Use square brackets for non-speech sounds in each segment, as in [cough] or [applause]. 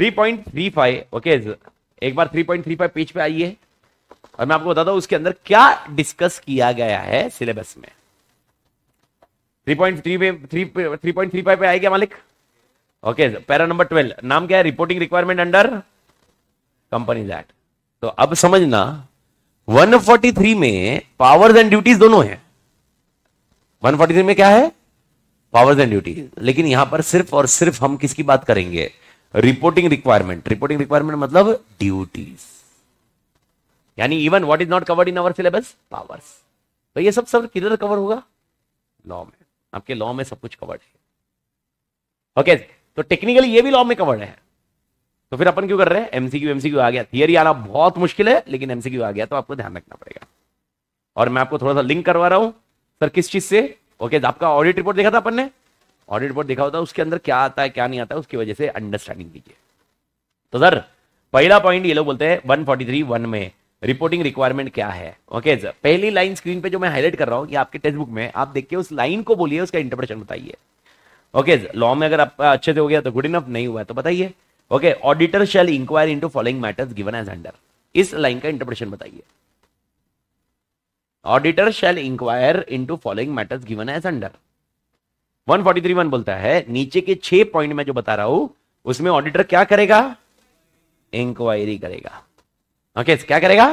3.35 okay एक बार 3.35 page पे आइए और मैं आपको बताता हूं उसके अंदर क्या डिस्कस किया गया है सिलेबस में 3.3 पे 3.35 पे आएगा मालिक ओके पैरा नंबर 12 नाम क्या है reporting requirement under company act तो अब समझना 143 में पावर्स एंड ड्यूटीज दोनों है 143 में क्या है पावर्स एंड ड्यूटीज लेकिन यहां पर सिर्फ और सिर्फ हम किसकी बात करेंगे रिपोर्टिंग रिक्वायरमेंट रिपोर्टिंग रिक्वायरमेंट मतलब ड्यूटीज यानी even what is not covered in our syllabus powers तो ये सब सब किधर कवर होगा लॉ में आपके लॉ में सब कुछ कवर्ड है ओके okay, तो टेक्निकली ये भी लॉ में कवर्ड है तो फिर अपन क्यों कर रहे हैं एमसीक्यू एमसीक्यू आ गया थियरी आना बहुत मुश्किल है लेकिन एमसीक्यू आ गया तो आपको ध्यान रखना पड़ेगा और मैं आपको थोड़ा सा लिंक करवा रहा हूं सर किस चीज से ओके okay, आपका ऑडिट रिपोर्ट देखा था अपन ने ऑडिट रिपोर्ट देखा होता है उसके अंदर क्या आता है क्या नहीं आता है उसकी वजह से अंडरस्टैंडिंग दीजिए तो सर पहला पॉइंट ये लोग बोलते हैं 143 फोर्टी वन में रिपोर्टिंग रिक्वायरमेंट क्या है ओके सर पहली लाइन स्क्रीन पे जो मैं हाईलाइट कर रहा हूँ ये आपके टेक्स्ट बुक में आप देख के उस लाइन को बोलिए उसका इंटरप्रेशन बताइए ओके okay, लॉ में अगर आपका अच्छे से हो गया तो गुड इनफ नहीं हुआ तो बताइए okay auditor shall inquire into following matters given as under इस लाइन का इंटरप्रेशन बताइए auditor shall inquire into following matters given as under one forty three one बोलता है नीचे के छह पॉइंट में जो बता रहा हूं उसमें ऑडिटर क्या करेगा इंक्वायरी करेगा ओके okay, क्या करेगा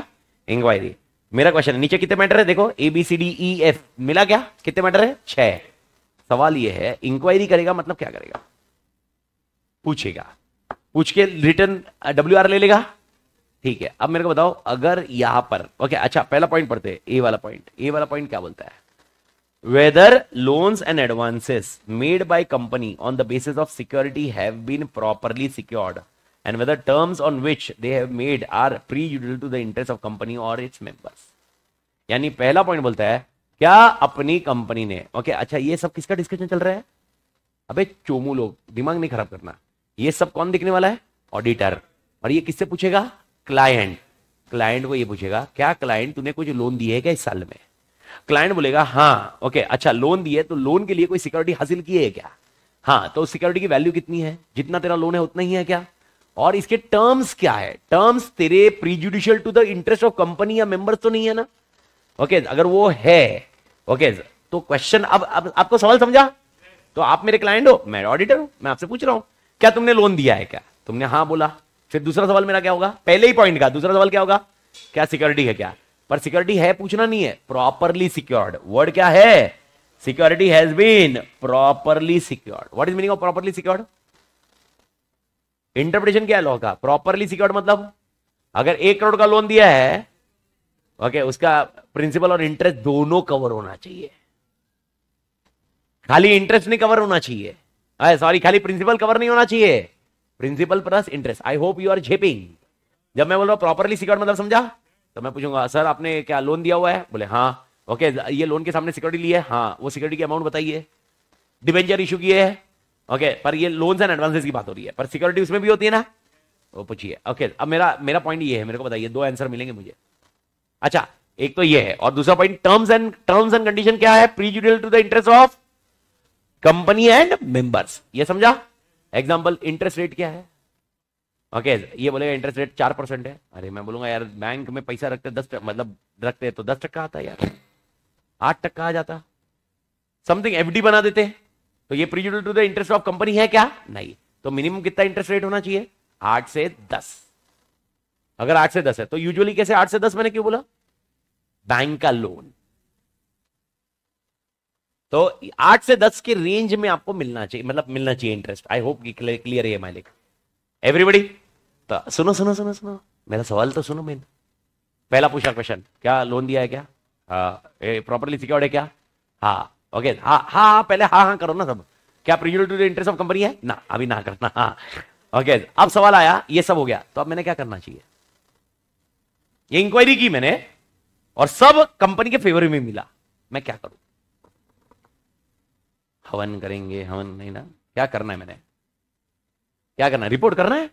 इंक्वायरी मेरा क्वेश्चन नीचे कितने मैटर है देखो A B C D E F मिला क्या कितने मैटर है छह सवाल ये है इंक्वायरी करेगा मतलब क्या करेगा पूछेगा पूछ के रिटर्न डब्ल्यू आर ले लेगा ठीक है अब मेरे को बताओ अगर यहां पर ओके अच्छा पहला पॉइंट पढ़ते ए वाला पॉइंट ए वाला पॉइंट क्या बोलता है whether loans and advances made by company on the basis of security have been properly secured and whether terms on which they have made are prejudicial to the interest of company or its members यानी पहला point बोलता है क्या अपनी company ने okay okay, अच्छा ये सब किसका डिस्कशन चल रहा है अबे चोमू लोग दिमाग नहीं खराब करना ये सब कौन देखने वाला है ऑडिटर और ये किससे पूछेगा क्लाइंट क्लाइंट को ये पूछेगा क्या क्लाइंट तूने कुछ लोन दिए है क्या इस साल में क्लाइंट बोलेगा हाँ ओके अच्छा लोन दिए तो लोन के लिए कोई सिक्योरिटी हासिल की है क्या हाँ तो सिक्योरिटी की वैल्यू कितनी है जितना तेरा लोन है उतना ही है क्या और इसके टर्म्स क्या है टर्म्स तेरे prejudicial to the interest of company या मेंबर्स तो नहीं है ना ओके okay, अगर वो है ओके okay, तो क्वेश्चन अब, अब आपको सवाल समझा तो आप मेरे क्लाइंट हो मैं ऑडिटर हूं मैं आपसे पूछ रहा हूं क्या तुमने लोन दिया है क्या तुमने हाँ बोला फिर दूसरा सवाल मेरा क्या होगा पहले ही पॉइंट का दूसरा सवाल क्या होगा क्या सिक्योरिटी है क्या पर सिक्योरिटी है पूछना नहीं है प्रॉपरली सिक्योर्ड वर्ड क्या है security has been properly secured what is meaning of properly secured interpretation क्या है लॉ का प्रॉपरली सिक्योर्ड मतलब अगर एक करोड़ का लोन दिया है ओके okay, उसका प्रिंसिपल और इंटरेस्ट दोनों कवर होना चाहिए खाली इंटरेस्ट नहीं कवर होना चाहिए सॉरी खाली प्रिंसिपल कवर नहीं होना चाहिए principal plus interest I hope you are झेपिंग जब मैं बोल रहा हूं प्रॉपरली सिक्योर्ड मतलब समझा तो मैं पूछूंगा सर आपने क्या लोन दिया हुआ है बोले हाँ ओके ये लोन के सामने सिक्योरिटी ली है हाँ वो सिक्योरिटी की अमाउंट बताइए डिवेंचर इशू किए है ओके पर ये लोन्स एंड एडवांसेस की बात हो रही है पर सिक्योरिटी उसमें भी होती है ना वो पूछिए ओके अब मेरा मेरा पॉइंट ये है मेरे को बताइए दो आंसर मिलेंगे मुझे अच्छा एक तो ये है और दूसरा point terms and terms and condition क्या है prejudicial to the interest of company and members ये समझा एग्जाम्पल इंटरेस्ट रेट क्या है ओके okay, ये बोलेगा इंटरेस्ट रेट चार परसेंट है अरे मैं बोलूंगा यार बैंक में पैसा रखते दस मतलब रखते तो दस टक्का आता यार आठ टक्का आ जाता समथिंग एफडी बना देते तो ये prejudicial to the interest of company है क्या नहीं तो मिनिमम कितना इंटरेस्ट रेट होना चाहिए आठ से दस अगर आठ से दस है तो यूजुअली कैसे आठ से दस मैंने क्यों बोला बैंक का लोन तो आठ से दस के रेंज में आपको मिलना चाहिए मतलब मिलना चाहिए इंटरेस्ट आई होप क्लियर है मालिक एवरीबडी तो सुनो सुनो सुनो सुनो मेरा सवाल तो सुनो मेन पहला पूछा क्वेश्चन क्या लोन दिया है क्या हाँ प्रॉपरली सिक्योर्ड है क्या हाँ ओके हाँ हाँ हाँ पहले हाँ हाँ करो ना सब क्या prejudicial to interest of company है ना अभी ना करना हाँ ओके अब सवाल आया ये सब हो गया तो अब मैंने क्या करना चाहिए ये इंक्वायरी की मैंने और सब कंपनी के फेवर में मिला मैं क्या करूं हवन करेंगे हवन नहीं ना क्या करना है मैंने क्या करना है रिपोर्ट करना है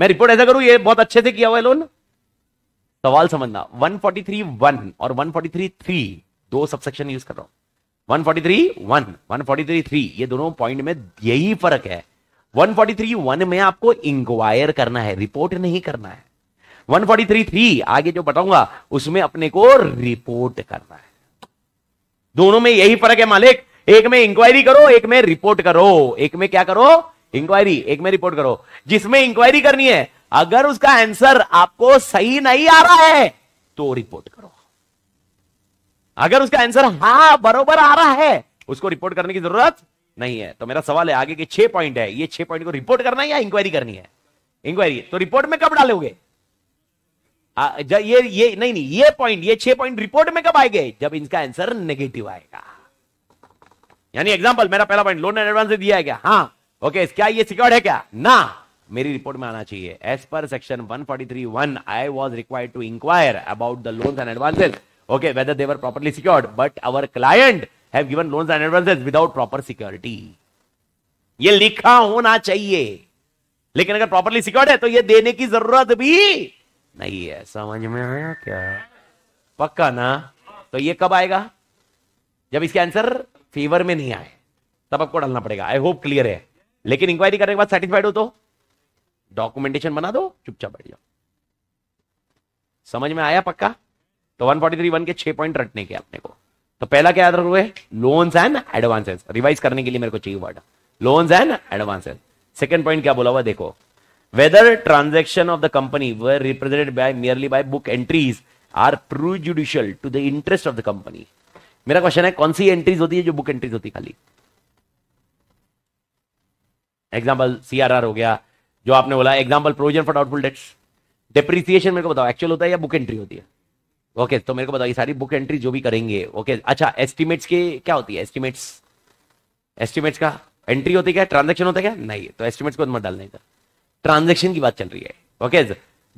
मैं रिपोर्ट ऐसा करूं ये बहुत अच्छे से किया हुआ है लोन सवाल समझना 143 वन और 143 थ्री दो सबसेक्शन यूज कर रहा हूं 143 वन फोर्टी थ्री ये दोनों पॉइंट में यही फर्क है 143 वन में आपको इंक्वायर करना है रिपोर्ट नहीं करना है 143 थ्री आगे जो बताऊंगा उसमें अपने को रिपोर्ट करना है दोनों में यही फर्क है मालिक एक में इंक्वायरी करो एक में रिपोर्ट करो एक में क्या करो इंक्वायरी एक में रिपोर्ट करो जिसमें इंक्वायरी करनी है अगर उसका आंसर आपको सही नहीं आ रहा है तो रिपोर्ट करो अगर उसका आंसर हाँ बरोबर आ रहा है उसको रिपोर्ट करने की जरूरत नहीं है तो मेरा सवाल है आगे के छह पॉइंट है ये छह पॉइंट को रिपोर्ट करना है या इंक्वायरी करनी है इंक्वायरी तो रिपोर्ट में कब डालोगे ये ये नहीं नहीं ये पॉइंट ये छह पॉइंट रिपोर्ट में कब आएंगे जब इनका आंसर नेगेटिव आएगा यानी एग्जाम्पल मेरा पहला पॉइंट लोन एंड एडवांस दिया है क्या हाँ ओके okay, क्या ये सिक्योर्ड है क्या ना मेरी रिपोर्ट में आना चाहिए as per section one I was required to inquire about the loan and advances okay whether they're properly secured but our client have given and advances without proper security ये लिखा होना चाहिए लेकिन अगर प्रॉपरली सिक्योर्ड है तो ये देने की जरूरत भी नहीं है समझ में आया क्या पक्का ना तो ये कब आएगा जब इसके आंसर फेवर में नहीं आए तब आपको डालना पड़ेगा आई होप क्लियर है लेकिन इंक्वायरी करने के बाद सेटिस्फाइड हो तो डॉक्यूमेंटेशन बना दो चुपचाप बैठ जाओ समझ में आया पक्का तो 143 वन के छह पॉइंट रटने के अपने को तो पहला क्या याद रखोगे लोन्स एंड एडवांसेस रिवाइज करने के लिए मेरे को चाहिए word loans and advances second point क्या बोला हुआ देखो whether transaction of the company were represented by merely by book entries are prejudicial to the interest of the company मेरा क्वेश्चन है कौन सी एंट्रीज होती है जो बुक एंट्रीज होती खाली एग्जाम्पल सी हो गया जो आपने बोला example provision for doubtful debts depreciation मेरे को बताओ एक्चुअल होता है या बुक एंट्री होती है ओके okay, तो मेरे को बताओ ये सारी बुक एंट्री जो भी करेंगे ओके okay, अच्छा एस्टिमेट्स की क्या होती है एस्टिमेट्स एस्टिमेट्स का एंट्री होती क्या ट्रांजेक्शन होता क्या नहीं तो एस्टिमेट्स को मत डालना इधर ट्रांजेक्शन की बात चल रही है ओके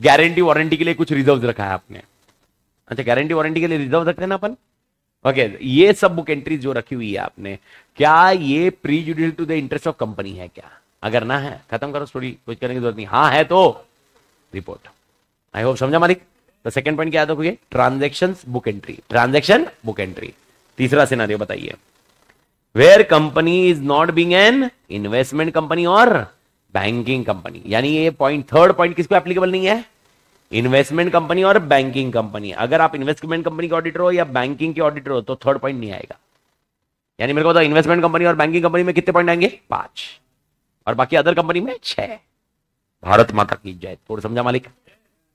गारंटी वारंटी के लिए कुछ रिजर्व रखा है आपने अच्छा गारंटी वारंटी के लिए रिजर्व रखते हैं ना अपन ओके ये सब बुक एंट्री जो रखी हुई है आपने क्या ये prejudicial to the interest of company है क्या अगर ना है खत्म करो स्टोरी कुछ करने की जरूरत नहीं हाँ है तो रिपोर्ट आई होप समझा मालिक तो सेकंड पॉइंट क्या था transaction book entry transaction book entry तीसरा सिनारियो बताइए where company is not being an investment company और बैंकिंग कंपनी यानी ये पॉइंट थर्ड पॉइंट किसको एप्लीकेबल नहीं है इन्वेस्टमेंट कंपनी और बैंकिंग कंपनी अगर आप इन्वेस्टमेंट कंपनी के ऑडिटर हो या बैंकिंग के ऑडिटर हो तो थर्ड पॉइंट नहीं आएगा यानी मेरे को बताओ इन्वेस्टमेंट कंपनी और बैंकिंग कंपनी में कितने पॉइंट आएंगे पांच और बाकी अदर कंपनी में छह भारत माता की जय थोड़ा समझा मालिक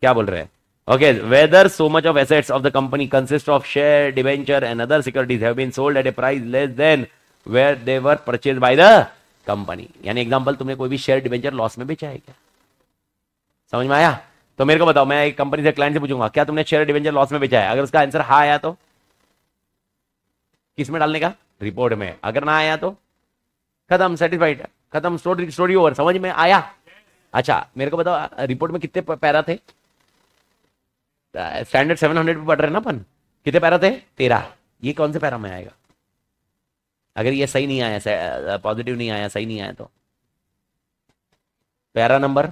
क्या बोल रहे हैं okay whether so much of assets of the company consist of share debenture and other securities have been sold at a price less than where they were purchase by the company यानी example तुमने कोई भी share debenture loss में बेचा है क्या समझ में आया तो मेरे को बताओ मैं एक कंपनी से क्लाइंट से पूछूंगा क्या तुमने शेयर डिवेंचर लॉस में बेचा है अगर उसका आंसर हाँ आया तो किस में डालने का रिपोर्ट में अगर ना आया तो खत्म सेटिस्फाइड है खत्म स्टोरी स्टोरी ओवर समझ में आया अच्छा मेरे को बताओ रिपोर्ट में कितने पैरा थे स्टैंडर्ड सेवन हंड्रेड पढ़ रहे ना अपन कितने पैरा थे तेरह ये कौन से पैरा में आएगा अगर ये सही नहीं आया पॉजिटिव नहीं आया सही नहीं आया तो para number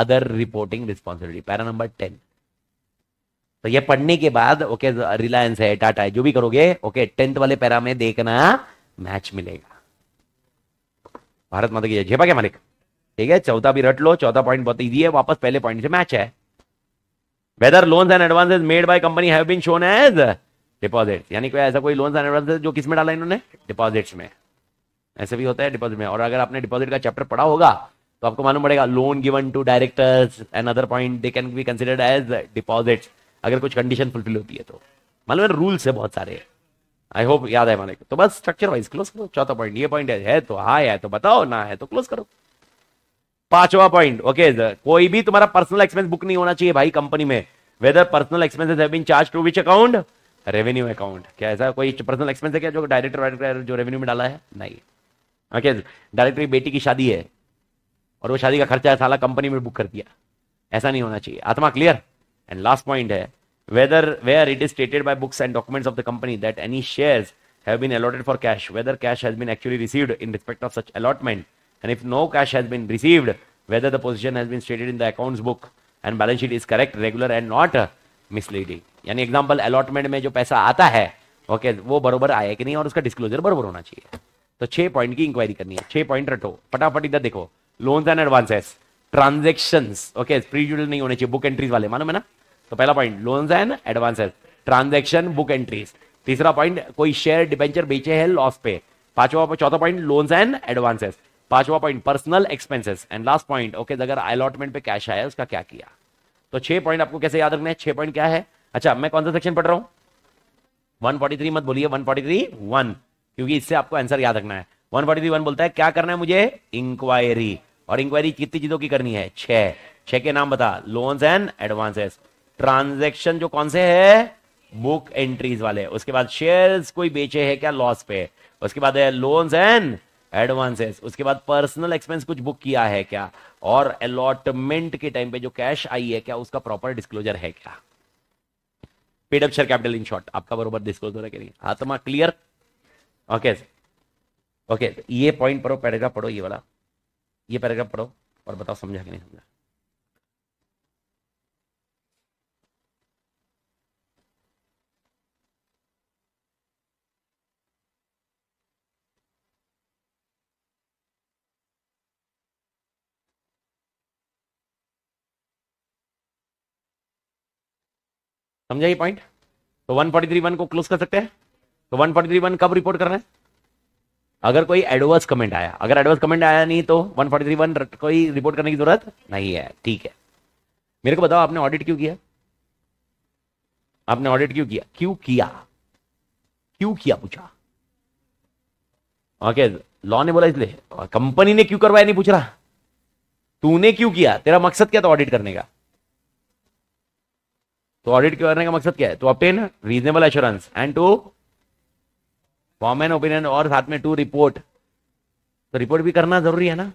other reporting responsibility para number ten तो ये पढ़ने के बाद ओके रिलायंस है टाटा है जो भी करोगे ओके टेंथ वाले पैरा में देखना मैच मिलेगा भारत माता की जय क्या मालिक ठीक है चौथा भी रट लो चौथा पॉइंट बहुत ईजी है वापस पहले पॉइंट से मैच है whether loans and advances made by company have been shown as deposits यानी कोई ऐसा कोई लोन्स एंड एडवांसेस जो किस में डाला इन्होंने डिपॉजिट्स में ऐसे भी होता है डिपॉजिट में और अगर आपने डिपॉजिट का चैप्टर पढ़ा होगा तो आपको मालूम पड़ेगा loan given to directors and other point they can be considered as deposits अगर कुछ कंडीशन फुलफिल होती है तो मालूम है रूल्स है बहुत सारे है. आई होप याद है माने तो बस स्ट्रक्चर वाइज क्लोज करो चौथा पॉइंट ये पॉइंट है तो हा है तो बताओ ना है तो क्लोज करो पांचवा पॉइंट ओके कोई भी तुम्हारा पर्सनल एक्सपेंस बुक नहीं होना चाहिए भाई कंपनी में whether personal expenses have been charge to which account revenue account क्या ऐसा कोई पर्सनल एक्सपेंस है क्या जो डायरेक्टर वायरेक्टर जो रेवेन्यू में डाला है नहीं ओके डायरेक्टर की बेटी की शादी है और वो शादी का खर्चा है साला कंपनी में बुक कर दिया ऐसा नहीं होना चाहिए आत्मा क्लियर एंड लास्ट पॉइंट है whether where it is stated by books and documents of the company that any shares have been allotted for cash whether cash has been actually received in respect of such allotment and if no cash has been received whether the position has been stated in the accounts book and balance sheet is correct regular and not misleading yani example allotment mein jo paisa aata hai okay okay, वो बरोबर आया कि नहीं और उसका disclosure बरोबर होना चाहिए तो छह पॉइंट की इंक्वायरी करनी है छह पॉइंट रटो फटाफट इधर देखो loans and advances transaction okay prejudicial नहीं होने चाहिए बुक एंट्रीज वाले मालूम है ना तो पहला point loans and advances transaction book entries तीसरा पॉइंट कोई शेयर डिबेंचर बेचे है लॉस पे पांचवा चौथा पॉइंट लोन्स एंड एडवांसेस पांचवा point personal expenses and last point okay अगर अलॉटमेंट पे कैश आया उसका क्या किया तो छह पॉइंट आपको कैसे याद रखना है छह पॉइंट क्या है अच्छा मैं कौन सा सेक्शन पढ़ रहा हूं 143 मत बोलिए 143 1 क्योंकि इससे आपको आंसर याद रखना है 143 1 बोलता है क्या करना है मुझे इंक्वायरी और इंक्वायरी कितनी चीजों की करनी है छह छह के नाम बता लोन्स एंड एडवांसेस ट्रांजेक्शन जो कौन से है बुक एंट्रीज वाले उसके बाद शेयर्स कोई बेचे है क्या लॉस पे उसके बाद लोन्स एंड एडवांसेस उसके बाद पर्सनल एक्सपेंस कुछ बुक किया है क्या और अलॉटमेंट के टाइम पे जो कैश आई है क्या उसका प्रॉपर डिस्क्लोजर है क्या paid share capital in short आपका बरोबर डिस्क्लोज हो रहा है नहीं आत्मा क्लियर ओके ओके ये पॉइंट पढ़ो पैराग्राफ पढ़ो ये वाला ये पैराग्राफ पढ़ो और बताओ समझा कि नहीं समझा समझा ये पॉइंट तो वन फोर्टी थ्री वन को क्लोज कर सकते हैं तो वन फोर्टी थ्री वन कब रिपोर्ट करना है अगर कोई एडवर्स कमेंट आया अगर एडवर्स कमेंट आया नहीं तो वन फोर्टी थ्री वन कोई रिपोर्ट करने की जरूरत नहीं है ठीक है मेरे को बताओ आपने ऑडिट क्यों किया आपने ऑडिट क्यों किया क्यों किया क्यों किया पूछा ओके लॉ ने बोला इसलिए कंपनी ने क्यों करवाया नहीं पूछ रहा तूने क्यों किया तेरा मकसद क्या था ऑडिट करने का तो ऑडिट करने का मकसद क्या है to obtain reasonable assurance and to form an opinion और साथ में टू रिपोर्ट तो रिपोर्ट भी करना जरूरी है ना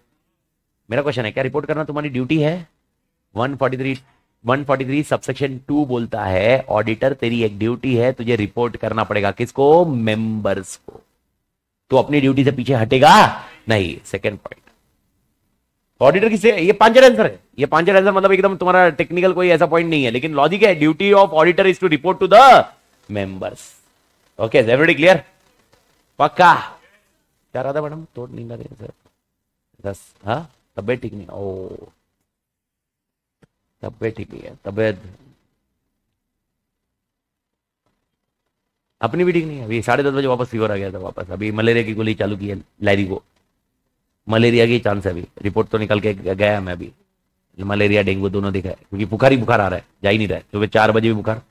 मेरा क्वेश्चन है क्या रिपोर्ट करना तुम्हारी ड्यूटी है 143 143 सबसेक्शन 2 बोलता है ऑडिटर तेरी एक ड्यूटी है तुझे रिपोर्ट करना पड़ेगा किसको मेंबर्स को तो अपनी ड्यूटी से पीछे हटेगा नहीं सेकंड पॉइंट ऑडिटर किसे ये पांच आंसर है ये पांचर ऐसा मतलब एकदम तुम्हारा टेक्निकल कोई ऐसा पॉइंट नहीं है लेकिन लॉजिक है duty of auditor is to report to the members okay everybody clear पक्का क्या रहा था मैडम तोड़ नहीं आ रही सर दस हाँ तबियत ठीक नहीं ओ तबियत ठीक नहीं है तबियत अपनी भी ठीक नहीं है अभी साढ़े दस बजे वापस फीवर आ गया था वापस अभी मलेरिया की गोली चालू की है लैरी को मलेरिया की चांस है अभी रिपोर्ट तो निकल के गया मैं अभी मलेरिया डेंगू दोनों दिखा है क्योंकि बुखार ही बुखार आ रहा है जा ही नहीं रहा है सुबह चार बजे भी बुखार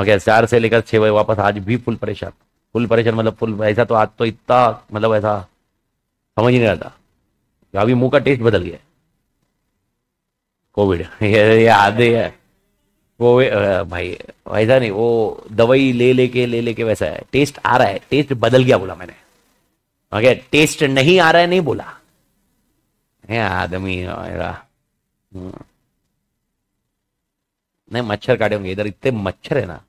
मगर चार से लेकर छः बजे वापस आज भी फुल परेशान फुल परेशान मतलब फुल ऐसा तो आज तो इतना मतलब ऐसा समझ ही नहीं आता तो अभी मुंह का टेस्ट बदल गया कोविड [laughs] ये आधे है कोविड भाई ऐसा नहीं वो दवाई ले लेके ले लेके ले वैसा है टेस्ट आ रहा है टेस्ट बदल गया बोला मैंने ओके टेस्ट नहीं आ रहा है नहीं बोला आदमी हाँ। नहीं मच्छर काटे होंगे इधर इतने मच्छर है ना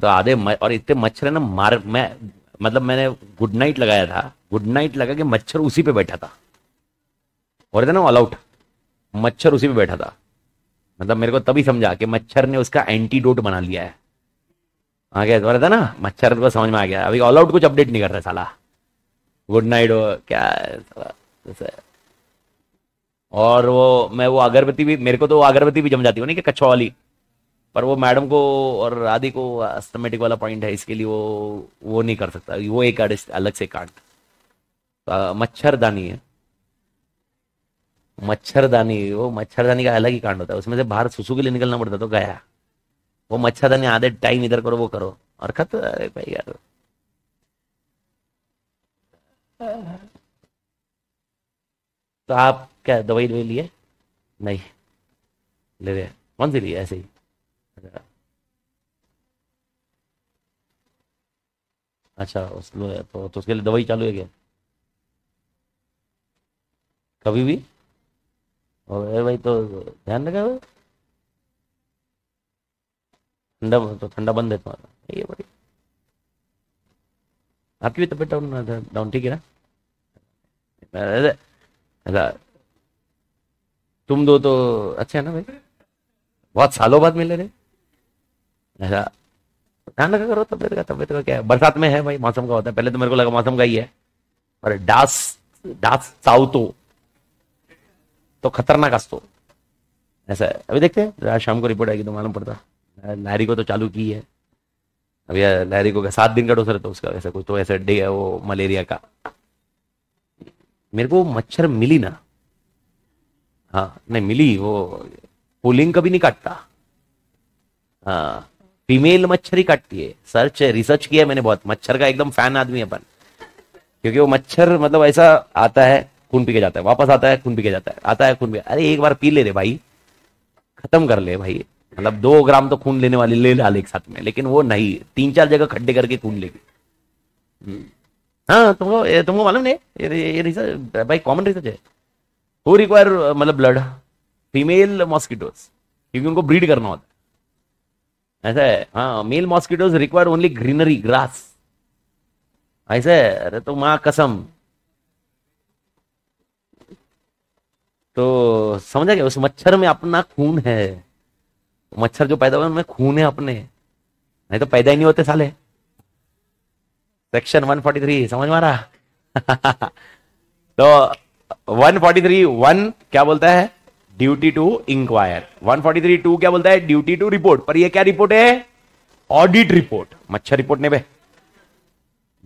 तो आधे और इतने मच्छर है ना मार मैं मतलब मैंने गुड नाइट लगाया था गुड नाइट लगा के मच्छर उसी पे बैठा था और ना ऑल आउट मच्छर उसी पे बैठा था मतलब मेरे को तभी समझा कि मच्छर ने उसका एंटीडोट बना लिया है आ गया था ना मच्छर को समझ में आ गया अभी ऑल आउट कुछ अपडेट नहीं कर रहा साला गुड नाइट क्या और वो मैं वो अगरबत्ती भी मेरे को तो अगरबत्ती भी जम जाती है नहीं कि कच्छा वाली पर वो मैडम को और आदि को एस्थमेटिक वाला पॉइंट है इसके लिए वो वो नहीं कर सकता वो एक अलग से कार्ड मच्छरदानी है मच्छरदानी वो मच्छरदानी का अलग ही कांड होता है उसमें से बाहर सुसु के लिए निकलना पड़ता तो गया वो मच्छरदानी आधे टाइम इधर करो वो करो और खत अरे भाई यार तो आप क्या दवाई दवाई लिए नहीं ले रहे कौन सी लिए ऐसे ही अच्छा उस तो, तो उसके लिए दवाई चालू है क्या कभी भी और अरे भाई तो ध्यान रखा हुआ ठंडा तो ठंडा बंद है तुम्हारा ये भाई आपकी भी तबियत डाउन डाउन ठीक है ना तुम दो तो अच्छे है ना भाई बहुत सालों बाद मिले रहे ऐसा ध्यान रखा करो तबियत का तबियत का क्या है बरसात में है भाई मौसम का होता है पहले तो मेरे को लगा मौसम का ही है पर डास डास साउ तो खतरनाक अस्तो ऐसा है अभी देखते हैं आज शाम को रिपोर्ट आएगी तो मालूम पड़ता लहरी को तो चालू की है अभी लहरी को सात दिन का डोसर तो उसका वैसा कुछ तो ऐसा डे है वो मलेरिया का मेरे को मच्छर मिली ना हाँ नहीं मिली वो पुलिंग कभी नहीं काटता हाँ फीमेल मच्छर ही काटती है सर्च है रिसर्च किया मैंने बहुत मच्छर का एकदम फैन आदमी है अपन क्योंकि वो मच्छर मतलब ऐसा आता है खून पी के जाता है वापस आता है खून पी के जाता है आता है खून पी अरे एक बार पी ले रे भाई खत्म कर ले भाई मतलब दो ग्राम तो खून लेने वाली ले डाले एक साथ में लेकिन वो नहीं तीन चार जगह खड्डे करके खून लेगी हम्म। हाँ तुमको तुमको मालूम नहीं ये, ये, ये रिसर्च भाई कॉमन रिसर्च है वो रिक्वायर uh, मतलब ब्लड फीमेल मॉस्किटोज क्योंकि उनको ब्रीड करना होता है ऐसा है हाँ male mosquitoes require only greenery grass ऐसा है अरे तो माँ कसम तो समझा गया उस मच्छर में अपना खून है मच्छर जो पैदा हुआ उनमें खून है अपने नहीं तो पैदा ही नहीं होते साले सेक्शन 143 समझ मारा [laughs] तो 143 वन क्या बोलता है ड्यूटी टू इंक्वायर 143 टू क्या बोलता है ड्यूटी टू रिपोर्ट पर ये क्या रिपोर्ट है ऑडिट रिपोर्ट मच्छर रिपोर्ट ने भाई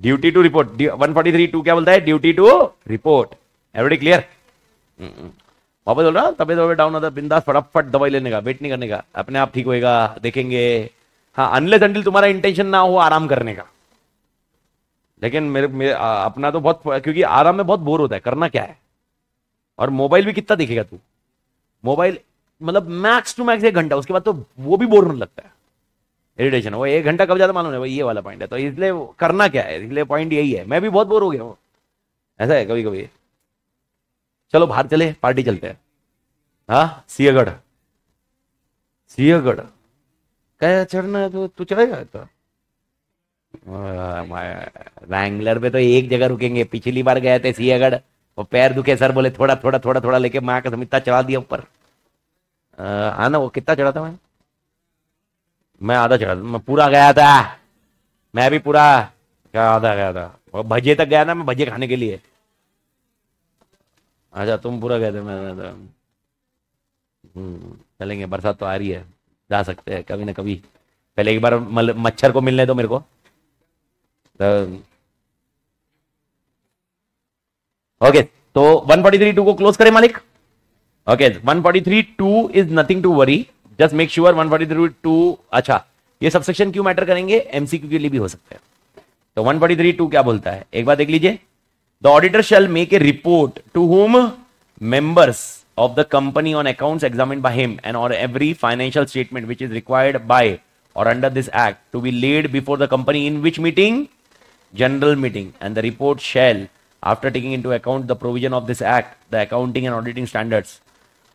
ड्यूटी टू रिपोर्ट 143 टू क्या बोलता है duty to report every clear hmm, hmm. वापस बोल रहा तबियत वबियत डाउन होता बिंदास फटाफट दवाई लेने का वेट नहीं करने का अपने आप ठीक होएगा देखेंगे हाँ अनलेस अंटिल तुम्हारा इंटेंशन ना हो आराम करने का लेकिन मेरे, मेरे अपना तो बहुत क्योंकि आराम में बहुत बोर होता है करना क्या है और मोबाइल भी कितना देखेगा तू मोबाइल मतलब मैक्स टू मैक्स एक घंटा उसके बाद तो वो भी बोर होने लगता है इरिटेशन वो एक घंटा कब ज्यादा मालूम है भाई ये वाला पॉइंट है तो इसलिए करना क्या है इसलिए पॉइंट यही है मैं भी बहुत बोर हो गया हूँ ऐसा है कभी कभी चलो बाहर चले पार्टी चलते हैं हाँ सियागढ़ सियागढ़ क्या चढ़ना तो तू चलेगा तो रैंगलर पे तो एक जगह रुकेंगे पिछली बार गए थे सियागढ़ वो पैर दुखे सर बोले थोड़ा थोड़ा थोड़ा थोड़ा लेके माँ का समिता चढ़ा दिया ऊपर ना वो कितना चढ़ा था मैं मैं आधा चढ़ा मैं पूरा गया था मैं भी पूरा क्या आधा गया था भजे तक गया ना मैं भजे खाने के लिए अच्छा तुम पूरा गए थे मैं हम्म, चलेंगे बरसात तो आ रही है जा सकते हैं कभी ना कभी पहले एक बार मच्छर को मिलने दो मेरे को तो ओके तो 143 टू को क्लोज करें मालिक okay 143 two is nothing to worry just make sure 143 two अच्छा ये सबसेक्शन क्यों मैटर करेंगे एमसीक्यू के लिए भी हो सकते हैं तो 143 टू क्या बोलता है एक बार देख लीजिए the auditor shall make a report to whom members of the company on accounts examined by him and or every financial statement which is required by or under this act to be laid before the company in which meeting general meeting and the report shall after taking into account the provision of this act, the accounting and auditing standards,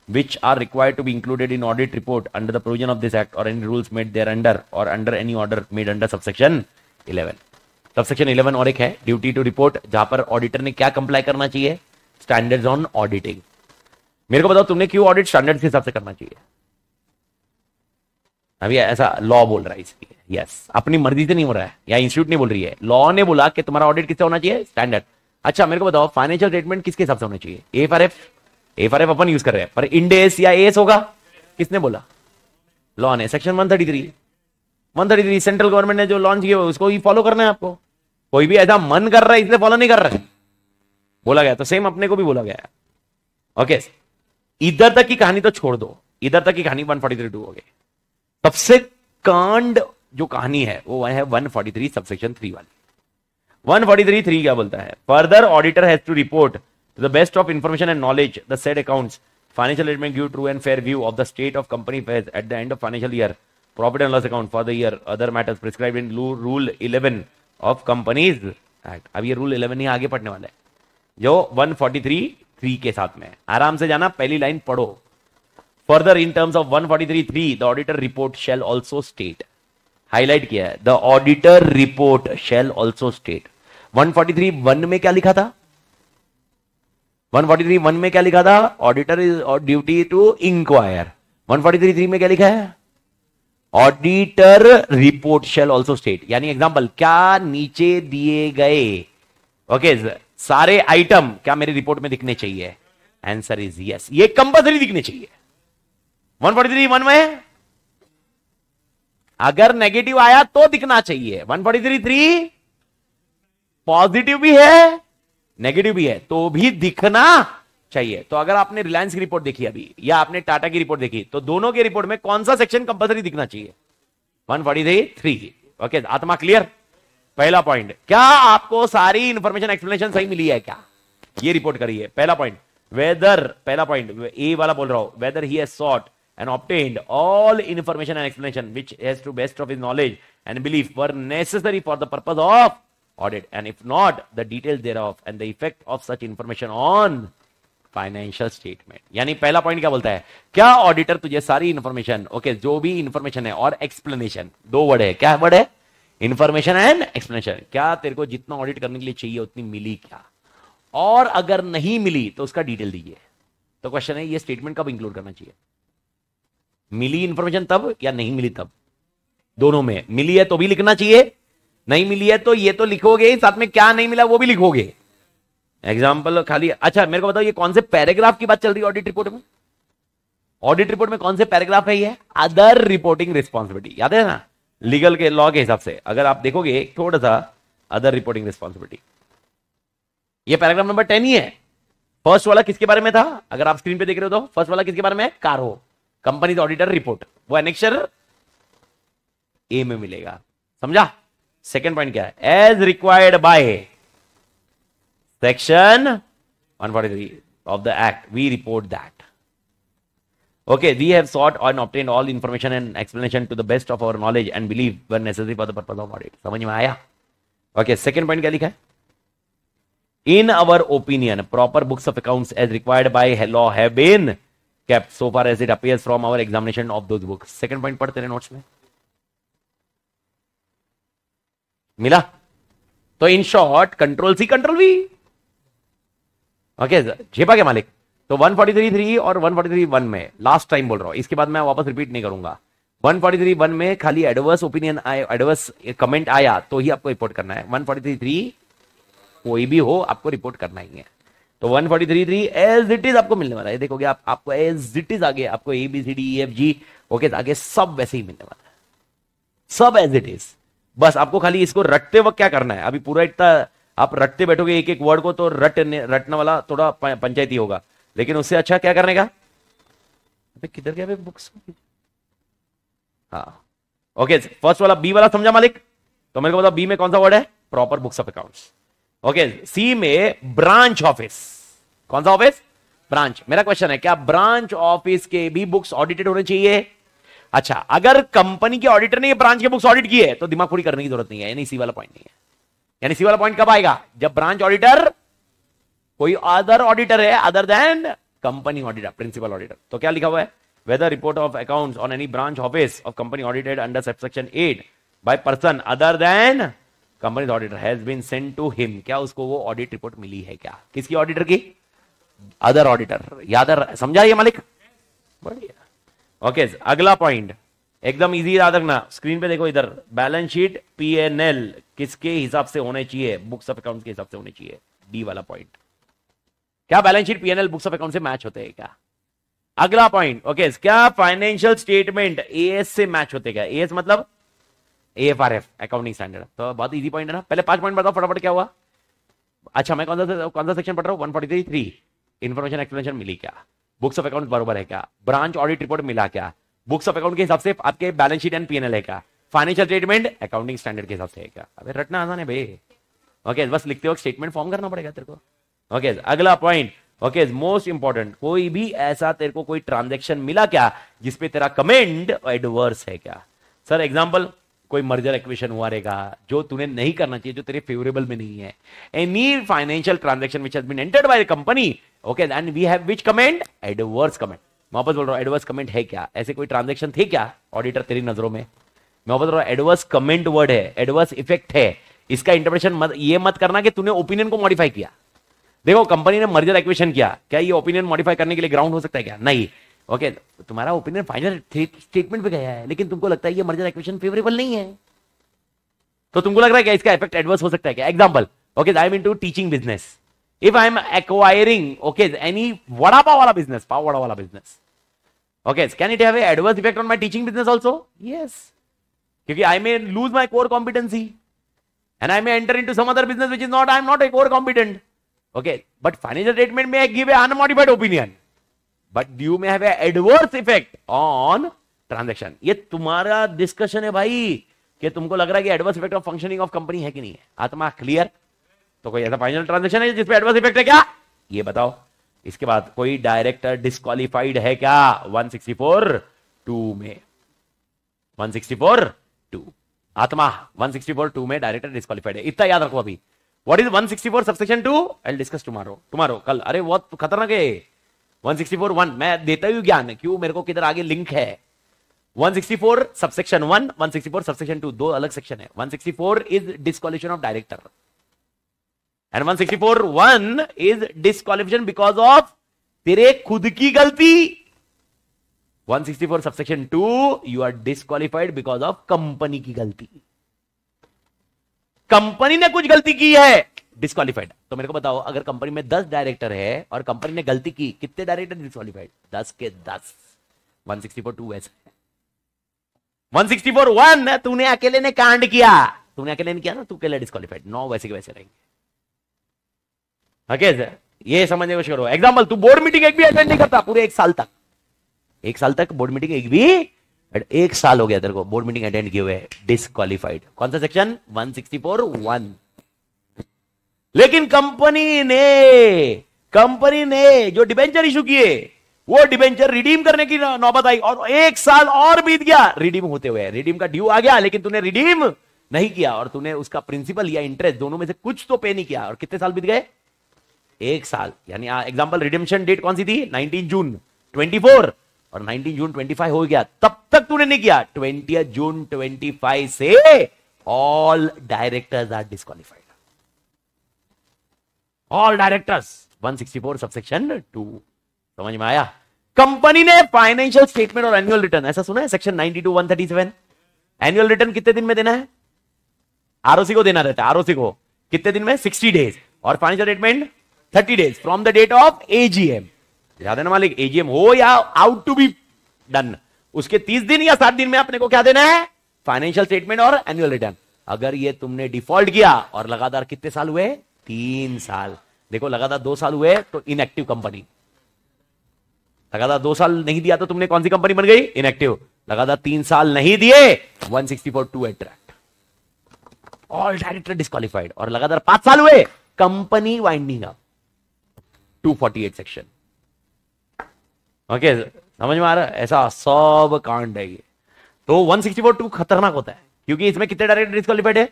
which are required to be included in audit report under the provision of this act or any rules made thereunder or under any order made under subsection 11. subsection 11 aur ek hai duty to report jahan par auditor ne kya comply karna chahiye standards on auditing mere ko batao tumne kyu audit standards ke hisab se karna chahiye अभी ऐसा law बोल रहा है इसलिए yes अपनी मर्जी से नहीं हो रहा है या इंस्टीट्यूट नहीं बोल रही है लॉ ने बोला कि तुम्हारा ऑडिट किससे होना चाहिए स्टैंडर्ड अच्छा मेरे को बताओ फाइनेंशियल स्टेटमेंट किसके हिसाब से होना चाहिए A for F A for F अपन यूज कर रहे हैं पर इंडेस या एस होगा किसने बोला लॉ ने section one one thirty three thirty three central government ने जो लॉन्च किया उसको ही फॉलो करना है आपको कोई भी ऐसा मन कर रहा है इसलिए फॉलो नहीं कर रहा है बोला गया तो सेम अपने को भी बोला गया ओके इधर तक की कहानी तो छोड़ दो इधर तक की कहानी वन फोर्टी थ्री टू हो गई सबसे कांड जो कहानी है वो है one forty three subsection three वाली फोर्टी थ्री क्या बोलता है further auditor has to report to the best of information and knowledge the said accounts financial statement give true and fair view of the state of company fair at the end of financial year profit and loss account for the year other matters prescribe in rule eleven of companies act अब ये rule eleven ही आगे पढ़ने वाला है जो one forty three three के साथ में आराम से जाना पहली लाइन पढ़ो further in terms of one three three the auditor report shall also state highlight किया है the auditor report shall also state 143 one में क्या लिखा था 143 वन में क्या लिखा था auditor is duty to inquire 143 three में क्या लिखा है auditor report shall also state यानी एग्जाम्पल क्या नीचे दिए गए ओके okay, सारे आइटम क्या मेरे रिपोर्ट में दिखने चाहिए आंसर इज यस ये कंपल्सरी दिखने चाहिए 143 वन में अगर नेगेटिव आया तो दिखना चाहिए one forty three three positive भी है नेगेटिव भी है तो भी दिखना चाहिए तो अगर आपने रिलायंस की रिपोर्ट देखी अभी या आपने टाटा की रिपोर्ट देखी तो दोनों की रिपोर्ट में कौन सा सेक्शन कंपल्सरी दिखना चाहिए one forty three three okay आत्मा क्लियर पहला पॉइंट क्या आपको सारी इंफॉर्मेशन एक्सप्लेनेशन सही मिली है क्या ये रिपोर्ट करिए पहला पॉइंट वेदर पहला पॉइंट ए वाला बोल रहा हूं whether he has sought and obtained all information and explanation which has to best of his knowledge and belief were necessary for the purpose of audit and if not the details thereof and the effect of such information on financial statement यानी पहला point क्या बोलता है क्या auditor तुझे सारी information okay okay, जो भी इंफॉर्मेशन है और एक्सप्लेनेशन दो वर्ड है क्या वर्ड है इंफॉर्मेशन एंड एक्सप्लेनेशन क्या तेरे को जितना ऑडिट करने के लिए चाहिए उतनी मिली क्या और अगर नहीं मिली तो उसका डिटेल दीजिए तो क्वेश्चन है ये स्टेटमेंट कब इंक्लूड करना चाहिए मिली इंफॉर्मेशन तब या नहीं मिली तब दोनों में मिली है तो भी लिखना चाहिए नहीं मिली है तो ये तो लिखोगे साथ में क्या नहीं मिला वो भी लिखोगे एग्जाम्पल खाली अच्छा मेरे को बताओ ये कौन से पैराग्राफ की बात चल रही है ऑडिट रिपोर्ट में ऑडिट रिपोर्ट में कौन से पैराग्राफ है ये अदर रिपोर्टिंग रिस्पॉन्सिबिलिटी याद है ना लीगल के लॉ के हिसाब से अगर आप देखोगे थोड़ा सा अदर रिपोर्टिंग रिस्पॉन्सिबिलिटी ये पैराग्राफ नंबर टेन ही है फर्स्ट वाला किसके बारे में था अगर आप स्क्रीन पे देख रहे हो तो फर्स्ट वाला किसके बारे में है कारो कंपनी का ऑडिटर रिपोर्ट वो एनेक्शर ए में मिलेगा समझा सेकेंड पॉइंट क्या है as required by section 143 of the act we report that okay we have sought on obtain all information and explanation to the best of our knowledge and believe when necessary for the purpose of audit समझ में आया okay second point क्या लिखा है in our opinion proper books of accounts as required by law have been kept so far as it appears from our examination of those books second point पढ़ तेरे notes में मिला तो in short control C control V okay झेपा के मालिक तो 143.3 और 143.1 में लास्ट टाइम बोल रहा हूं इसके बाद मैं वापस रिपीट नहीं करूंगा 143.1 में खाली एडवर्स ओपिनियन आया एडवर्स कमेंट आया तो ही आपको रिपोर्ट करना है 143.3 कोई भी हो आपको रिपोर्ट करना ही है तो 1433 एज इट इज आपको मिलने वाला है देखोगे आप आपको एज इट इज आगे आपको A B C D F G okay आगे सब वैसे ही मिलने वाला है सब एज इट इज बस आपको खाली इसको रटते वक्त क्या करना है अभी पूरा इतना आप रटते बैठोगे एक एक वर्ड को तो रट रटने वाला थोड़ा पंचायती होगा लेकिन उससे अच्छा क्या करने का किधर गया बुक्स हाँ ओके फर्स्ट वाला बी वाला समझा मालिक तो मेरे को बताओ बी में कौन सा वर्ड है proper books of accounts okay C में ब्रांच ऑफिस कौन सा ऑफिस ब्रांच मेरा क्वेश्चन है क्या ब्रांच ऑफिस के भी बुक्स ऑडिटेड होने चाहिए अच्छा अगर कंपनी के ऑडिटर ने ब्रांच के बुक्स ऑडिट किए तो दिमाग पूरी करने की जरूरत नहीं है यानी सी वाला पॉइंट नहीं है यानी सी वाला पॉइंट कब आएगा जब ब्रांच ऑडिटर कोई अदर ऑडिटर है other than company auditor principal auditor तो क्या लिखा हुआ है whether report of account on any branch office of company audited under section eight by person other than company auditor has been send to him क्या उसको वो audit report मिली है क्या किसकी ऑडिटर की अदर ऑडिटर याद समझा ये मालिक बढ़िया ओके अगला पॉइंट एकदम इजी याद रखना स्क्रीन पे देखो इधर balance sheet P N L किसके हिसाब से होने चाहिए बुक्स ऑफ अकाउंट के हिसाब से होने चाहिए डी वाला पॉइंट क्या balance sheet PNL books of account से मैच होते हैं क्या अगला पॉइंट ओके क्या फाइनेंशियल स्टेटमेंट एएस से मैच होते क्या एएस मतलब A F R F accounting standard तो बहुत इजी पॉइंट है ना पहले पांच पॉइंट बताओ फटाफट क्या हुआ अच्छा मैं कौन सा कौन सा सेक्शन पढ़ रहा हूँ one forty three three information explanation मिली क्या बुक्स ऑफ अकाउंट बरबर है क्या ब्रांच ऑडिट रिपोर्ट मिला क्या बुक्स ऑफ अकाउंट के हिसाब से आपके बैलेंस शीट एंड पीएनएल है क्या फाइनेंशियल स्टेटमेंट अकाउंटिंग स्टैंडर्ड के हिसाब से है क्या अबे रटना आसान है भाई ओके बस लिखते वक्त स्टेटमेंट फॉर्म करना पड़ेगा तेरे को ओके अगला पॉइंट ओके मोस्ट इंपॉर्टेंट कोई भी ऐसा तेरे को कोई ट्रांजेक्शन मिला क्या जिसपे तेरा कमेंट एडवर्स है क्या सर एग्जाम्पल कोई मर्जर एक्विशन हुआ रहेगा जो तूने नहीं करना चाहिए जो तेरे फेवरेबल में नहीं है any financial transaction which been entered by company okay and we have which comment adverse comment वापस बोल रहा हूँ एडवर्स कमेंट है क्या ऐसे कोई ट्रांजेक्शन थे क्या ऑडिटर तेरी नजरों में मैं वापस बोल रहा हूँ एडवर्स कमेंट वर्ड है एडवर्स इफेक्ट है इसका इंटरप्रेशन मत ये मत करना कि तूने ओपिनियन को मॉडिफाई किया देखो कंपनी ने मर्जर एक्विशन किया क्या ये ओपिनियन मॉडिफाई करने के लिए ग्राउंड हो सकता है क्या नहीं ओके तुम्हारा ओपिनियन फाइनल स्टेटमेंट पे गया है लेकिन तुमको लगता है ये मर्जर इक्वेशन फेवरेबल नहीं है तो तुमको लग रहा है क्या इसका इफेक्ट एडवर्स हो सकता है क्या example okay I am into teaching business if I am acquiring okay any vada pav वाला बिजनेस पाव वड़ा वाला business okay can it have adverse effect on my teaching business also yes क्योंकि I may lose my core competency and I may enter into some other business which is not I am not a core competent okay but financial statement में give a opinion but due में have adverse effect on transaction ये तुम्हारा discussion है भाई कि तुमको लग रहा है कि adverse effect of functioning of company है कि नहीं है आत्मा क्लियर तो कोई ऐसा फाइनल ट्रांजेक्शन है जिसपे एडवर्स इफेक्ट है क्या ये बताओ इसके बाद कोई डायरेक्टर डिस्कालीफाइड है क्या 164 टू में 164 टू आत्मा 164 टू में डायरेक्टर डिस्कालीफाइड है इतना याद रखो अभी what is 164 subsection two I discuss tomorrow tomorrow कल अरे बहुत खतरनाक है 164 मैं देता हूं ज्ञान क्यों मेरे को किधर आगे लिंक है 164 सबसेक्शन 1 164 सबसेक्शन 2 दो अलग सेक्शन है 164 is disqualification of director and 164 one is disqualification because of तेरे खुद की गलती 164 subsection 2 you are disqualified because of company की गलती कंपनी ने कुछ गलती की है डिस्कालीफाइड तो मेरे को बताओ अगर कंपनी में दस डायरेक्टर है और कंपनी ने गलती की कितने डायरेक्टर डिस्कालीफाइड दस के दस वन सिक्सटी फोर टू ऐसे वन सिक्सटी फोर वन तूने अकेले ने कांड किया तूने अकेले ने किया ना तू अकेले डिस्कालीफाइड नौ वैसे के वैसे रहेंगे ओके सर ये समझने को शुरू एग्जाम्पल तू बोर्ड मीटिंग एक भी अटेंड नहीं करता पूरे एक साल तक एक साल तक बोर्ड मीटिंग एक भी एक साल हो गया तेरे को बोर्ड मीटिंग अटेंड किए हुए डिस्कालीफाइड कौन सा section one sixty four one लेकिन कंपनी ने कंपनी ने जो डिबेंचर इशू किए वो डिबेंचर रिडीम करने की नौबत आई और एक साल और बीत गया रिडीम होते हुए रिडीम का ड्यू आ गया लेकिन तूने रिडीम नहीं किया और तूने उसका प्रिंसिपल या इंटरेस्ट दोनों में से कुछ तो पे नहीं किया और कितने साल बीत गए एक साल यानी एग्जाम्पल रिडीमशन डेट कौन सी थी नाइनटीन जून फोर और नाइनटीन जून फाइव हो गया तब तक तूने नहीं किया ट्वेंटी जून फाइव से all directors are disqualified all directors 164 subsection 2 समझ में आया कंपनी ने फाइनेंशियल स्टेटमेंट और एनुअल रिटर्न ऐसा सुना है सेक्शन 92 137 एनुअल रिटर्न कितने दिन में देना है आरओसी को देना रहता है आरओसी को कितने दिन में 60 डेज और financial statement 30 days from the date of AGM याद है ना मालिक एजीएम हो या आउट टू बी डन उसके 30 दिन या 60 दिन में अपने को क्या देना है फाइनेंशियल स्टेटमेंट और एनुअल रिटर्न अगर ये तुमने डिफॉल्ट किया और लगातार कितने साल हुए तीन साल देखो लगातार दो साल हुए तो इनएक्टिव कंपनी लगातार दो साल नहीं दिया तो तुमने कौन सी कंपनी बन गई इनएक्टिव लगातार तीन साल नहीं दिए 164 two attract all director disqualified और लगातार पांच साल हुए company winding up 248 section okay समझ में आ रहा है ऐसा सब कांड है ये तो 164 टू खतरनाक होता है क्योंकि इसमें कितने डायरेक्टर डिस्कालीफाइड है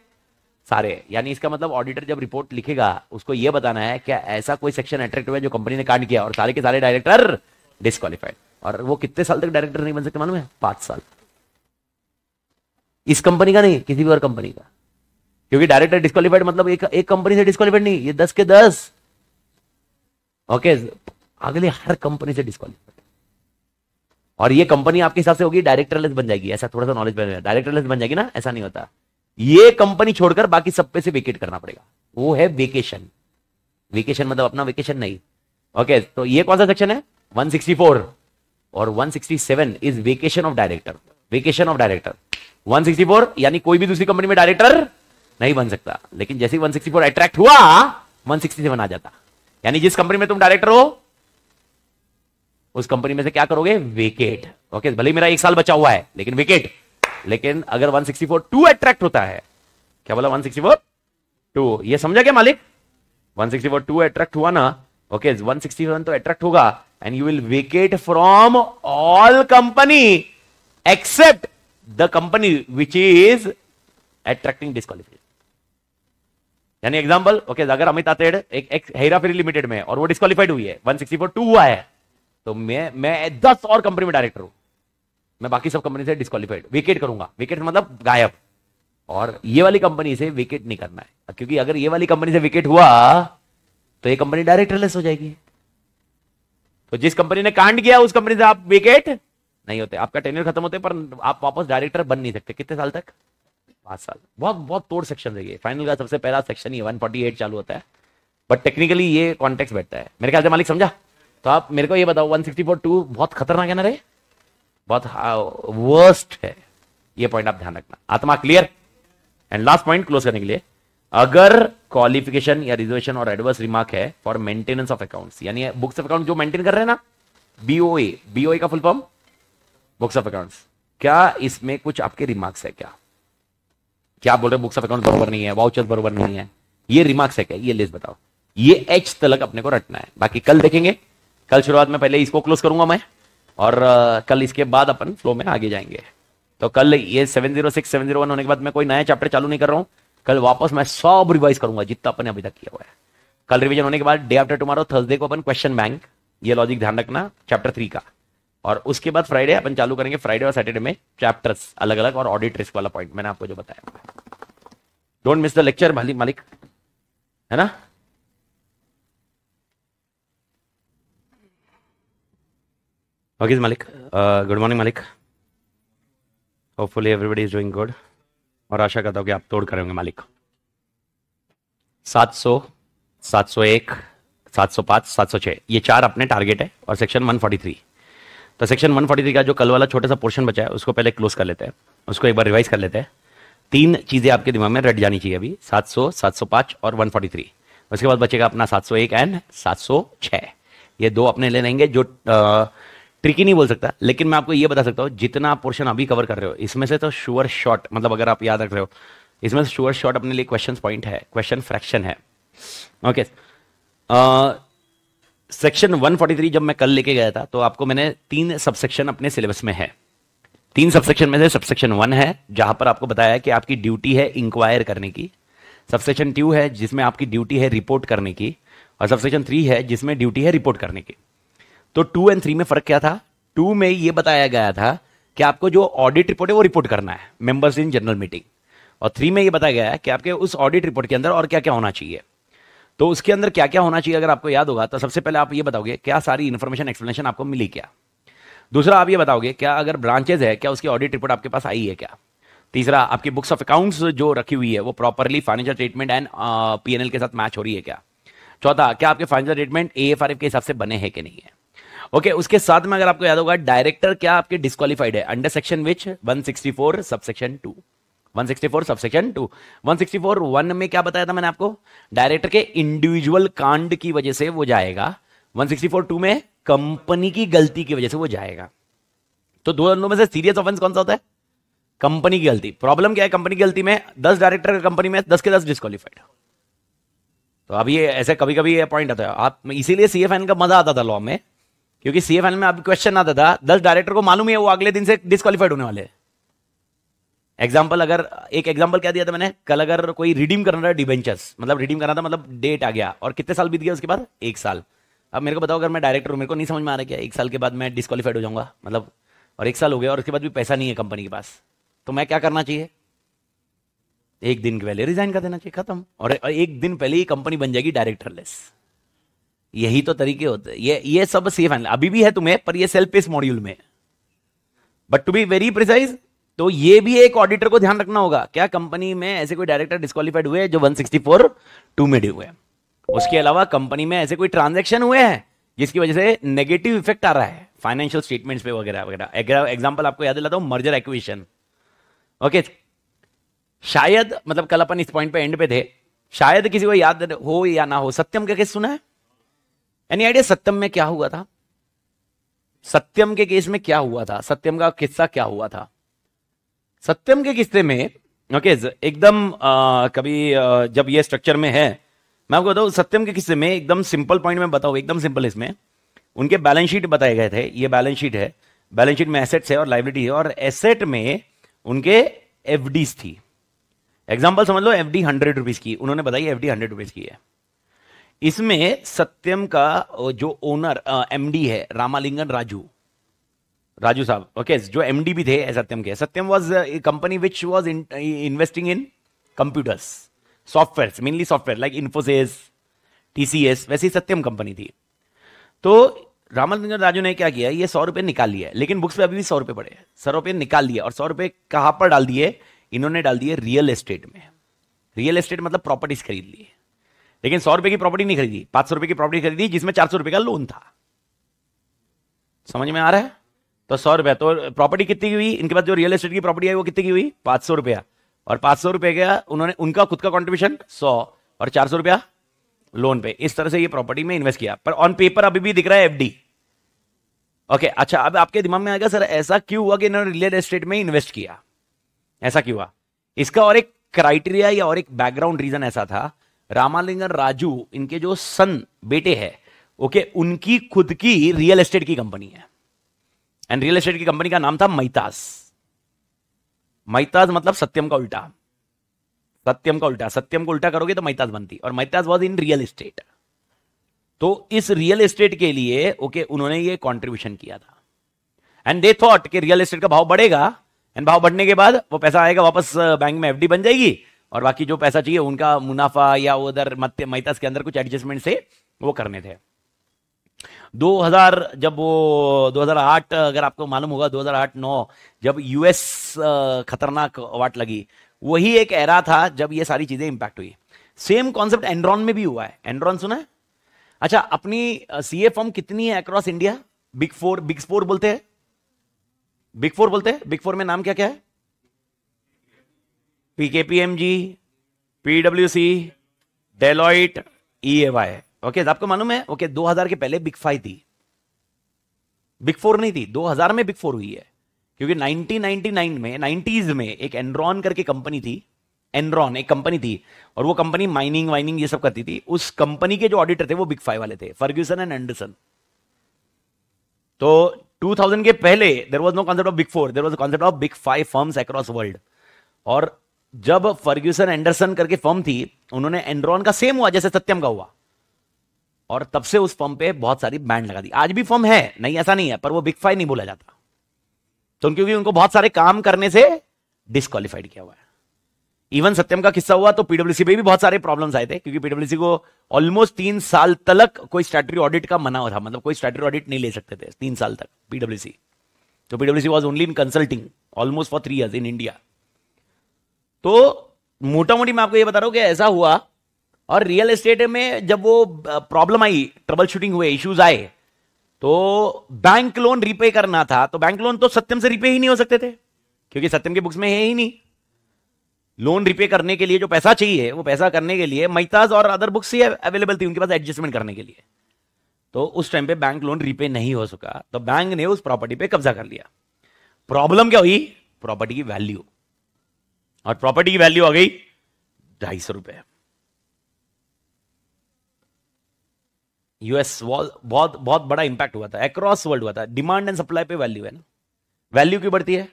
सारे यानी इसका मतलब ऑडिटर जब रिपोर्ट लिखेगा उसको यह बताना है क्या ऐसा कोई सेक्शन अट्रैक्टिव है जो कंपनी ने कांड किया और सारे के सारे डायरेक्टर डिस्कालीफाइड और वो कितने साल तक डायरेक्टर नहीं बन सकते मालूम है पांच साल इस कंपनी का नहीं किसी भी और कंपनी का क्योंकि डायरेक्टर डिस्कालीफाइड मतलब एक एक कंपनी से डिस्कालीफाइड नहीं ये दस के दस ओके अगले हर कंपनी से डिस्कालीफाइड और ये कंपनी आपके हिसाब से होगी डायरेक्टरलेस बन जाएगी ऐसा थोड़ा सा नॉलेज बन जाएगा डायरेक्टरलेस बन जाएगी ना ऐसा नहीं होता ये कंपनी छोड़कर बाकी सब पे से वेकेट करना पड़ेगा वो है वेकेशन वेकेशन मतलब अपना वेकेशन नहीं ओके okay, तो ये कौन सा सेक्शन है 164 और 167 is vacation of director vacation of director 164 यानी कोई भी दूसरी कंपनी में डायरेक्टर नहीं बन सकता लेकिन जैसे 164 अट्रैक्ट हुआ वन आ जाता यानी जिस कंपनी में तुम डायरेक्टर हो उस कंपनी में से क्या करोगे वेकेट ओके भले मेरा एक साल बचा हुआ है लेकिन वेकेट लेकिन अगर 164 टू अट्रैक्ट होता है क्या बोला 164 टू ये समझा क्या मालिक 164 टू अट्रैक्ट हुआ ना ओके वन सिक्सटी सेवन तो अट्रैक्ट होगा and you will vacate from all company except the company which is attracting disqualification यानी एग्जांपल ओके अगर अमित आतेड़ एक, एक हेरा फेरी लिमिटेड में और वो डिस्कालीफाइड हुई है 164 टू हुआ है तो मैं मैं दस और कंपनी में डायरेक्टर हूं मैं बाकी सब कंपनी से डिस्कालीफाइड विकेट करूंगा विकेट मतलब गायब और ये वाली कंपनी से विकेट नहीं करना है क्योंकि अगर ये वाली कंपनी से विकेट हुआ तो ये कंपनी डायरेक्टरलेस हो जाएगी तो जिस कंपनी ने कांड किया उस कंपनी से आप विकेट नहीं होते आपका टेन्यर खत्म होते पर आप वापस डायरेक्टर बन नहीं सकते कितने साल तक पांच साल बहुत बहुत तोड़ सेक्शन है फाइनल का सबसे पहला सेक्शन ही एट चालू होता है बट टेक्निकली ये कॉन्टेक्ट बैठता है मेरे ख्याल से मालिक समझा तो आप मेरे को ये बताओ फोर टू बहुत खतरनाक है ना रे बहुत वर्स्ट है ये पॉइंट आप ध्यान रखना आत्मा clear and last point close करने के लिए अगर क्वालिफिकेशन या रिजर्वेशन और एडवर्स रिमार्क है फॉर मेंटेनेंस ऑफ अकाउंट्स यानी बुक्स ऑफ अकाउंट जो मेंटेन कर रहे हैं ना बीओए बीओए का full form books of accounts क्या इसमें कुछ आपके रिमार्क्स है क्या क्या आप बोल रहे हो बुक्स ऑफ अकाउंट बरबर नहीं है वाउचर बरबर नहीं है ये रिमार्क्स है क्या ये लिस्ट बताओ ये एच तलक अपने को रटना है बाकी कल देखेंगे कल शुरुआत में पहले इसको क्लोज करूंगा मैं और कल इसके बाद अपन फ्लो में आगे जाएंगे तो कल ये seven zero six seven zero one होने के बाद मैं कोई नया चैप्टर चालू नहीं कर रहा हूँ कल वापस मैं सब रिवाइज करूंगा जितना अपने अभी तक किया हुआ है कल रिवीजन होने के बाद डे आफ्टर टुमारो थर्सडे को अपन क्वेश्चन बैंक ये लॉजिक ध्यान रखना चैप्टर थ्री का और उसके बाद फ्राइडे अपन चालू करेंगे फ्राइडे और सैटरडे में चैप्टर्स अलग अलग और ऑडिट रिस्क वाला पॉइंट मैंने आपको जो बताया डोंट मिस द लेक्चर मालिक है ना Wagiz Malik. Uh, good morning, Malik. Hopefully everybody is doing good. और आशा करता हूँ कि आप तोड़ करेंगे होंगे मालिक सात सौ सात सौ एक सात सौ पाँच सात सौ छः ये चार अपने टारगेट है और सेक्शन वन फोर्टी थ्री तो सेक्शन वन फोर्टी थ्री का जो कल वाला छोटा सा पोर्शन बचा है उसको पहले क्लोज कर लेते हैं उसको एक बार रिवाइज कर लेते हैं तीन चीज़ें आपके दिमाग में रट जानी चाहिए अभी सात सौ सात सौ पाँच और वन फोर्टी थ्री उसके बाद बचेगा अपना सात सौ एक एंड सात सौ छः ये दो अपने ले लेंगे जो आ, uh, ट्रिकी नहीं बोल सकता लेकिन मैं आपको ये बता सकता हूँ जितना आप पोर्शन अभी कवर कर रहे हो इसमें से तो श्योर शॉर्ट मतलब अगर आप याद रख रहे हो इसमें से श्योर शॉर्ट अपने लिए क्वेश्चन पॉइंट है क्वेश्चन फ्रैक्शन है ओके सेक्शन वन जब मैं कल लेके गया था तो आपको मैंने तीन सबसेक्शन अपने सिलेबस में है तीन सबसेक्शन में से सबसेक्शन वन है जहां पर आपको बताया कि आपकी ड्यूटी है इंक्वायर करने की सबसेक्शन टू है जिसमें आपकी ड्यूटी है रिपोर्ट करने की और सबसेक्शन थ्री है जिसमें ड्यूटी है रिपोर्ट करने की तो टू एंड थ्री में फर्क क्या था टू में यह बताया गया था कि आपको जो ऑडिट रिपोर्ट है वो रिपोर्ट करना है मेंबर्स इन जनरल मीटिंग और थ्री में ये बताया गया है कि आपके उस ऑडिट रिपोर्ट के अंदर और क्या क्या होना चाहिए तो उसके अंदर क्या क्या होना चाहिए अगर आपको याद होगा तो सबसे पहले आप ये बताओगे क्या सारी इन्फॉर्मेशन एक्सप्लेनेशन आपको मिली क्या दूसरा आप ये बताओगे क्या अगर ब्रांचेज है क्या उसकी ऑडिट रिपोर्ट आपके पास आई है क्या तीसरा आपकी बुक्स ऑफ अकाउंट्स जो रखी हुई है वो properly financial treatment and P के साथ मैच हो रही है क्या चौथा क्या आपके फाइनेंशियल ट्रीटमेंट ए के हिसाब से बने हैं कि नहीं है ओके okay, उसके साथ में अगर आपको याद होगा डायरेक्टर क्या आपके डिस्कालीफाइड है under section which 164 subsection two 164 subsection two 164 one में क्या बताया था मैंने आपको डायरेक्टर के इंडिविजुअल कांड की वजह से वो जाएगा 164 टू में कंपनी की गलती की वजह से वो जाएगा तो दो दोनों में से सीरियस ऑफेंस कौन सा होता है कंपनी की गलती प्रॉब्लम क्या है कंपनी की गलती में दस डायरेक्टर कंपनी में दस के दस डिस्कालीफाइड तो अब ये ऐसे कभी कभी ये पॉइंट आता है आप इसीलिए सीएफएन का मजा आता था लॉ में क्योंकि सीए फाइनल में अब क्वेश्चन आता था दस डायरेक्टर को मालूम है वो अगले दिन से डिस्कालीफाइड होने वाले एग्जाम्पल अगर एक एग्जाम्पल क्या दिया था मैंने कल अगर कोई रिडीम करना था डिबेंचर्स मतलब रिडीम करना था मतलब डेट आ गया और कितने साल बीत गया उसके बाद एक साल अब मेरे को बताओ अगर मैं डायरेक्टर हूँ मेरे को नहीं समझ में आ रहा क्या एक साल के बाद मैं डिस्कालीफाइड हो जाऊंगा मतलब और एक साल हो गया और उसके बाद भी पैसा नहीं है कंपनी के पास तो मैं क्या करना चाहिए एक दिन के पहले रिजाइन कर देना चाहिए खत्म और एक दिन पहले ही कंपनी बन जाएगी डायरेक्टरलेस यही तो तरीके होते हैं ये ये सब सेफ हैंडल अभी भी है तुम्हें पर ये सेल्फ इस मॉड्यूल में but to be very precise तो ये भी एक ऑडिटर को ध्यान रखना होगा क्या कंपनी में ऐसे कोई डायरेक्टर डिस्कालीफाइड हुए जो 164 टू में हुए उसके अलावा कंपनी में ऐसे कोई ट्रांजेक्शन हुए हैं जिसकी वजह से नेगेटिव इफेक्ट आ रहा है फाइनेंशियल स्टेटमेंट्स पे वगैरह वगैरह एग्जाम्पल आपको याद दिलाता हूँ मर्जर एक्विशन ओके शायद मतलब कल अपन इस पॉइंट पे एंड पे थे शायद किसी को याद हो या ना हो सत्यम का केस सुना है एनी आइडिया सत्यम में क्या हुआ था सत्यम के केस में क्या हुआ था सत्यम का किस्सा क्या हुआ था सत्यम के किस्से में ओके एकदम कभी आ, जब ये स्ट्रक्चर में है मैं आपको बताऊं सत्यम के किस्से में एकदम सिंपल पॉइंट में बताऊं एकदम सिंपल इसमें उनके बैलेंस शीट बताए गए थे ये बैलेंस शीट है बैलेंस शीट में एसेट्स है और लाइब्रेटी है और एसेट में उनके एफ थी एग्जाम्पल समझ लो एफ डी हंड्रेड रुपीज की उन्होंने बताई एफ डी हंड्रेड रुपीज की है इसमें सत्यम का जो ओनर एमडी है रामालिंगन राजू राजू साहब ओके जो एमडी भी थे सत्यम के Satyam was company which was investing in computers software mainly software like Infosys TCS वैसी सत्यम कंपनी थी तो रामालिंगन राजू ने क्या किया ये सौ रुपए निकाल लिया लेकिन बुक्स पे अभी भी सौ रुपए पड़े सौ रुपये निकाल लिए और सौ रुपए कहाँ पर डाल दिए इन्होंने डाल दिए रियल एस्टेट में रियल एस्टेट मतलब प्रॉपर्टीज खरीद लिए लेकिन सौ रुपए की प्रॉपर्टी नहीं खरीदी पांच सौ रुपए की प्रॉपर्टी खरीदी जिसमें चार सौ रुपए का लोन था समझ में आ रहा है तो सौ रुपया तो प्रॉपर्टी कितनी की हुई इनके पास जो रियल एस्टेट की प्रॉपर्टी है वो कितनी की हुई पांच सौ रुपया और पांच सौ रुपए का उन्होंने उनका खुद का कॉन्ट्रीब्यूशन सौ और चार सौ रुपया लोन पे इस तरह से ये प्रॉपर्टी में इन्वेस्ट किया पर ऑन पेपर अभी भी दिख रहा है एफडी ओके अच्छा अब आपके दिमाग में आएगा सर ऐसा क्यों हुआ कि इन्होंने रियल एस्टेट में इन्वेस्ट किया ऐसा क्यों हुआ इसका और एक क्राइटेरिया या और एक बैकग्राउंड रीजन ऐसा था रामालिंगन राजू इनके जो सन बेटे हैं ओके okay, उनकी खुद की रियल एस्टेट की कंपनी है एंड रियल एस्टेट की कंपनी का नाम था मैतास मैतास मतलब सत्यम का उल्टा सत्यम का उल्टा सत्यम को उल्टा करोगे तो मैतास बनती और Maytas was in real estate तो इस रियल एस्टेट के लिए ओके okay, उन्होंने ये कॉन्ट्रीब्यूशन किया था एंड दे थॉट कि रियल एस्टेट का भाव बढ़ेगा एंड भाव बढ़ने के बाद वो पैसा आएगा वापस बैंक में एफडी बन जाएगी और बाकी जो पैसा चाहिए उनका मुनाफा या उधर मैतास के अंदर कुछ एडजस्टमेंट से वो करने थे 2000 जब वो 2008 अगर आपको मालूम होगा 2008-9 जब यूएस खतरनाक वाट लगी वही एक एरा था जब ये सारी चीजें इंपैक्ट हुई सेम कॉन्सेप्ट एंड्रॉन में भी हुआ है एंड्रॉन सुना है अच्छा अपनी सी ए फॉर्म कितनी है across India big four big four बोलते हैं बिग फोर बोलते हैं बिग फोर में नाम क्या क्या है पीकेपीएमजी पीडब्ल्यूसी डेलॉइट ईएवाई ओके आपको मालूम है ओके okay, 2000 के पहले बिग फाइव थी बिग फोर नहीं थी 2000 में बिग फोर हुई है क्योंकि 1999 में 90s में एक एनरॉन करके कंपनी थी एनरॉन एक कंपनी थी और वो कंपनी माइनिंग वाइनिंग ये सब करती थी उस कंपनी के जो ऑडिटर थे वो बिग फाइव वाले थे फर्ग्यूसन एंड एंडरसन तो 2000 के पहले there was no concept of big four there was concept of big five firms across world और जब फर्ग्यूसन एंडरसन करके फर्म थी उन्होंने एंड्रॉन का सेम हुआ जैसे सत्यम का हुआ और तब से उस फर्म पे बहुत सारी बैंड लगा दी आज भी फर्म है नहीं ऐसा नहीं है पर वो बिग फाइव नहीं बोला जाता तो क्योंकि उनको बहुत सारे काम करने से डिस्कालीफाइड किया हुआ है इवन सत्यम का किस्सा हुआ तो पीडब्ल्यूसी पे भी बहुत सारे प्रॉब्लम्स आए थे क्योंकि पीडब्ल्यूसी को ऑलमोस्ट तीन साल तक कोई स्टैटरी ऑडिट का मना हुआ था मतलब कोई स्टैटरी ऑडिट नहीं ले सकते थे तीन साल तक पीडब्ल्यूसी तो पीडब्ल्यूसी was only in consulting almost for three years in India तो मोटा मोटी मैं आपको ये बता रहा हूं कि ऐसा हुआ और रियल एस्टेट में जब वो प्रॉब्लम आई ट्रबल शूटिंग हुए इश्यूज आए तो बैंक लोन रिपे करना था तो बैंक लोन तो सत्यम से रिपे ही नहीं हो सकते थे क्योंकि सत्यम के बुक्स में है ही नहीं लोन रिपे करने के लिए जो पैसा चाहिए वो पैसा करने के लिए मैताज और अदर बुक्स ही अवेलेबल थी उनके पास एडजस्टमेंट करने के लिए तो उस टाइम पे बैंक लोन रिपे नहीं हो सका तो बैंक ने उस प्रॉपर्टी पे कब्जा कर लिया प्रॉब्लम क्या हुई प्रॉपर्टी की वैल्यू और प्रॉपर्टी की वैल्यू आ गई ढाई सौ रुपए यूएस बहुत बहुत बड़ा इंपैक्ट हुआ था अक्रॉस वर्ल्ड हुआ था डिमांड एंड सप्लाई पे वैल्यू है ना वैल्यू क्यों बढ़ती है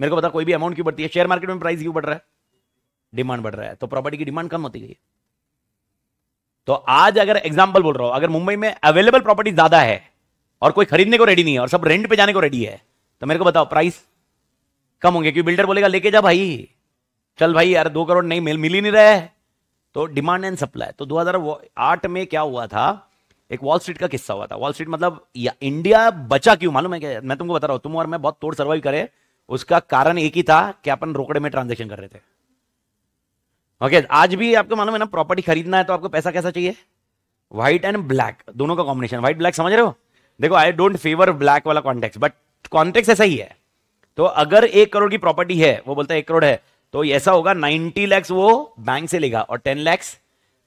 मेरे को पता कोई भी अमाउंट क्यों बढ़ती है शेयर मार्केट में प्राइस क्यों बढ़ रहा है डिमांड बढ़ रहा है तो प्रॉपर्टी की डिमांड कम होती गई तो आज अगर एग्जाम्पल बोल रहा हूं अगर मुंबई में अवेलेबल प्रॉपर्टी ज्यादा है और कोई खरीदने को रेडी नहीं है और सब रेंट पे जाने को रेडी है तो मेरे को बताओ प्राइस कम होंगे क्योंकि बिल्डर बोलेगा लेके जा भाई चल भाई यार दो करोड़ नहीं मिल मिल ही नहीं रहा है तो डिमांड एंड सप्लाई तो 2008 में क्या हुआ था एक वॉल स्ट्रीट का किस्सा हुआ था वॉल स्ट्रीट मतलब इंडिया बचा क्यों मालूम है क्या मैं तुमको बता रहा हूं तुम और मैं बहुत तोड़ सर्वाइव करे उसका कारण एक ही था कि अपन रोकड़े में ट्रांजेक्शन कर रहे थे ओके आज भी आपको मालूम है ना प्रॉपर्टी खरीदना है तो आपको पैसा कैसा चाहिए व्हाइट एंड ब्लैक दोनों का कॉम्बिनेशन व्हाइट ब्लैक समझ रहे हो देखो आई डोंट फेवर ब्लैक वाला कॉन्टेक्ट बट कॉन्टेक्ट ऐसा ही है तो अगर एक करोड़ की प्रॉपर्टी है वो बोलता है एक करोड़ है तो ऐसा होगा 90 लैक्स वो बैंक से लेगा और 10 लैक्स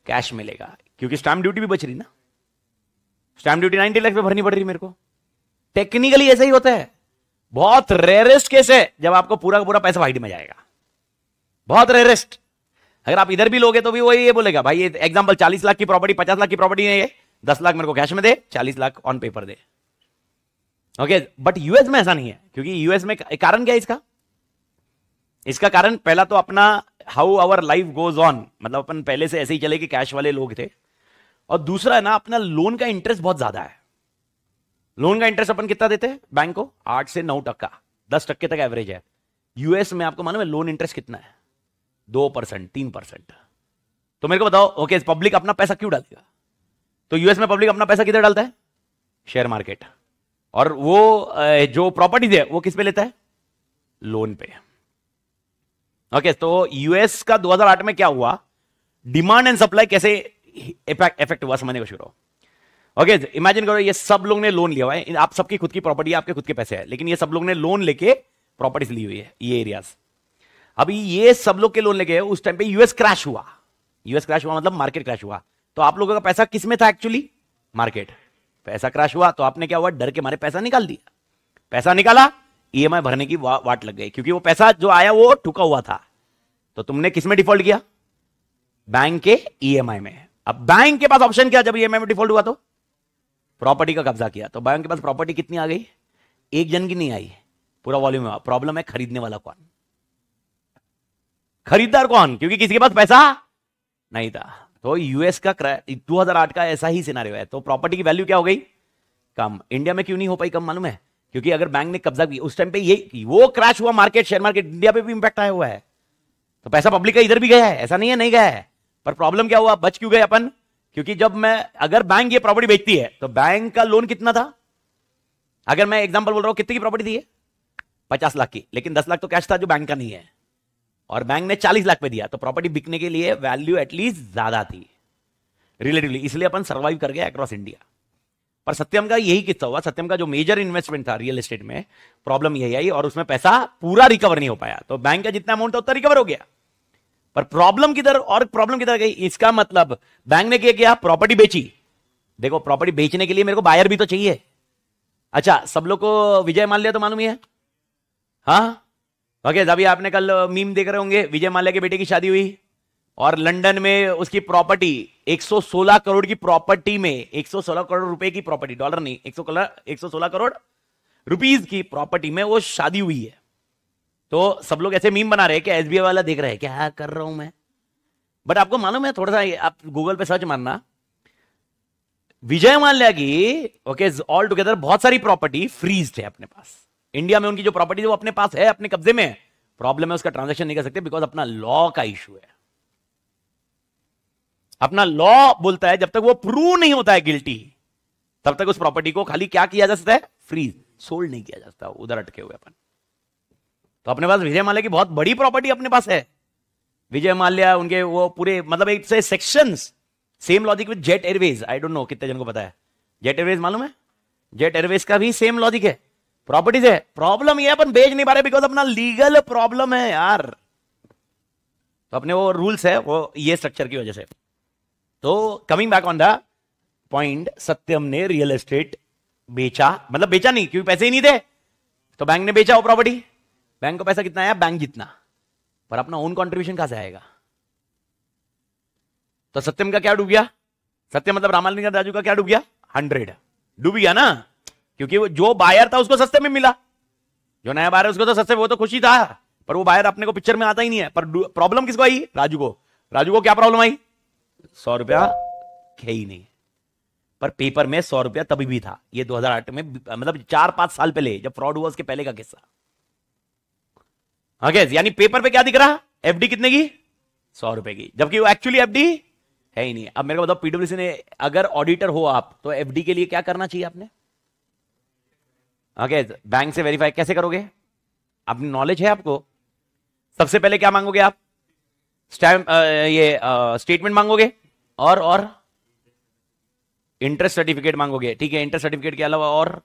कैश में लेगा क्योंकि स्टैंप ड्यूटी भी बच रही ना स्टैंप ड्यूटी 90 लैक्स में भरनी पड़ रही मेरे को टेक्निकली ऐसा ही होता है बहुत रेयरेस्ट केस है जब आपको पूरा का पूरा पैसा वाइड में जाएगा बहुत रेयरेस्ट अगर आप इधर भी लोगे तो भी वही ये बोलेगा भाई एग्जाम्पल चालीस लाख की प्रॉपर्टी पचास लाख की प्रॉपर्टी नहीं है दस लाख मेरे को कैश में दे चालीस लाख ऑन पेपर दे ओके बट यूएस में ऐसा नहीं है क्योंकि यूएस में कारण क्या है इसका इसका कारण पहला तो अपना how our life goes on मतलब अपन पहले से ऐसे ही चले कि कैश वाले लोग थे और दूसरा है ना अपना लोन का इंटरेस्ट बहुत ज्यादा है लोन का इंटरेस्ट अपन कितना देते हैं बैंक को आठ से नौ टक्का दस टक्के तक एवरेज है यूएस में आपको मालूम है लोन इंटरेस्ट कितना है दो परसेंट तीन परसेंट तो मेरे को बताओ ओके पब्लिक अपना पैसा क्यों डालेगा तो यूएस में पब्लिक अपना पैसा किधर डालता है शेयर मार्केट और वो जो प्रॉपर्टीज है वो किस पे लेता है लोन पे ओके तो यूएस का 2008 में क्या हुआ डिमांड एंड सप्लाई कैसे इफेक्ट हुआ समझने को शुरू ओके इमेजिन करो ये सब लोग ने लोन लिया हुआ है आप सबकी खुद की प्रॉपर्टी आपके खुद के पैसे है लेकिन ये सब लोग ने लोन लेके प्रॉपर्टीज ली हुई है ये एरियाज अभी ये सब लोग के लोन लेके उस टाइम पे यूएस क्रैश हुआ यूएस क्रैश हुआ मतलब मार्केट क्रैश हुआ तो आप लोगों का पैसा किसमें था एक्चुअली मार्केट पैसा क्रैश हुआ तो आपने क्या हुआ डर के मारे पैसा निकाल दिया पैसा निकाला ईएमआई e भरने की वा, वाट लग गई क्योंकि वो पैसा जो आया वो ठुका हुआ था तो तुमने किसमें डिफॉल्ट किया बैंक के ईएमआई e में अब बैंक के पास ऑप्शन क्या जब ईएमआई e में डिफॉल्ट हुआ तो प्रॉपर्टी का कब्जा किया तो बैंक के पास प्रॉपर्टी कितनी आ गई एक जन की नहीं आई पूरा वॉल्यूम हुआ प्रॉब्लम है खरीदने वाला कौन खरीदार कौन क्योंकि किसी के पास पैसा नहीं था तो यूएस का दो का ऐसा ही सिनारियो है तो प्रॉपर्टी की वैल्यू क्या हो गई कम इंडिया में क्यों नहीं हो पाई कम मालूम है क्योंकि अगर बैंक ने कब्जा किया उस टाइम पे ये वो क्रैश हुआ मार्केट शेयर मार्केट इंडिया पे भी इंपैक्ट आया हुआ है तो पैसा पब्लिक का इधर भी गया है ऐसा नहीं है नहीं गया है पर प्रॉब्लम क्या हुआ बच क्यों गए अपन क्योंकि जब मैं अगर बैंक ये प्रॉपर्टी बेचती है तो बैंक का लोन कितना था अगर मैं एग्जाम्पल बोल रहा हूँ कितनी की प्रॉपर्टी थी है पचास लाख की लेकिन दस लाख तो कैश था जो बैंक का नहीं है और बैंक ने चालीस लाख पे दिया तो प्रॉपर्टी बिकने के लिए वैल्यू एटलीस्ट ज्यादा थी रिलेटिवली इसलिए अपन सर्वाइव कर गया अक्रॉस इंडिया पर सत्यम का यही किस्सा हुआ सत्यम का जो मेजर इन्वेस्टमेंट था रियल एस्टेट में प्रॉब्लम यही आई और उसमें पैसा पूरा रिकवर नहीं हो पाया तो बैंक का जितना अमाउंट था उतना रिकवर हो गया पर प्रॉब्लम किधर और प्रॉब्लम किधर गई इसका मतलब बैंक ने क्या किया प्रॉपर्टी बेची देखो प्रॉपर्टी बेचने के लिए मेरे को बायर भी तो चाहिए अच्छा सब लोग को विजय माल्या तो मालूम ही है हाँ ओके okay, अभी आपने कल मीम देख रहे होंगे विजय माल्या के बेटे की शादी हुई और लंदन में उसकी प्रॉपर्टी 116 करोड़ की प्रॉपर्टी में 116 करोड़ रुपए की प्रॉपर्टी डॉलर नहीं एक 116 करोड़ रुपीज की प्रॉपर्टी में वो शादी हुई है तो सब लोग ऐसे मीम बना रहे हैं कि एसबीआई वाला देख रहे हैं क्या कर रहा हूं मैं बट आपको मालूम है थोड़ा सा आप गूगल पे सर्च मानना विजय माल्या की ओके ऑल टुगेदर बहुत सारी प्रॉपर्टी फ्रीज है अपने पास इंडिया में उनकी जो प्रॉपर्टी है वो अपने पास है अपने कब्जे में प्रॉब्लम है उसका ट्रांजेक्शन नहीं कर सकते बिकॉज अपना लॉ का इशू है अपना लॉ बोलता है जब तक वो प्रूव नहीं होता है गिल्टी तब तक उस प्रॉपर्टी को खाली क्या किया जा सकता है फ्रीज सोल्ड नहीं किया जा सकता उधर अटके हुए अपन तो अपने पास विजय माल्या की बहुत बड़ी प्रॉपर्टी अपने पास है विजय माल्या उनके वो पूरे मतलब एक से section same logic with Jet Airways I don't know कितने जन को पता है जेट एयरवेज मालूम है जेट एयरवेज का भी सेम लॉजिक है प्रॉपर्टीज है प्रॉब्लम ये अपन बेच नहीं पा रहे बिकॉज अपना लीगल प्रॉब्लम है यार तो अपने वो रूल्स है वो ये स्ट्रक्चर की वजह से तो coming back on the point Satyam ने रियल एस्टेट बेचा मतलब बेचा नहीं क्योंकि पैसे ही नहीं थे तो बैंक ने बेचा वो प्रॉपर्टी बैंक को पैसा कितना आया बैंक जितना पर अपना ओन कॉन्ट्रीब्यूशन कहां से आएगा तो सत्यम का क्या डूब गया सत्यम मतलब रामालिंग राजू का क्या डूब गया हंड्रेड डूब गया ना क्योंकि वो जो बायर था उसको सस्ते में मिला जो नया बायर उसको तो सस्ते वो तो खुशी था पर वो बायर अपने को पिक्चर में आता ही नहीं है पर प्रॉब्लम किसको आई राजू को राजू को क्या प्रॉब्लम आई सौ रुपया है ही नहीं पर पेपर में सौ रुपया तभी भी था ये 2008 में मतलब चार पांच साल पहले जब फ्रॉड हुआ उसके पहले का किस्सा हाँ गैस यानी पेपर पे क्या दिख रहा एफडी कितने की सौ रुपए की जबकि वो एक्चुअली एफडी है ही नहीं अब मेरे को बताओ पीडब्ल्यूसी ने अगर ऑडिटर हो आप तो एफडी के लिए क्या करना चाहिए आपने हाँ गैस बैंक से वेरीफाई कैसे करोगे अपनी नॉलेज है आपको सबसे पहले क्या मांगोगे आप स्टैम्प ये स्टेटमेंट मांगोगे और और इंटरेस्ट सर्टिफिकेट मांगोगे ठीक है इंटरेस्ट सर्टिफिकेट के अलावा और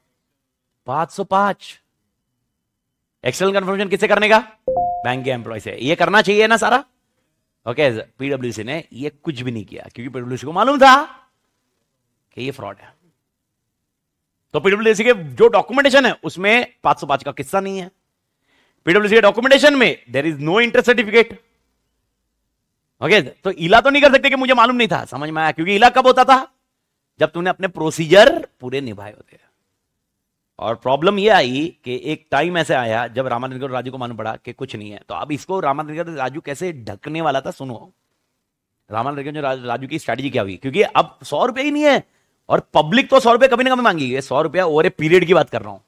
505 एक्सेल कन्फर्मेशन किससे करने का बैंक के एम्प्लॉय से ये करना चाहिए ना सारा ओके पीडब्ल्यूसी ने ये कुछ भी नहीं किया क्योंकि पीडब्ल्यूसी को मालूम था कि ये फ्रॉड है तो पीडब्ल्यूसी के जो डॉक्यूमेंटेशन है उसमें 505 का किस्सा नहीं है पीडब्ल्यूसी के डॉक्यूमेंटेशन में there is no interest certificate okay तो इला तो नहीं कर सकते कि मुझे मालूम नहीं था समझ में आया क्योंकि इला कब होता था जब तूने अपने प्रोसीजर पूरे निभाए होते और प्रॉब्लम ये आई कि एक टाइम ऐसे आया जब रामानंद राजू को मालूम पड़ा कि कुछ नहीं है तो अब इसको रामानंद राजू कैसे ढकने वाला था सुनो रामानंद राजू की स्ट्रैटेजी क्या हुई क्योंकि अब सौ रुपये ही नहीं है और पब्लिक तो सौ रुपये कभी ना कभी मांगी सौ रुपया ओवर ए पीरियड की बात कर रहा हूं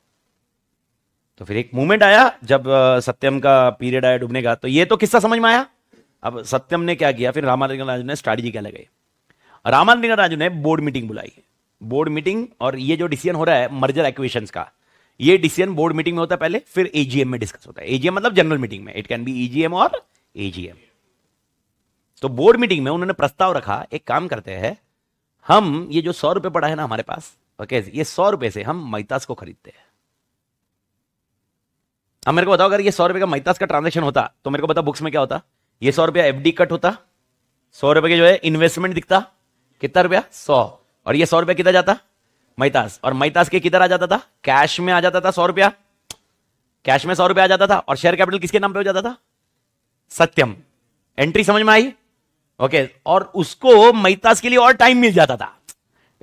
तो फिर एक मूवमेंट आया जब सत्यम का पीरियड आया डूबने का तो ये तो किस्सा समझ में आया अब सत्यम ने क्या किया फिर रामालिंग राजु ने स्ट्रैटेजी क्या लगाई रामालिंग राजु ने बोर्ड मीटिंग बुलाई बोर्ड मीटिंग और ये जो डिसीजन हो रहा है मर्जर एक्विशन का ये डिसीजन बोर्ड मीटिंग में होता है पहले फिर एजीएम में डिस्कस होता है एजीएम मतलब जनरल मीटिंग में इट कैन बी ईजीएम और एजीएम तो बोर्ड मीटिंग में उन्होंने प्रस्ताव रखा एक काम करते हैं हम ये जो सौ रुपए पड़ा है ना हमारे पास ओके ये सौ रुपए से हम मैतास को खरीदते हैं अब मेरे को बताओ अगर ये सौ रुपए का मैतास का ट्रांजेक्शन होता तो मेरे को बताओ बुक्स में क्या होता ये सौ रुपया एफडी कट होता सौ रुपए के जो है इन्वेस्टमेंट दिखता कितना रुपया सौ और ये सौ रुपया किधर जाता मैतास और मैतास के किधर आ जाता था कैश में आ जाता था सौ रुपया कैश में सौ रुपया आ जाता था और शेयर कैपिटल किसके नाम पे हो जाता था सत्यम एंट्री समझ में आई ओके और उसको मैतास के लिए और टाइम मिल जाता था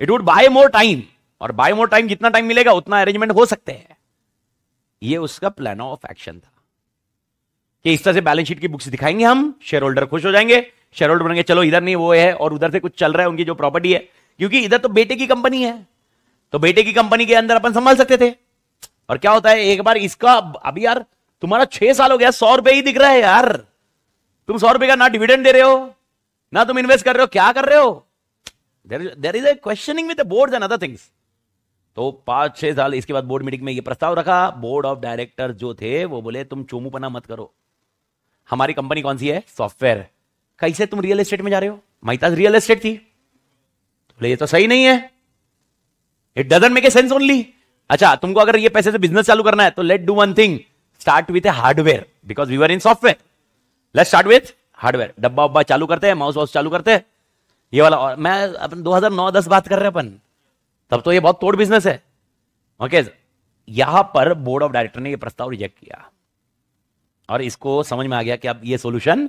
it would buy more time और बाय मोर टाइम जितना टाइम मिलेगा उतना अरेंजमेंट हो सकते हैं ये उसका प्लान ऑफ एक्शन था कि इस तरह से बैलेंस शीट की बुक्स दिखाएंगे हम शेयर होल्डर खुश हो जाएंगे शेयर होल्डर बनेंगे चलो इधर नहीं वो है और उधर से कुछ चल रहा है उनकी जो प्रॉपर्टी है क्योंकि इधर तो बेटे की कंपनी है तो बेटे की कंपनी के अंदर अपन संभाल सकते थे और क्या होता है एक बार इसका अभी यार तुम्हारा छह साल हो गया सौ रुपए ही दिख रहा है यार तुम सौ रुपए का ना डिविडेंड दे रहे हो ना तुम इन्वेस्ट कर रहे हो क्या कर रहे हो there is a questioning with board and other things तो पांच छह साल इसके बाद बोर्ड मीटिंग में ये प्रस्ताव रखा बोर्ड ऑफ डायरेक्टर जो थे वो बोले तुम चोमूपना मत करो हमारी कंपनी कौन सी है सॉफ्टवेयर कैसे तुम रियल एस्टेट में जा रहे हो महिता रियल एस्टेट थी बोले ये तो सही नहीं है it doesn't make a sense only अच्छा तुमको अगर ये पैसे से बिजनेस चालू करना है तो let do one thing start with a hardware because we are in software let start with hardware डब्बा उब्बा चालू करते हैं माउस वाउस चालू करते हैं ये वाला और मैं अपन 2009-10 बात कर रहे हैं अपन तब तो ये बहुत तोड़ बिजनेस है ओके okay, यहां पर बोर्ड ऑफ डायरेक्टर ने ये प्रस्ताव रिजेक्ट किया और इसको समझ में आ गया कि अब ये सोल्यूशन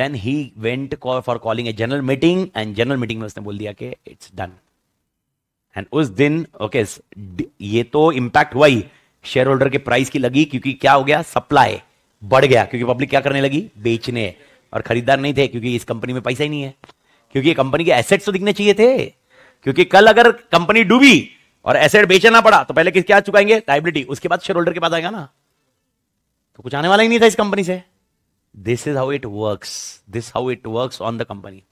देन ही went call for calling a general meeting and general meeting में उसने बोल दिया कि इट्स डन एंड उस दिन ओके okay, ये तो इंपैक्ट हुआ ही शेयर होल्डर के प्राइस की लगी क्योंकि क्या हो गया सप्लाई बढ़ गया क्योंकि पब्लिक क्या करने लगी बेचने और खरीदार नहीं थे क्योंकि इस कंपनी में पैसा ही नहीं है क्योंकि कंपनी के एसेट्स तो दिखने चाहिए थे क्योंकि कल अगर कंपनी डूबी और एसेट बेचना पड़ा तो पहले किसके आ चुकाएंगे लाइबिलिटी उसके बाद शेयर होल्डर के पास आएगा ना तो कुछ आने वाला ही नहीं था इस कंपनी से this is how it work this how it work on the company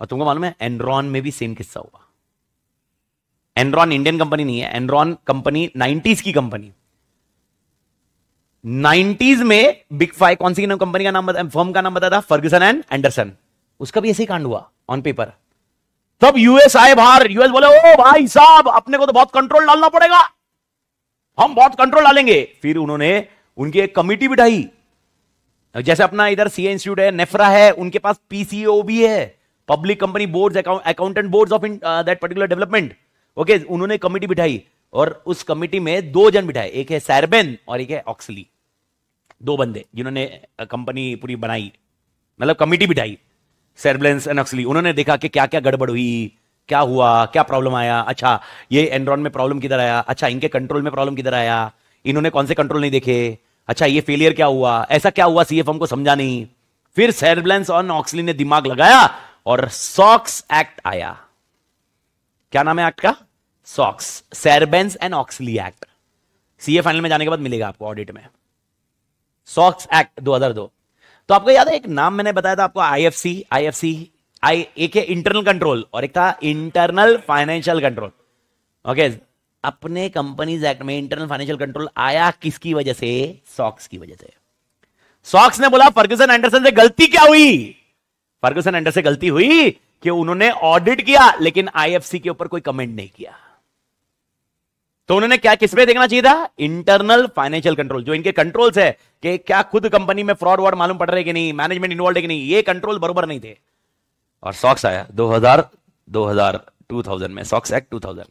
और तुमको मालूम है एनरॉन में भी सेम किस्सा हुआ एनरॉन इंडियन कंपनी नहीं है एनरॉन कंपनी नाइनटीज की कंपनी नाइनटीज में बिग फाइव कौन सी कंपनी का नाम बता फर्म का नाम बता था फर्गसन एंड एंडरसन उसका भी ऐसे ही कांड हुआ ऑन पेपर तब यूएस आए बाहर यूएस बोले ओ भाई साहब अपने को तो बहुत कंट्रोल डालना पड़ेगा हम बहुत कंट्रोल डालेंगे फिर उन्होंने उनकी एक कमिटी बिठाई जैसे अपना इधर सी इंस्टीट्यूट है नेफ्रा है उनके पास पीसीओ भी है public company board accountant board of that particular development okay उन्होंने कमिटी बिठाई और उस कमिटी में दो जन बिठाए एक है सैरबेन और एक है ऑक्सली दो बंदे जिन्होंने कंपनी uh, पूरी बनाई मतलब कमिटी बिठाई सैरबेंस एंड ऑक्सली उन्होंने देखा कि क्या क्या गड़बड़ हुई क्या हुआ क्या प्रॉब्लम आया अच्छा ये एंड्रॉन में प्रॉब्लम किधर आया अच्छा इनके कंट्रोल में प्रॉब्लम किधर आया इन्होंने कौन से कंट्रोल नहीं देखे अच्छा ये फेलियर क्या हुआ ऐसा क्या हुआ सीएफएम को समझा नहीं फिर सेरब्लेंस और नॉक्सली ने दिमाग लगाया और सॉक्स एक्ट आया क्या नाम है एक्ट का SOX Sarbanes and Oxley act CA final में जाने के बाद मिलेगा आपको ऑडिट में सॉक्स एक्ट 2002 तो आपको याद है एक नाम मैंने बताया था आपको आईएफसी आईएफसी आई एक है इंटरनल कंट्रोल और एक था इंटरनल फाइनेंशियल कंट्रोल ओके अपने कंपनीज एक्ट में इंटरनल फाइनेंशियल कंट्रोल आया किसकी वजह से सॉक्स की वजह से सॉक्स ने बोला फर्ग्यूसन एंडरसन से गलती क्या हुई फर्ग्यूसन एंडरसन से गलती हुई कि उन्होंने ऑडिट किया लेकिन आईएफसी के ऊपर कोई कमेंट नहीं किया तो उन्होंने क्या किस पे देखना चाहिए था इंटरनल फाइनेंशियल कंट्रोल जो इनके कंट्रोल्स है कि क्या खुद कंपनी में फ्रॉड वॉड मालूम पड़ रहे कि नहीं मैनेजमेंट इन्वॉल्व है कि नहीं ये कंट्रोल बरोबर नहीं थे और सॉक्स आया 2000 2000 2000 में SOX act 2000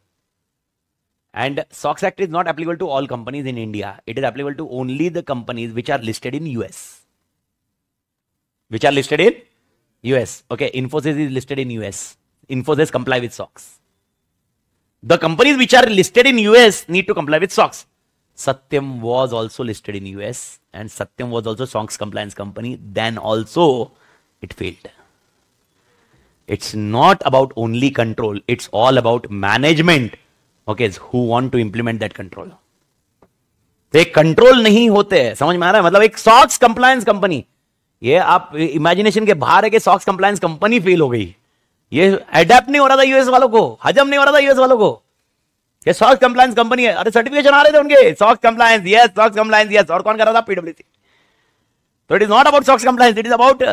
And SOX Act is not applicable to all companies in India. It is applicable to only the companies which are listed in US. Which are listed in US. Okay, Infosys is listed in US. Infosys comply with SOX. The companies which are listed in US need to comply with SOX. Satyam was also listed in US and Satyam was also SOX compliance company. Then also it failed. It's not about only control. It's all about management okay who who to implement that control तो एक control नहीं होते है समझ में आ रहा है मतलब एक सॉक्स कंप्लायंस कंपनी ये आप इमेजिनेशन के बाहर है कि सॉक्स कंप्लायंस कंपनी फेल हो गई ये एडेप्ट नहीं हो रहा था यूएस वालों को हजम नहीं हो रहा था यूएस वालों को ये सॉक्स कंप्लायंस कंपनी है अरे सर्टिफिकेशन आ रहे थे उनके SOX compliance yes SOX compliance yes और कौन कर रहा था पीडब्ल्यूसी तो it is not about SOX compliance it is about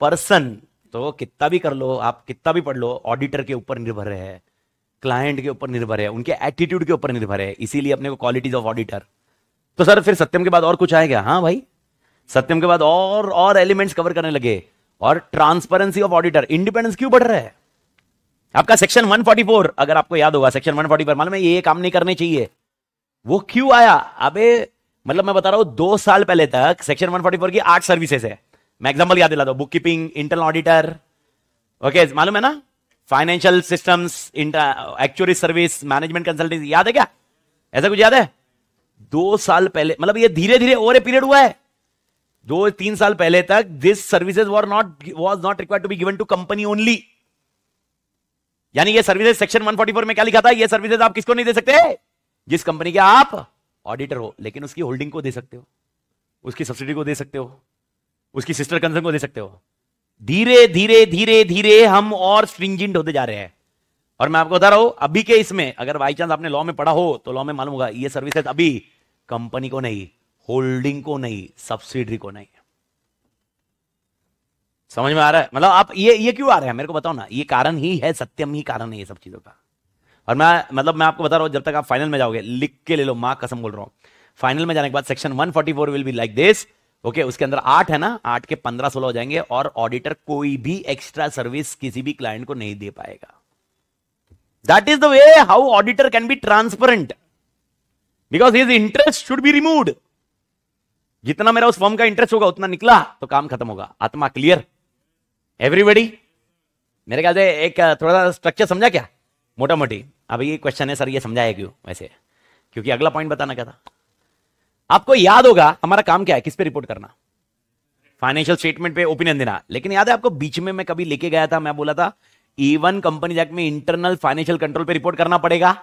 person तो कितना भी कर लो आप कितना भी पढ़ लो ऑडिटर के ऊपर निर्भर है क्लाइंट के ऊपर निर्भर है उनके एटीट्यूड के ऊपर निर्भर है इसीलिए अपने को क्वालिटीज ऑफ ऑडिटर तो सर फिर सत्यम के बाद और कुछ आएगा हाँ भाई सत्यम के बाद और और एलिमेंट्स कवर करने लगे और ट्रांसपेरेंसी ऑफ ऑडिटर इंडिपेंडेंस क्यों बढ़ रहा है आपका सेक्शन 144 अगर आपको याद होगा सेक्शन 144 मालूम है ये काम नहीं करने चाहिए वो क्यों आया अबे मतलब मैं बता रहा हूं दो साल पहले तक सेक्शन 144 की आठ सर्विसेज है मैं एग्जाम्पल याद दिला दो book keeping internal auditor okay मालूम है ना financial systems actually service management consulting याद है क्या ऐसा कुछ याद है दो साल पहले मतलब ये धीरे धीरे ओवर ए पीरियड हुआ है दो तीन साल पहले तक this services were not was not required to be given to company only यानी ये सर्विसेज सेक्शन 144 में क्या लिखा था ये सर्विसेज आप किसको नहीं दे सकते जिस कंपनी के आप ऑडिटर हो लेकिन उसकी होल्डिंग को दे सकते हो उसकी सब्सिडी को दे सकते हो उसकी सिस्टर कंसर्न को दे सकते हो धीरे धीरे धीरे धीरे हम और स्ट्रिंजेंट होते जा रहे हैं और मैं आपको बता रहा हूं अभी के इसमें अगर बाई चांस आपने लॉ में पढ़ा हो तो लॉ में मालूम होगा ये सर्विस अभी कंपनी को नहीं होल्डिंग को नहीं सब्सिडरी को नहीं समझ में आ रहा है मतलब आप ये ये क्यों आ रहे हैं मेरे को बताओ ना ये कारण ही है सत्यम ही कारण है ये सब चीजों का और मैं मतलब मैं आपको बता रहा हूं जब तक आप फाइनल में जाओगे लिख के ले लो मां कसम बोल रहा हूं फाइनल में जाने के बाद section 144 will be like this okay okay, उसके अंदर आठ है ना आठ के पंद्रह सोलह हो जाएंगे और ऑडिटर कोई भी एक्स्ट्रा सर्विस किसी भी क्लाइंट को नहीं दे पाएगा that is the way how auditor can be transparent because his interest should be remove जितना मेरा उस फॉर्म का इंटरेस्ट होगा उतना निकला तो काम खत्म होगा आत्मा क्लियर एवरीबडी मेरे ख्याल से एक थोड़ा सा स्ट्रक्चर समझा क्या मोटा मोटी अब ये क्वेश्चन है सर ये समझाया क्यों वैसे क्योंकि अगला पॉइंट बताना क्या था आपको याद होगा हमारा काम क्या है किस पे रिपोर्ट करना फाइनेंशियल स्टेटमेंट पे ओपिनियन देना लेकिन याद है आपको बीच में मैं कभी लेके गया था मैं बोला था इवन कंपनी एक्ट में इंटरनल फाइनेंशियल कंट्रोल पे रिपोर्ट करना पड़ेगा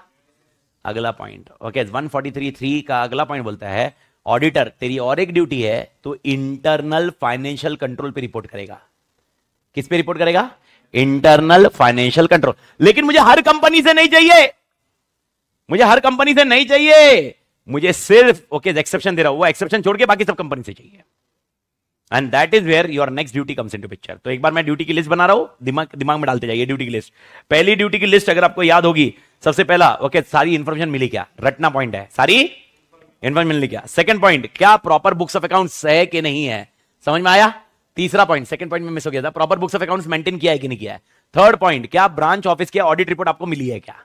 अगला point okay one forty three three का अगला पॉइंट बोलता है ऑडिटर तेरी और एक ड्यूटी है तो इंटरनल फाइनेंशियल कंट्रोल पे रिपोर्ट करेगा किस पे रिपोर्ट करेगा इंटरनल फाइनेंशियल कंट्रोल लेकिन मुझे हर कंपनी से नहीं चाहिए मुझे हर कंपनी से नहीं चाहिए मुझे सिर्फ ओके okay, एक्सेप्शन दे रहा वो एक्सेप्शन छोड़ के बाकी सब कंपनी से चाहिए and that is where your next duty comes in to picture तो एक बार मैं ड्यूटी की लिस्ट बना रहा हूं दिमाग दिमाग में डालते जाइए ड्यूटी की लिस्ट पहली ड्यूटी की लिस्ट अगर आपको याद होगी सबसे पहला ओके okay, सारी इंफॉर्मेशन मिली क्या रटना पॉइंट है सारी इन्फॉर्मेशन मिली क्या सेकंड पॉइंट क्या प्रॉपर बुक्स ऑफ अकाउंट्स है कि नहीं है समझ में आया तीसरा पॉइंट सेकंड पॉइंट में मिस हो गया था proper books of accounts maintain किया है कि नहीं किया है थर्ड पॉइंट क्या ब्रांच ऑफिस की ऑडिट रिपोर्ट आपको मिली है क्या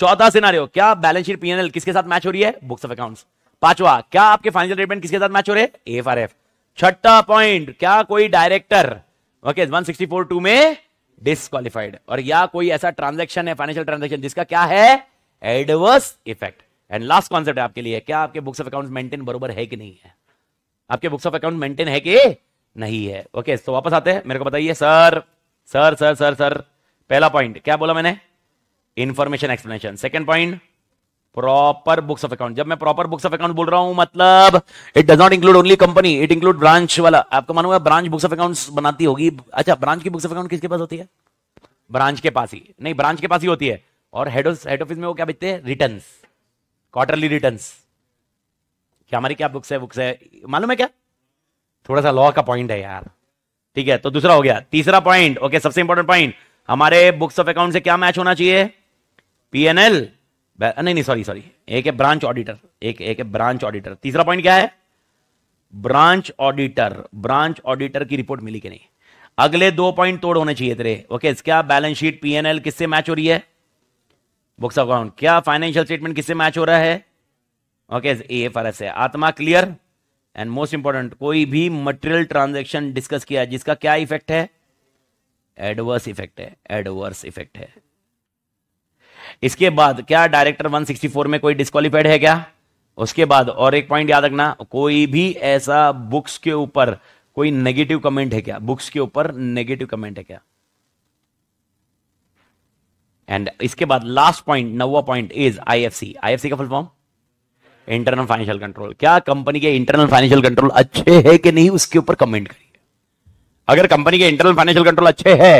चौथा सिनारियो क्या बैलेंस शीट पीएनएल किसके साथ मैच हो रही है बुक्स ऑफ अकाउंट्स पांचवा क्या आपके फाइनेंशियल स्टेटमेंट किसके साथ मैच हो रहे हैं एफ आर एफ छठा पॉइंट क्या कोई director okay one sixty four two में डिस्कालीफाइड और या कोई ऐसा ट्रांजेक्शन है फाइनेंशियल ट्रांजेक्शन जिसका क्या है adverse effect and last concept आपके लिए क्या आपके बुक्स ऑफ अकाउंट मेंटेन बरोबर है कि नहीं है आपके बुक्स ऑफ अकाउंट मेंटेन है कि नहीं है ओके okay, तो so वापस आते हैं मेरे को बताइए sir sir sir sir sir पहला पॉइंट क्या बोला मैंने information explanation second point proper books of account जब मैं प्रॉपर बुक्स ऑफ अकाउंट बोल रहा हूं मतलब it does not include only company it include branch वाला आपको मानू ब्रांच बुक्स ऑफ अकाउंट बनाती होगी अच्छा ब्रांच की बुक्स ऑफ अकाउंट किसके पास होती है ब्रांच के पास ही नहीं ब्रांच के पास ही होती है और हेड हेड ऑफिस में वो क्या बेचते हैं रिटर्न क्वार्टरली रिटर्न क्या हमारी क्या बुक्स है बुक्स है मालूम है क्या थोड़ा सा लॉ का पॉइंट है यार ठीक है तो दूसरा हो गया तीसरा पॉइंट ओके सबसे इंपॉर्टेंट पॉइंट हमारे बुक्स ऑफ अकाउंट से क्या मैच होना चाहिए पीएनएल नहीं नहीं सॉरी सॉरी एक है ब्रांच ऑडिटर एक एक है ब्रांच ऑडिटर तीसरा पॉइंट क्या है ब्रांच ऑडिटर ब्रांच ऑडिटर की रिपोर्ट मिली कि नहीं अगले दो पॉइंट तोड़ होने चाहिए तेरे ओके क्या बैलेंस शीट पीएनएल किससे मैच हो रही है बुक्स अकाउंट क्या फाइनेंशियल स्टेटमेंट किससे मैच हो रहा है okay A F R S है आत्मा क्लियर एंड मोस्ट इंपॉर्टेंट कोई भी मटेरियल ट्रांजेक्शन डिस्कस किया जिसका क्या इफेक्ट है एडवर्स इफेक्ट है एडवर्स इफेक्ट है इसके बाद क्या डायरेक्टर 164 में कोई डिस्कालीफाइड है क्या उसके बाद और एक पॉइंट याद रखना कोई भी ऐसा बुक्स के ऊपर कोई नेगेटिव कमेंट है क्या बुक्स के ऊपर नेगेटिव कमेंट है क्या एंड इसके बाद लास्ट पॉइंट नवा पॉइंट इज आईएफसी आईएफसी का full form internal financial control क्या कंपनी के इंटरनल फाइनेंशियल कंट्रोल अच्छे है कि नहीं उसके ऊपर कमेंट करिए अगर कंपनी के इंटरनल फाइनेंशियल कंट्रोल अच्छे है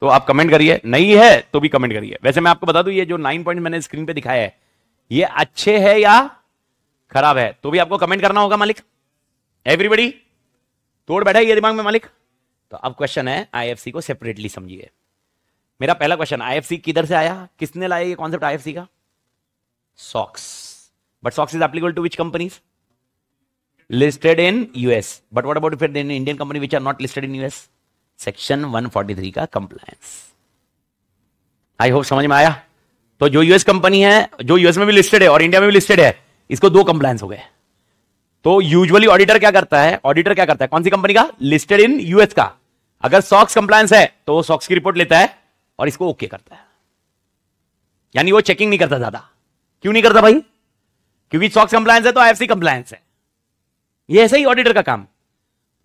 तो आप कमेंट करिए नहीं है तो भी कमेंट करिए वैसे मैं आपको बता दू ये जो नाइन पॉइंट मैंने स्क्रीन पे दिखाया है ये अच्छे है या खराब है तो भी आपको कमेंट करना होगा मालिक एवरीबडी तोड़ बैठा ये दिमाग में मालिक तो अब क्वेश्चन है आईएफसी को सेपरेटली समझिए मेरा पहला क्वेश्चन आईएफसी किधर से आया किसने लाया ये कॉन्सेप्ट आईएफसी का SOX but SOX is applicable to which companies listed in US but what about फिर Indian company which are not listed in US section 143 का कंप्लायंस आई होप समझ में आया तो जो यूएस कंपनी है जो यूएस में भी लिस्टेड है और इंडिया में भी लिस्टेड है इसको दो कंप्लायंस हो गए तो यूजुअली ऑडिटर क्या करता है ऑडिटर क्या करता है कौन सी कंपनी का लिस्टेड इन यूएस का अगर सॉक्स कंप्लायंस है तो वो सॉक्स की रिपोर्ट लेता है और इसको ओके करता है यानी वो चेकिंग नहीं करता ज्यादा क्यों नहीं करता भाई क्योंकि सॉक्स कंप्लायंस है तो आईएफसी कंप्लायंस है ये ऐसे ही ऑडिटर का काम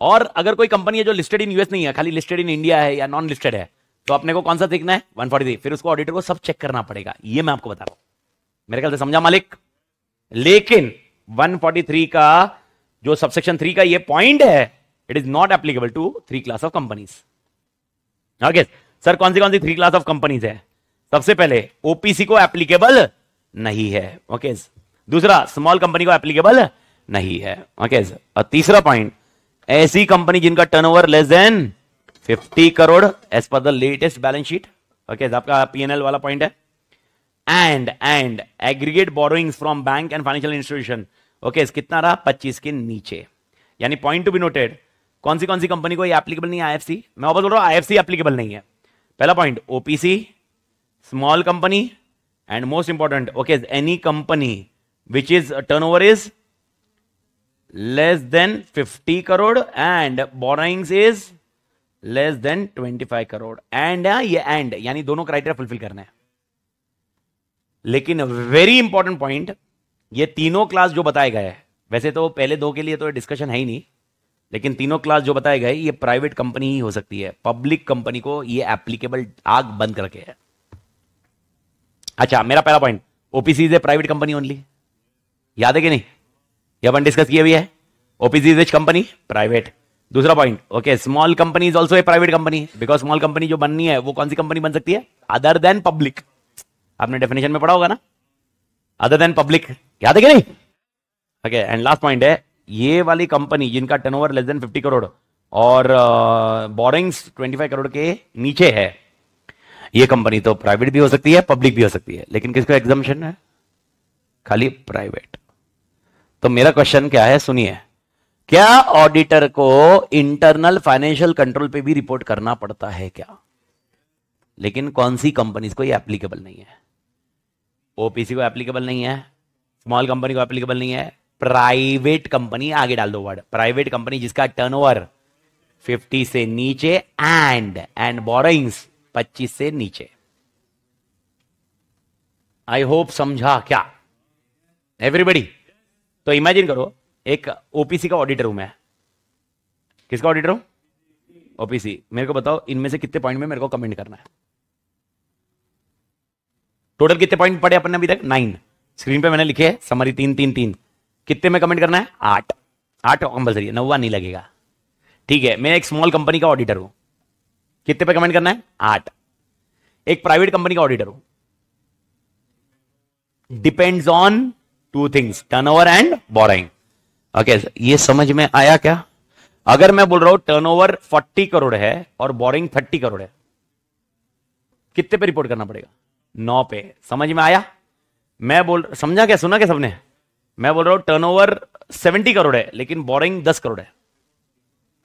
और अगर कोई कंपनी है जो लिस्टेड इन यूएस नहीं है खाली लिस्टेड इन इंडिया है या नॉन लिस्टेड है तो अपने को कौन सा देखना है 143 फिर उसको ऑडिटर को सब चेक करना पड़ेगा ये मैं आपको बता रहा हूं मेरे ख्याल से समझा मालिक लेकिन 143 का जो सबसेक्शन थ्री का ये पॉइंट है it is not applicable to three class of companies okay sir कौन सी कौन सी थ्री क्लास ऑफ कंपनीज है सबसे पहले ओपीसी को एप्लीकेबल नहीं है ओके okay. दूसरा स्मॉल कंपनी को एप्लीकेबल नहीं है ओके okay. और तीसरा पॉइंट ऐसी कंपनी जिनका turnover less than 50 crore as per the latest balance sheet okay आपका पीएनएल वाला पॉइंट है and and aggregate borrowing from bank and financial institution okay कितना रहा पच्चीस के नीचे यानी पॉइंट टू बी नोटेड कौन सी कौन सी कंपनी को ये एप्लीकेबल नहीं है आईएफसी मैं बोल रहा हूँ आईएफसी एप्लीकेबल नहीं है पहला point OPC small company and most important okay any company which is turn over is less than 50 crore and borrowing is less than 25 crore and ये एंड यानी दोनों क्राइटेरिया फुलफिल करने है लेकिन वेरी इंपॉर्टेंट पॉइंट ये तीनों क्लास जो बताए गए हैं वैसे तो पहले दो के लिए तो डिस्कशन है ही नहीं लेकिन तीनों क्लास जो बताए गए ये प्राइवेट कंपनी ही हो सकती है पब्लिक कंपनी को ये एप्लीकेबल आग बंद करके है अच्छा मेरा पहला point OPC is a private company only याद है कि नहीं ये अपन डिस्कस किए भी है OPC is which company private दूसरा point okay small company is also a private company because small company जो बननी है वो कौन सी कंपनी बन सकती है अदर देन पब्लिक आपने डेफिनेशन में पढ़ा होगा ना अदर देन पब्लिक याद है कि नहीं ओके एंड लास्ट पॉइंट है ये वाली कंपनी जिनका turnover less than fifty crore और बोरिंग्स uh, 25 करोड़ के नीचे है ये कंपनी तो प्राइवेट भी हो सकती है पब्लिक भी हो सकती है लेकिन किसको एग्जामेशन है खाली प्राइवेट तो मेरा क्वेश्चन क्या है सुनिए क्या ऑडिटर को इंटरनल फाइनेंशियल कंट्रोल पे भी रिपोर्ट करना पड़ता है क्या लेकिन कौन सी कंपनीज को ये एप्लीकेबल नहीं है ओपीसी को एप्लीकेबल नहीं है स्मॉल कंपनी को एप्लीकेबल नहीं है प्राइवेट कंपनी आगे डाल दो वर्ड प्राइवेट कंपनी जिसका टर्नओवर 50 से नीचे एंड एंड बोरिंग्स 25 से नीचे आई होप समझा क्या एवरीबडी तो इमेजिन करो एक ओपीसी का ऑडिटर हूं मैं किसका ऑडिटर हूं ओपीसी मेरे को बताओ इनमें से कितने पॉइंट में मेरे को कमेंट करना है टोटल कितने पॉइंट पड़े अपन ने अभी तक नाइन स्क्रीन पे मैंने लिखे है समरी तीन तीन तीन कितने में कमेंट करना है आठ आठ कंपल्सरी तो है नौवा नहीं लगेगा ठीक है मैं एक स्मॉल कंपनी का ऑडिटर हूं कितने पे कमेंट करना है आठ एक प्राइवेट कंपनी का ऑडिटर हूं depends on two things turnover and borrowing okay ये समझ में आया क्या अगर मैं बोल रहा हूं टर्नओवर 40 करोड़ है और बोरिंग 30 करोड़ है कितने पे रिपोर्ट करना पड़ेगा नौ पे समझ में आया मैं बोल समझा क्या सुना क्या सबने मैं बोल रहा हूं टर्नओवर 70 करोड़ है लेकिन बोरिंग 10 करोड़ है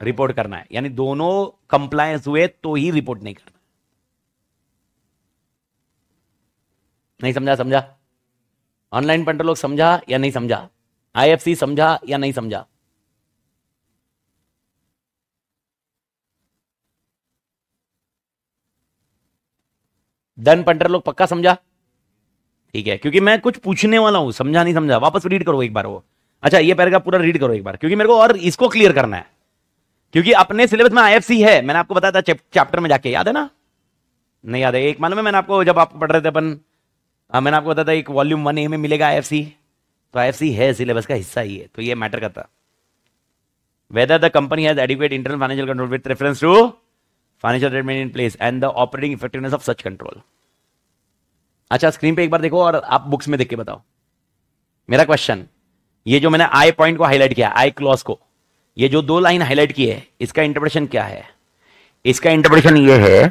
रिपोर्ट करना है यानी दोनों कंप्लायंस हुए तो ही रिपोर्ट नहीं करना नहीं समझा समझा ऑनलाइन पंटर लोग समझा या नहीं समझा आईएफसी समझा या नहीं समझा धन पंटर लोग पक्का समझा ठीक है क्योंकि मैं कुछ पूछने वाला हूं समझा नहीं समझा वापस रीड करो एक बार वो अच्छा ये पैराग्राफ पूरा रीड करो एक बार क्योंकि मेरे को और इसको क्लियर करना है क्योंकि अपने सिलेबस में आईएफसी है मैंने आपको बताया था चैप्टर में जाके याद है ना नहीं याद है एक मालूम है मैंने आपको जब आप पढ़ रहे थे अपन हाँ मैंने आपको बताया था एक वॉल्यूम वन ए में मिलेगा आई तो आई है सिलेबस का हिस्सा ही है तो ये मैटर करता whether the company has adequate internal financial control with reference to financial treatment in place and the operating effectiveness of such control अच्छा स्क्रीन पे एक बार देखो और आप बुक्स में देख के बताओ मेरा क्वेश्चन ये जो मैंने आई पॉइंट को हाईलाइट किया आई क्लॉज को ये जो दो लाइन हाईलाइट की है इसका इंटरप्रिटेशन क्या है इसका इंटरप्रिटेशन ये है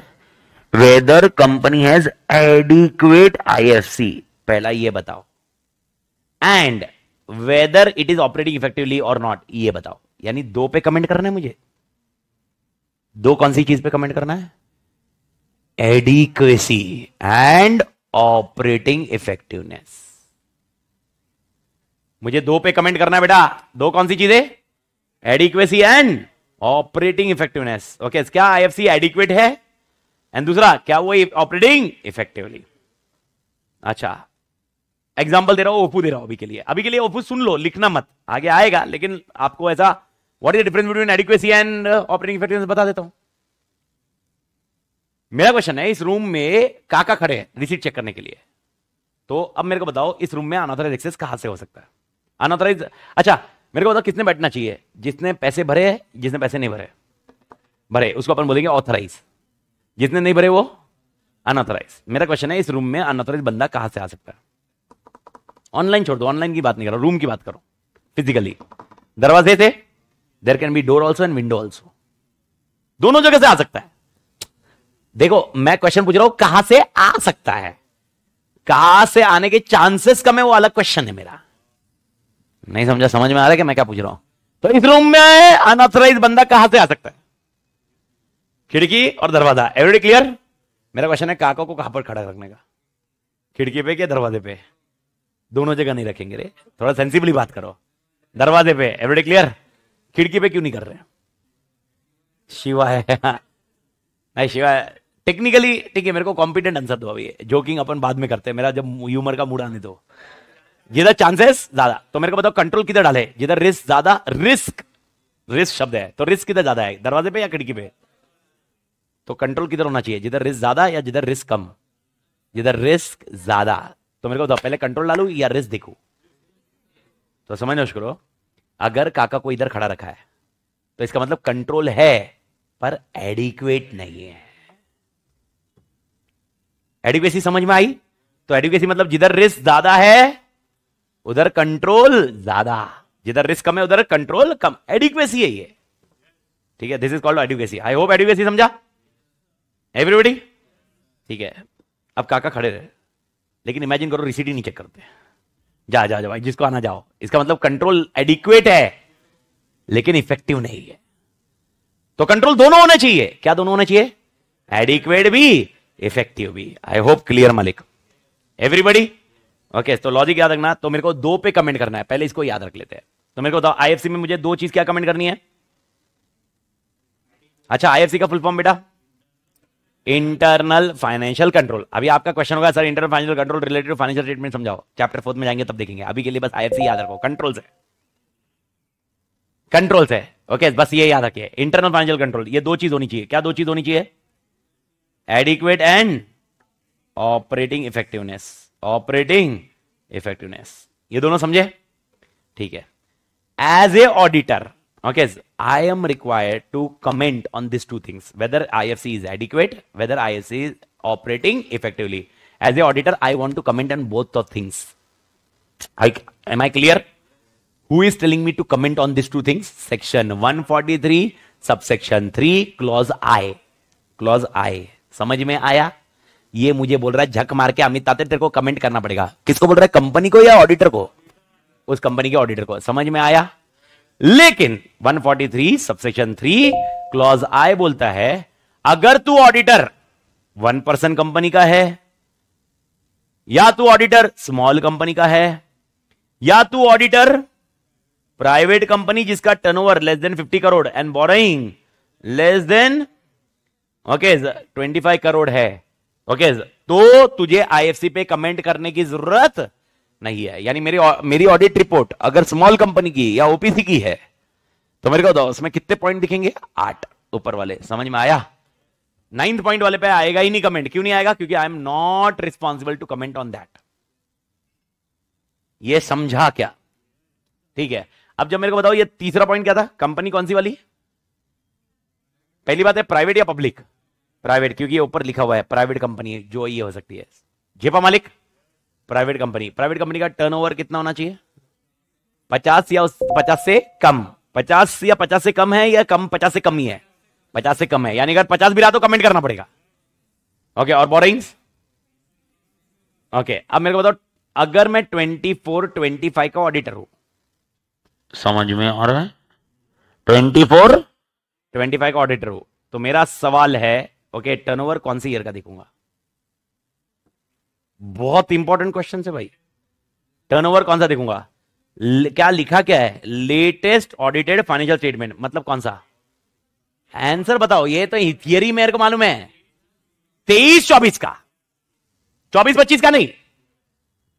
whether company has adequate IFC पहला ये बताओ and whether it is operating effectively और नॉट ये बताओ यानी दो पे कमेंट करना है मुझे दो कौन सी चीज पे कमेंट करना है एडिक्वेसी एंड ऑपरेटिंग इफेक्टिवनेस मुझे दो पे कमेंट करना है बेटा दो कौन सी चीजें adequacy and operating effectiveness okay क्या आईएफसी एडिक्वेट है एंड दूसरा क्या हुआ ऑपरेटिंग इफेक्टिवली अच्छा एग्जाम्पल दे रहा हूं ओपू दे रहा हूं अभी के लिए अभी के लिए ओपू सुन लो लिखना मत आगे आएगा लेकिन आपको ऐसा what is difference between adequacy and operating effectiveness बता देता हूं मेरा क्वेश्चन है इस रूम में काका खड़े हैं रिसीट चेक करने के लिए तो अब मेरे को बताओ इस रूम में अनऑथराइज एक्सेस कहां से हो सकता है अनऑथराइज अच्छा मेरे को बताओ किसने बैठना चाहिए जिसने पैसे भरे जिसने पैसे नहीं भरे भरे उसको अपन बोलेंगे ऑथराइज जितने नहीं भरे वो अनऑथराइज मेरा क्वेश्चन है इस रूम में अनऑथराइज बंदा कहां से आ सकता है ऑनलाइन छोड़ दो ऑनलाइन की बात नहीं करो रूम की बात करो फिजिकली दरवाजे से there can be door also and window also दोनों जगह से आ सकता है देखो मैं क्वेश्चन पूछ रहा हूं कहां से आ सकता है कहां से आने के चांसेस कम है वो अलग क्वेश्चन है मेरा नहीं समझा समझ में आ रहा है कि मैं क्या पूछ रहा हूं तो इस रूम में अनऑथराइज बंदा कहां से आ सकता है खिड़की और दरवाजा एवरीडी क्लियर मेरा क्वेश्चन है काका को कहां पर खड़ा रखने का खिड़की पे क्या दरवाजे पे दोनों जगह नहीं रखेंगे रे थोड़ा सेंसिबली बात करो दरवाजे पे एवरीडी क्लियर खिड़की पे क्यों नहीं कर रहे शिवा है नहीं शिवा टेक्निकली ठीक है मेरे को कॉम्पिटेंट आंसर दो अभी जोकिंग अपन बाद में करते हैं मेरा जब ह्यूमर का मूड आने दो जिधर चांसेस ज्यादा तो मेरे को बताओ कंट्रोल किधर डाले जिधर रिस्क ज्यादा रिस्क रिस्क शब्द है तो रिस्क किधर ज्यादा है दरवाजे पे या खिड़की पे तो कंट्रोल किधर होना चाहिए जिधर रिस्क ज्यादा या जिधर रिस्क कम जिधर रिस्क ज्यादा तो मेरे को बताओ पहले कंट्रोल डालू या रिस्क देखू तो समझना मुश्किल अगर काका को इधर खड़ा रखा है तो इसका मतलब कंट्रोल है पर एडिक्वेट नहीं है एडिक्वेसी समझ में आई तो एडिक्वेसी मतलब जिधर रिस्क ज्यादा है उधर कंट्रोल ज्यादा जिधर रिस्क कम है उधर कंट्रोल कम एडिक्वेसी है ये ठीक है this is called adequacy I hope adequacy समझा एवरीबडी ठीक है अब काका खड़े रहे लेकिन इमेजिन करो रिसीट ही नहीं चेक करते जा जा जा भाई जिसको आना जाओ इसका मतलब कंट्रोल एडिक्वेट है लेकिन इफेक्टिव नहीं है तो कंट्रोल दोनों होना चाहिए क्या दोनों होना चाहिए एडिक्वेट भी इफेक्टिव भी आई होप क्लियर मालिक एवरीबडी ओके तो लॉजिक याद रखना तो मेरे को दो पे कमेंट करना है पहले इसको याद रख लेते हैं तो मेरे को बताओ आईएफसी में मुझे दो चीज क्या कमेंट करनी है अच्छा आईएफसी का फुल फॉर्म बेटा इंटरनल फाइनेंशियल कंट्रोल अभी आपका क्वेश्चन होगा sir internal financial control related financial statement समझाओ चैप्टर फोर्थ में जाएंगे तब देखेंगे अभी के लिए बस आईएफसी याद रखो कंट्रोल से कंट्रोल से ओके बस ये याद रखिए इंटरनल फाइनेंशियल कंट्रोल ये दो चीज होनी चाहिए क्या दो चीज होनी चाहिए adequate and operating effectiveness operating effectiveness ये दोनों समझे ठीक है as a auditor Okay, so I am required to comment on these two things, whether IFC is adequate, whether IFC is operating effectively. As the auditor, I want to comment on both of things. I, am I clear? Who is telling me to comment on these two things? Section 143, subsection 3, clause I. Clause I. समझ में आया ये मुझे बोल रहा है झक मार के अमित ताते तेरे को कमेंट करना पड़ेगा किसको बोल रहा है कंपनी को या ऑडिटर को उस कंपनी के ऑडिटर को समझ में आया लेकिन 143 सबसेक्शन 3 क्लॉज आई बोलता है अगर तू ऑडिटर वन पर्सन कंपनी का है या तू ऑडिटर स्मॉल कंपनी का है या तू ऑडिटर प्राइवेट कंपनी जिसका turnover less than 50 crore and borrowing less than okay 25 crore है ओके okay, तो तुझे आईएफसी पे कमेंट करने की जरूरत नहीं है यानी मेरी मेरी ऑडिट रिपोर्ट अगर स्मॉल कंपनी की या ओपीसी की है तो मेरे को दो उसमें कितने पॉइंट दिखेंगे आठ ऊपर वाले समझ में आया नाइन्थ पॉइंट वाले पे आएगा ही नहीं कमेंट क्यों नहीं आएगा क्योंकि I am not responsible to comment on that ये समझा क्या ठीक है अब जब मेरे को बताओ ये तीसरा पॉइंट क्या था कंपनी कौन सी वाली पहली बात है प्राइवेट या पब्लिक प्राइवेट क्योंकि ये ऊपर लिखा हुआ है प्राइवेट कंपनी जो ये हो सकती है जेपा मालिक प्राइवेट कंपनी प्राइवेट कंपनी का टर्नओवर कितना होना चाहिए पचास या पचास से कम पचास या पचास से कम है या कम पचास से कम ही है पचास से कम है यानी अगर पचास भी रहा तो कमेंट करना पड़ेगा ओके और बोरिंग्स ओके अब मेरे को बताओ अगर मैं ट्वेंटी फोर ट्वेंटी फाइव का ऑडिटर हूं समझ में आ रहा है ट्वेंटी फोर ट्वेंटी फाइव का ऑडिटर हूं तो मेरा सवाल है ओके टर्नओवर कौन सी ईयर का देखूंगा बहुत इंपॉर्टेंट क्वेश्चन है भाई टर्नओवर कौन सा देखूंगा क्या लिखा क्या है लेटेस्ट ऑडिटेड फाइनेंशियल स्टेटमेंट मतलब कौन सा आंसर बताओ ये तो थियरी मेरे को मालूम है तेईस चौबीस का चौबीस पच्चीस का नहीं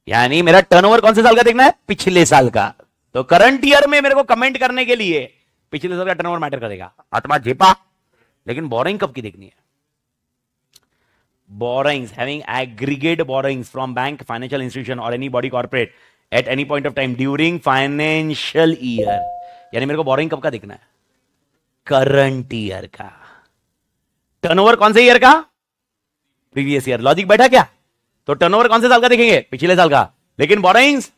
यानी मेरा टर्नओवर कौन से साल का देखना है पिछले साल का तो करंट ईयर में मेरे को कमेंट करने के लिए पिछले साल का टर्नओवर मैटर करेगा आत्मा झेपा लेकिन बोरिंग कब की देखनी है borrowings, having aggregate borrowings from bank, financial institution or any body corporate at any point of time during financial year. यानी मेरे को बोरिंग कब का देखना है करंट ईयर का टर्नओवर कौन से ईयर का प्रीवियस ईयर लॉजिक बैठा क्या तो टर्नओवर कौन से साल का देखेंगे पिछले साल का लेकिन बोरिंग्स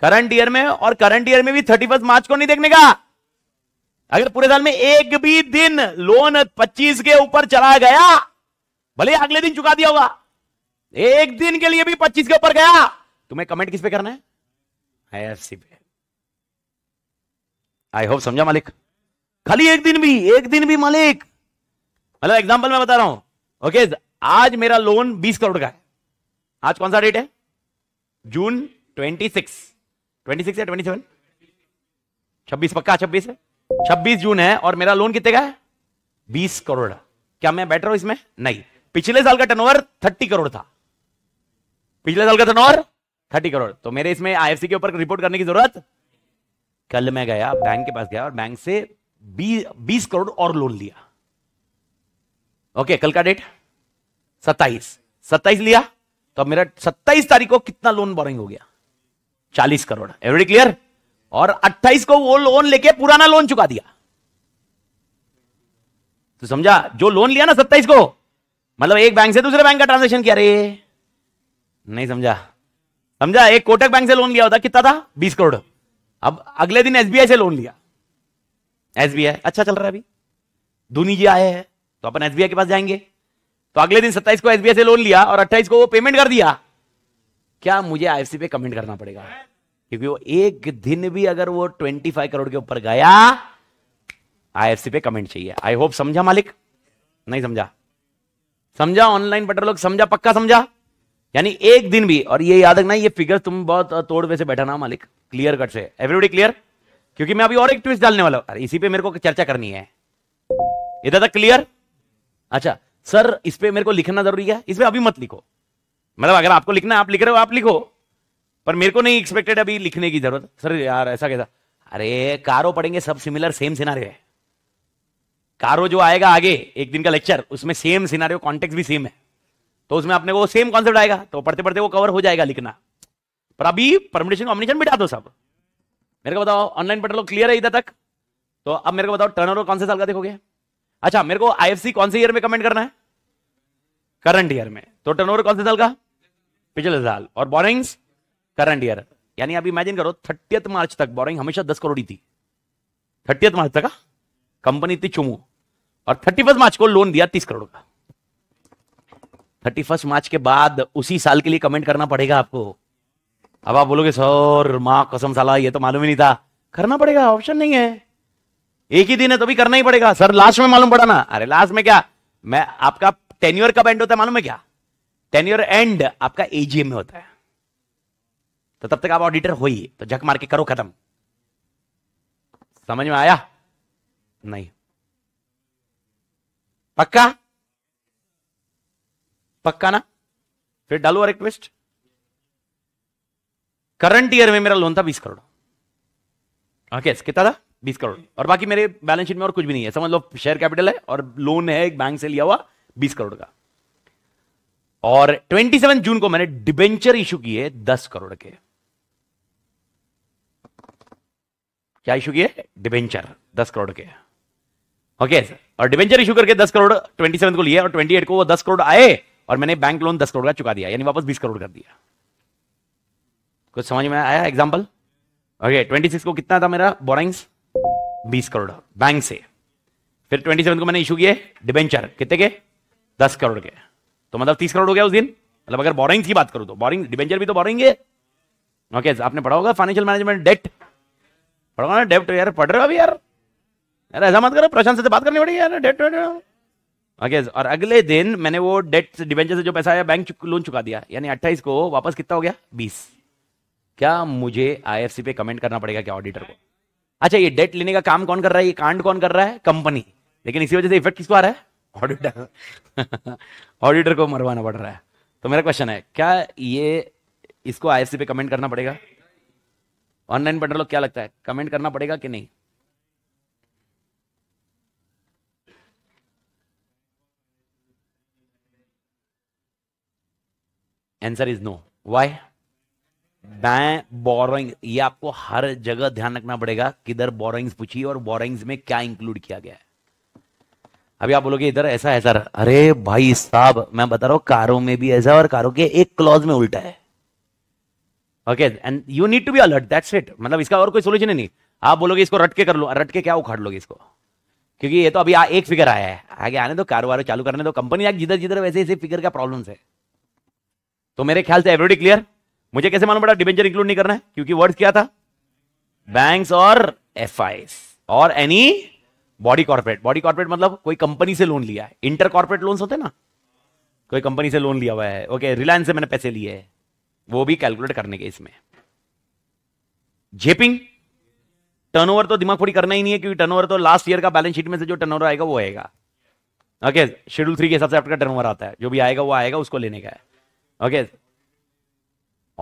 करंट ईयर में और करंट ईयर में भी थर्टी मार्च को नहीं देखने का अगर पूरे साल में एक भी दिन लोन 25 के ऊपर चला गया भले अगले दिन चुका दिया होगा एक दिन के लिए भी पच्चीस के ऊपर गया तुम्हें कमेंट किस पे करना है आईएफसी पे आई होप समझा मालिक खाली एक दिन भी एक दिन भी मालिक मतलब एग्जाम्पल मैं बता रहा हूं ओके आज मेरा लोन बीस करोड़ का है आज कौन सा डेट है जून ट्वेंटी सिक्स या सेवन छब्बीस पक्का छब्बीस है छब्बीस जून है और मेरा लोन कितने का है बीस करोड़ क्या मैं बैठ रहा हूं इसमें नहीं पिछले साल का टर्नओवर थर्टी करोड़ था पिछले साल का टर्नओवर थर्टी करोड़ तो मेरे इसमें आईएफसी के ऊपर रिपोर्ट करने की जरूरत कल मैं गया बैंक के पास गया और बैंक से बीस करोड़ और लोन लिया ओके कल का डेट सत्ताईस सत्ताईस लिया तो अब मेरा सत्ताईस तारीख को कितना लोन बोरिंग हो गया चालीस करोड़ एवरी क्लियर और अट्ठाईस को वो लोन लेके पुराना लोन चुका दिया तो समझा जो लोन लिया ना सत्ताईस को मतलब एक बैंक से दूसरे बैंक का ट्रांजेक्शन किया रे नहीं समझा समझा एक कोटक बैंक से लोन लिया होता कितना था बीस करोड़ अब अगले दिन एसबीआई से लोन लिया एसबीआई अच्छा चल रहा है अभी धोनी जी आए हैं तो अपन एसबीआई के पास जाएंगे तो अगले दिन सत्ताईस को एसबीआई से लोन लिया और अट्ठाईस को वो पेमेंट कर दिया क्या मुझे आईएफसी पे कमेंट करना पड़ेगा क्योंकि वो एक दिन भी अगर वो ट्वेंटी फाइव करोड़ के ऊपर गया आईएफसी पे कमेंट चाहिए आई होप समझा मालिक नहीं समझा समझा ऑनलाइन बटर लोग समझा पक्का समझा यानी एक दिन भी और ये याद रखना ये फिगर तुम बहुत तोड़ वैसे बैठा ना मालिक क्लियर कट से एवरीबडी क्लियर क्योंकि मैं अभी और एक ट्विस्ट डालने वाला हूं इसी पे मेरे को चर्चा करनी है इधर तक क्लियर अच्छा सर इस पे मेरे को लिखना जरूरी है इसमें अभी मत लिखो मतलब अगर आपको लिखना आप लिख रहे हो आप लिखो पर मेरे को नहीं एक्सपेक्टेड अभी लिखने की जरूरत सर यार ऐसा कैसा अरे कारो पड़ेंगे सब सिमिलर सेम सिनारे है कारो जो आएगा आगे एक दिन का लेक्चर उसमें सेम सिनारियो कॉन्टेक्स भी सेम है तो उसमें अपने वो सेम कॉन्सेप्ट आएगा तो पढ़ते पढ़ते वो कवर हो जाएगा लिखना पर अभी परमिटेशन कॉम्बिनेशन बिठा दो सब मेरे को बताओ ऑनलाइन पढ़ लो क्लियर है इधर तक तो अब मेरे को बताओ टर्न कौन से साल का देखोगे अच्छा मेरे को आईएफसी कौन से ईयर में कमेंट करना है करंट ईयर में तो टर्न कौन से साल का पिछले साल और बोरिंग्स करंट ईयर यानी आप इमेजिन करो थर्टियथ मार्च तक बोरिंग हमेशा दस करोड़ी थी थर्टियथ मार्च तक कंपनी हाँ? इतनी चुमू और थर्टी फर्स्ट मार्च को लोन दिया तीस करोड़ का थर्टी फर्स्ट मार्च के बाद उसी साल के लिए कमेंट करना पड़ेगा आपको अब आप बोलोगे सर माँ कसम साला ये तो मालूम ही नहीं था करना पड़ेगा ऑप्शन नहीं है एक ही दिन है तो भी करना ही पड़ेगा सर लास्ट में मालूम पड़ा ना अरे लास्ट में क्या मैं आपका टेन्योर कब एंड होता है मालूम है क्या टेन्योर एंड आपका एजीएम में होता है तो तब तक आप ऑडिटर हो ही तो झक मार के करो खत्म समझ में आया नहीं पक्का पक्का ना फिर डालो रिक्वेस्ट करंट ईयर में मेरा लोन था बीस करोड़ ओके कितना था बीस करोड़ और बाकी मेरे बैलेंस शीट में और कुछ भी नहीं है समझ लो शेयर कैपिटल है और लोन है एक बैंक से लिया हुआ बीस करोड़ का और 27 जून को मैंने डिबेंचर इशू किए दस करोड़ के क्या इशू किए डिबेंचर दस करोड़ के ओके okay, और डिवेंचर इशू करके दस करोड़ ट्वेंटी सेवन को लिया और ट्वेंटी एट को वो दस करोड़ आए और मैंने बैंक लोन दस करोड़ का चुका दिया यानी वापस बीस करोड़ कर दिया कुछ समझ में आया एग्जाम्पल ओके ट्वेंटी सिक्स को कितना था मेरा बोरिंग्स बीस करोड़ बैंक से फिर ट्वेंटी सेवन को मैंने इशू किए डिवेंचर कितने के दस करोड़ के तो मतलब तीस करोड़ हो गया उस दिन मतलब अगर बोरिंग्स की बात करूं तो बोरिंग डिवेंचर भी तो बोरिंग है ओके आपने पढ़ा होगा फाइनेंशियल मैनेजमेंट डेट पढ़ा ना डेप्ट तो यार पढ़ रहे हो अभी यार यार ऐसा मत करो प्रशांत से तो बात करनी पड़ेगी यार डेट वेट ओके और अगले दिन मैंने वो डेट डिबेंचर से जो पैसा आया बैंक लोन चुका दिया यानी अट्ठाईस को वापस कितना हो गया बीस क्या मुझे आईएफसी पे कमेंट करना पड़ेगा क्या ऑडिटर को अच्छा ये डेट लेने का काम कौन कर रहा है ये कांड कौन कर रहा है कंपनी लेकिन इसी वजह से इफेक्ट किसको आ रहा है ऑडिटर ऑडिटर [laughs] को मरवाना पड़ रहा है तो मेरा क्वेश्चन है क्या ये इसको आईएफसी पे कमेंट करना पड़ेगा ऑनलाइन पढ़ लोग क्या लगता है कमेंट करना पड़ेगा कि नहीं answer is no why by borrowing ये आपको हर जगह ध्यान रखना पड़ेगा किधर बोरोइंग्स पूछी और बोरोइंग्स में क्या इंक्लूड किया गया है अभी आप बोलोगे इधर ऐसा है सर अरे भाई साहब मैं बता रहा हूं कारों में भी ऐसा और कारों के एक क्लॉज में उल्टा है okay and you need to be alert that's it मतलब इसका और कोई सोल्यूशन नहीं आप बोलोगे इसको रट के कर लो रट के क्या उखाड़ लोगे इसको क्योंकि ये तो अभी आ, एक फिगर आया है आगे आने दो कारोबार चालू करने दो कंपनी जिधर जिधर वैसे ऐसे फिगर का प्रॉब्लम है तो मेरे ख्याल से एवरीडी क्लियर मुझे कैसे मालूम पड़ा डिबेंचर इंक्लूड नहीं करना है क्योंकि वर्ड क्या था बैंक्स और एफ और any body corporate body corporate मतलब कोई कंपनी से लोन लिया है इंटर कॉर्पोरेट लोन होते ना कोई कंपनी से लोन लिया हुआ है ओके रिलायंस से मैंने पैसे लिए है वो भी कैलकुलेट करने के इसमें जेपिंग टर्नओवर तो दिमाग फोड़ी करना ही नहीं है क्योंकि टर्नओवर तो लास्ट ईयर का बैलेंस शीट में से जो टर्नओवर आएगा वो आएगा ओके शेड्यूल थ्री के हिसाब से आपका टर्नओवर आता है जो भी आएगा वो आएगा उसको लेने का है ओके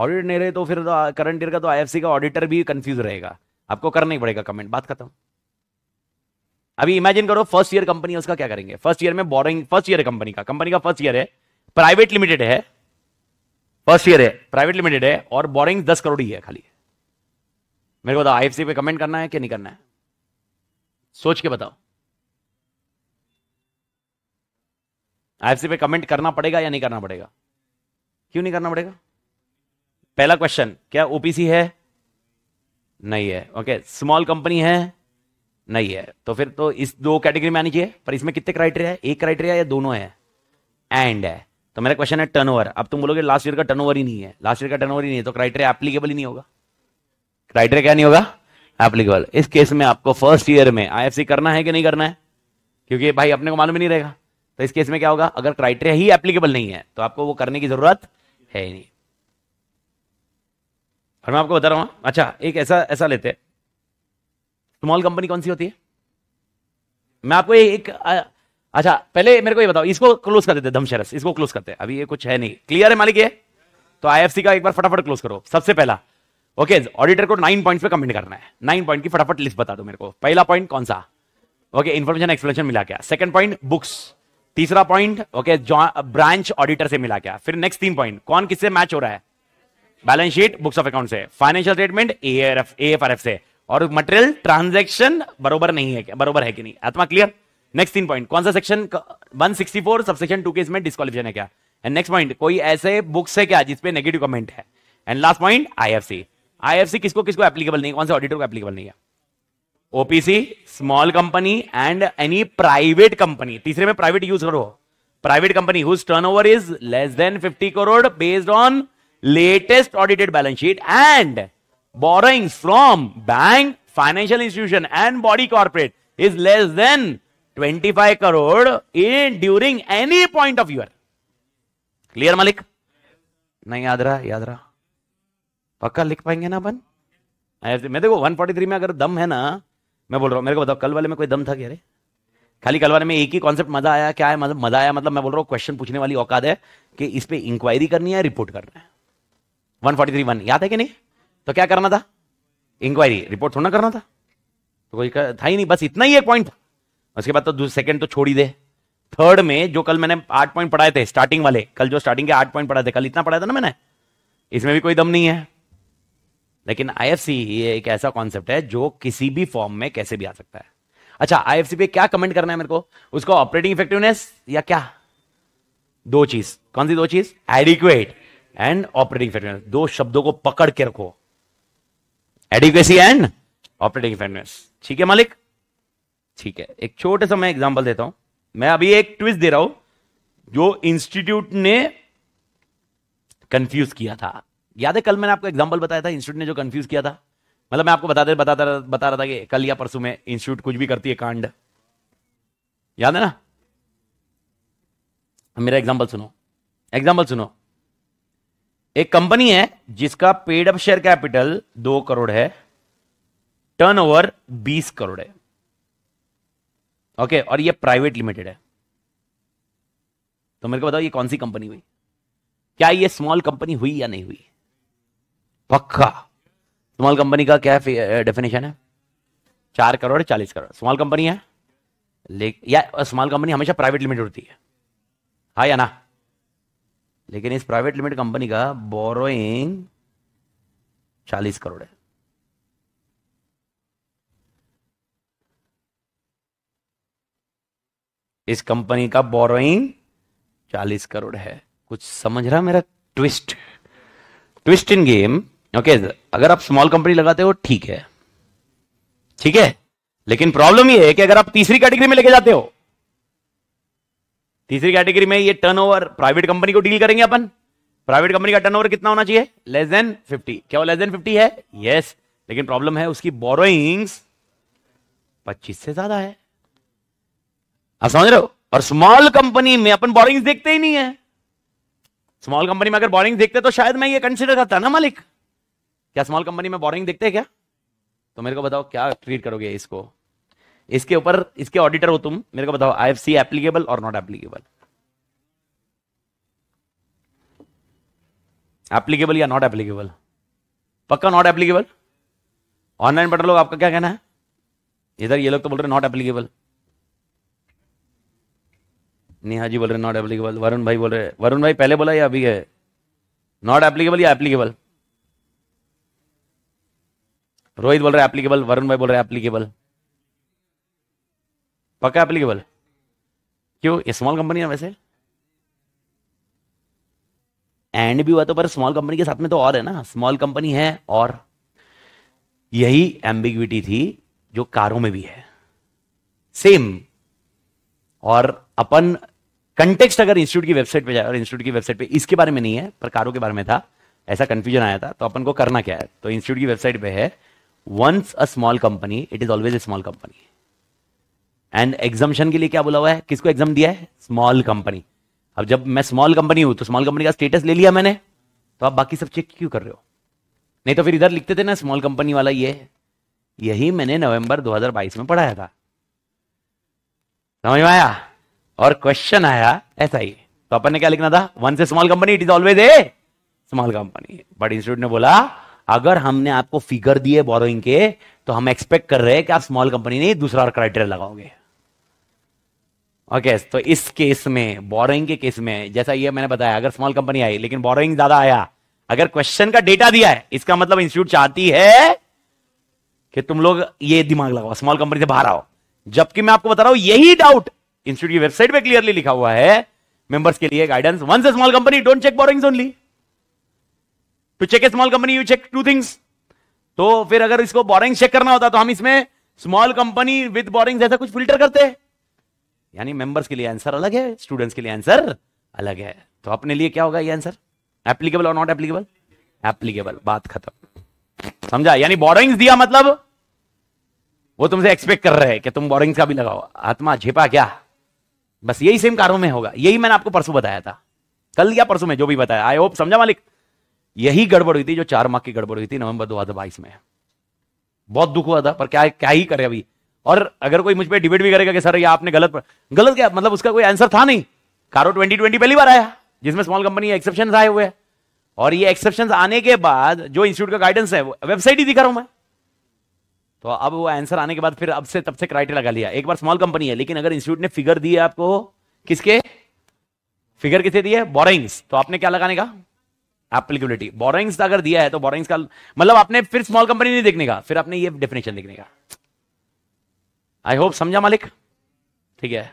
ऑडिट नहीं रहे तो फिर करंट तो, ईयर का तो आईएफसी का ऑडिटर भी कंफ्यूज रहेगा आपको करना ही पड़ेगा कमेंट बात खत्म अभी इमेजिन करो फर्स्ट ईयर कंपनी उसका क्या करेंगे फर्स्ट ईयर में बोरिंग फर्स्ट ईयर कंपनी का कंपनी का फर्स्ट ईयर है प्राइवेट लिमिटेड है फर्स्ट ईयर है प्राइवेट लिमिटेड है और बोरिंग दस करोड़ ही है खाली मेरे को एफ आईएफसी पे कमेंट करना है कि नहीं करना है सोच के बताओ आईएफसी पे कमेंट करना पड़ेगा या नहीं करना पड़ेगा क्यों नहीं करना पड़ेगा पहला क्वेश्चन क्या ओपीसी है नहीं है ओके स्मॉल कंपनी है नहीं है तो फिर तो इस दो कैटेगरी में आनी चाहिए पर इसमें कितने क्राइटेरिया है एक क्राइटेरिया या दोनों है एंड है तो मेरा क्वेश्चन है टर्नओवर अब तुम बोलोगे लास्ट ईयर का टर्नओवर ही नहीं है लास्ट ईयर का टर्नओवर ही नहीं है तो क्राइटेरिया एप्लीकेबल ही नहीं होगा क्राइटेरिया क्या नहीं होगा एप्लीकेबल इस केस में आपको फर्स्ट ईयर में आई करना है कि नहीं करना है क्योंकि भाई अपने को मालूम ही नहीं रहेगा तो इस केस में क्या होगा अगर क्राइटेरिया ही एप्लीकेबल नहीं है तो आपको वो करने की जरूरत है ही नहीं और मैं आपको बता रहा हूं हाँ। अच्छा एक ऐसा ऐसा लेते हैं स्मॉल कंपनी कौन सी होती है मैं आपको एक आ, अच्छा पहले मेरे को ये बताओ इसको क्लोज कर देते धमशरस इसको क्लोज करते हैं अभी ये कुछ है नहीं क्लियर है मालिक ये तो आईएफसी का एक बार फटाफट क्लोज करो सबसे पहला ओके ऑडिटर को नाइन पॉइंट पे कमेंट करना है नाइन पॉइंट की फटाफट लिस्ट बता दो मेरे को पहला पॉइंट कौन सा ओके इन्फॉर्मेशन एक्सप्लेनेशन मिला क्या सेकंड पॉइंट बुक्स तीसरा पॉइंट ओके ब्रांच ऑडिटर से मिला क्या फिर नेक्स्ट तीन पॉइंट कौन किससे मैच हो रहा है balance sheet books of account से फाइनेंशियल स्टेटमेंट एएफआरएफ से और मटेरियल ट्रांजैक्शन बरोबर नहीं है बरोबर है कि नहीं आत्मा क्लियर नेक्स्ट तीन पॉइंट कौन सा सेक्शन 164 सबसेक्शन 2 के इसमें डिस्कालिफिकेशन है क्या एंड नेक्स्ट पॉइंट कोई ऐसे बुक्स है क्या जिसपे नेगेटिव कमेंट है and last point IFC IFC किसको किसको एप्लीकेबल नहीं कौन से ऑडिटर को एप्लीकेबल नहीं है OPC small company and any private company तीसरे में प्राइवेट यूज करो private company whose turnover is less than 50 crore based on latest audited balance sheet and from bank financial institution and body corporate is less than twenty 25 crore in during any point of your clear मालिक नहीं याद रहा याद रहा पक्का लिख पाएंगे ना अपन मैं देखो 143 में अगर दम है ना मैं बोल रहा हूँ मेरे को बताओ कल वाले में कोई दम था क्या खाली कल वाले में एक ही कॉन्सेप्ट मजा आया क्या है मतलब मजा आया मतलब मैं बोल रहा हूँ क्वेश्चन पूछने वाली औकात है कि इस पर इंक्वायरी करनी है रिपोर्ट करना है वन फोर्टी थ्री वन याद है कि नहीं तो क्या करना था इंक्वायरी रिपोर्ट थोड़ा करना था तो कोई कर, था ही नहीं बस इतना ही एक पॉइंट था उसके बाद तो सेकंड तो छोड़ ही दे थर्ड में जो कल मैंने आठ पॉइंट पढ़ाए थे स्टार्टिंग वाले कल जो स्टार्टिंग के आठ पॉइंट पढ़ाए थे कल इतना पढ़ाया था ना मैंने इसमें भी कोई दम नहीं है लेकिन आई ये एक ऐसा कॉन्सेप्ट है जो किसी भी फॉर्म में कैसे भी आ सकता है अच्छा आई पे क्या कमेंट करना है मेरे को उसका ऑपरेटिंग इफेक्टिवनेस या क्या दो चीज कौन सी दो चीज एडिक्वेट एंड ऑपरेटिंग इफेक्टिवनेस दो शब्दों को पकड़ के रखो एडिक्वेसी एंड ऑपरेटिंग इफेक्टिवनेस ठीक है मालिक ठीक है एक छोटे सा मैं एग्जाम्पल देता हूं मैं अभी एक ट्विस्ट दे रहा हूं जो इंस्टीट्यूट ने कंफ्यूज किया था याद है कल मैंने आपको एग्जाम्पल बताया था इंस्टीट्यूट ने जो कंफ्यूज किया था मतलब मैं आपको बताते बताता बता रहा था कि कल या परसों में इंस्टीट्यूट कुछ भी करती है कांड याद है ना मेरा एग्जाम्पल सुनो एग्जाम्पल सुनो एक कंपनी है जिसका पेड अप शेयर कैपिटल दो करोड़ है टर्नओवर बीस करोड़ है ओके और ये प्राइवेट लिमिटेड है तो मेरे को बताओ ये कौन सी कंपनी हुई क्या ये स्मॉल कंपनी हुई या नहीं हुई पक्का स्मॉल कंपनी का क्या डेफिनेशन है चार करोड़ चालीस करोड़ स्मॉल कंपनी है या स्मॉल कंपनी हमेशा प्राइवेट लिमिटेड होती है हा या ना लेकिन इस प्राइवेट लिमिटेड कंपनी का बोरोइंग चालीस करोड़ है इस कंपनी का बोरोइंग चालीस करोड़ है कुछ समझ रहा मेरा twist twist in game okay okay, अगर आप स्मॉल कंपनी लगाते हो ठीक है ठीक है लेकिन प्रॉब्लम यह है कि अगर आप तीसरी कैटेगरी में लेके जाते हो तीसरी कैटेगरी में ये टर्नओवर प्राइवेट कंपनी को डील करेंगे अपन प्राइवेट कंपनी का टर्नओवर कितना होना चाहिए लेस देन 50 क्या वो लेस देन 50 है यस yes. लेकिन प्रॉब्लम है उसकी बोरोइंग्स 25 से ज्यादा है आप समझ रहे हो और स्मॉल कंपनी में अपन बोरिंग्स देखते ही नहीं है स्मॉल कंपनी में अगर बोरिंग्स देखते तो शायद मैं ये कंसिडर करता ना मालिक क्या स्मॉल कंपनी में बोरिंग देखते हैं क्या तो मेरे को बताओ क्या ट्रीट करोगे इसको इसके ऊपर इसके ऑडिटर हो तुम मेरे को बताओ आई एफ सी एप्लीकेबल और नॉट एप्लीकेबल एप्लीकेबल या नॉट एप्लीकेबल पक्का नॉट एप्लीकेबल ऑनलाइन पढ़ लोग आपका क्या कहना है इधर ये लोग तो बोल रहे नॉट एप्लीकेबल नेहा जी बोल रहे नॉट एप्लीकेबल वरुण भाई बोल रहे वरुण भाई पहले बोला या अभी है नॉट एप्लीकेबल या एप्लीकेबल रोहित बोल रहे एप्लीकेबल वरुण भाई बोल रहे एप्लीकेबल पक्का एप्लीकेबल क्यों स्मॉल कंपनी है वैसे एंड भी हुआ तो पर स्मॉल कंपनी के साथ में तो और है ना स्मॉल कंपनी है और यही एम्बिग्विटी थी जो कारों में भी है सेम और अपन कंटेक्स्ट अगर इंस्टीट्यूट की वेबसाइट पे जाए और इंस्टीट्यूट की वेबसाइट पे इसके बारे में नहीं है पर कारों के बारे में था ऐसा कंफ्यूजन आया था तो अपन को करना क्या है तो इंस्टीट्यूट की वेबसाइट पे है once a small company it is always a small company and examination के लिए क्या बोला हुआ है किसको एग्जाम दिया है स्मॉल कंपनी अब जब मैं स्मॉल कंपनी हूं तो स्मॉल कंपनी का स्टेटस ले लिया मैंने तो आप बाकी सब चेक क्यों कर रहे हो नहीं तो फिर इधर लिखते थे ना स्मॉल कंपनी वाला ये यही मैंने नवंबर 2022 में पढ़ाया था समझ में आया और क्वेश्चन आया ऐसा ही तो अपन ने क्या लिखना था once small company it is always a small company but institute ने बोला अगर हमने आपको फिगर दिए बोरोइंग के तो हम एक्सपेक्ट कर रहे हैं कि आप स्मॉल कंपनी नहीं दूसरा और क्राइटेरिया लगाओगे ओके okay, तो इस केस में बोरोइंग के केस में जैसा ये मैंने बताया अगर स्मॉल कंपनी आई लेकिन बोरोइंग ज्यादा आया अगर क्वेश्चन का डेटा दिया है इसका मतलब इंस्टीट्यूट चाहती है कि तुम लोग ये दिमाग लगाओ स्मॉल कंपनी से बाहर आओ जबकि मैं आपको बता रहा हूं यही डाउट इंस्टीट्यूट की वेबसाइट पे क्लियरली लिखा हुआ है मेंबर्स के लिए गाइडेंस वंस से small company don't check borrowings only to check a small company you check two things तो फिर अगर इसको बोरिंग चेक करना होता तो हम इसमें स्मॉल कंपनी विद बोरिंग ऐसा कुछ फिल्टर करते हैं यानी मेंबर्स के लिए आंसर अलग है स्टूडेंट्स के लिए आंसर अलग है तो अपने लिए क्या होगा ये आंसर एप्लीकेबल और नॉट एप्लीकेबल एप्लीकेबल बात खत्म समझा यानी बोरिंग्स दिया मतलब वो तुमसे एक्सपेक्ट कर रहे हैं कि तुम बोरिंग्स का भी लगाओ आत्मा झेपा क्या बस यही सेम कारों में होगा यही मैंने आपको परसों बताया था कल या परसों में जो भी बताया आई होप समझा मालिक यही गड़बड़ हुई थी जो चार माह की गड़बड़ हुई थी नवंबर बाईस में बहुत दुख हुआ था पर क्या क्या ही करे अभी और अगर कोई मुझ पर डिबेट भी करेगा कि सर ये आपने गलत पर, गलत क्या मतलब उसका कोई आंसर था नहीं कारो 2020 पहली बार आया जिसमें स्मॉल कंपनी एक्सेप्शन आए हुए हैं और ये एक्सेप्शन आने के बाद जो इंस्टीट्यूट का गाइडेंस है वेबसाइट ही दिखा रहा हूं मैं तो अब वो आंसर आने के बाद फिर अब से तब से क्राइटेरिया लगा लिया एक बार स्मॉल कंपनी है लेकिन अगर इंस्टीट्यूट ने फिगर दिए आपको किसके फिगर किसे दिए बोरिंग्स तो आपने क्या लगाने का एप्लीकेबिलिटी बोरिंग्स अगर दिया है तो बोरिंग्स का मतलब आपने फिर स्मॉल कंपनी नहीं देखने का फिर आपने ये डेफिनेशन देखने का आई होप समझा मालिक ठीक है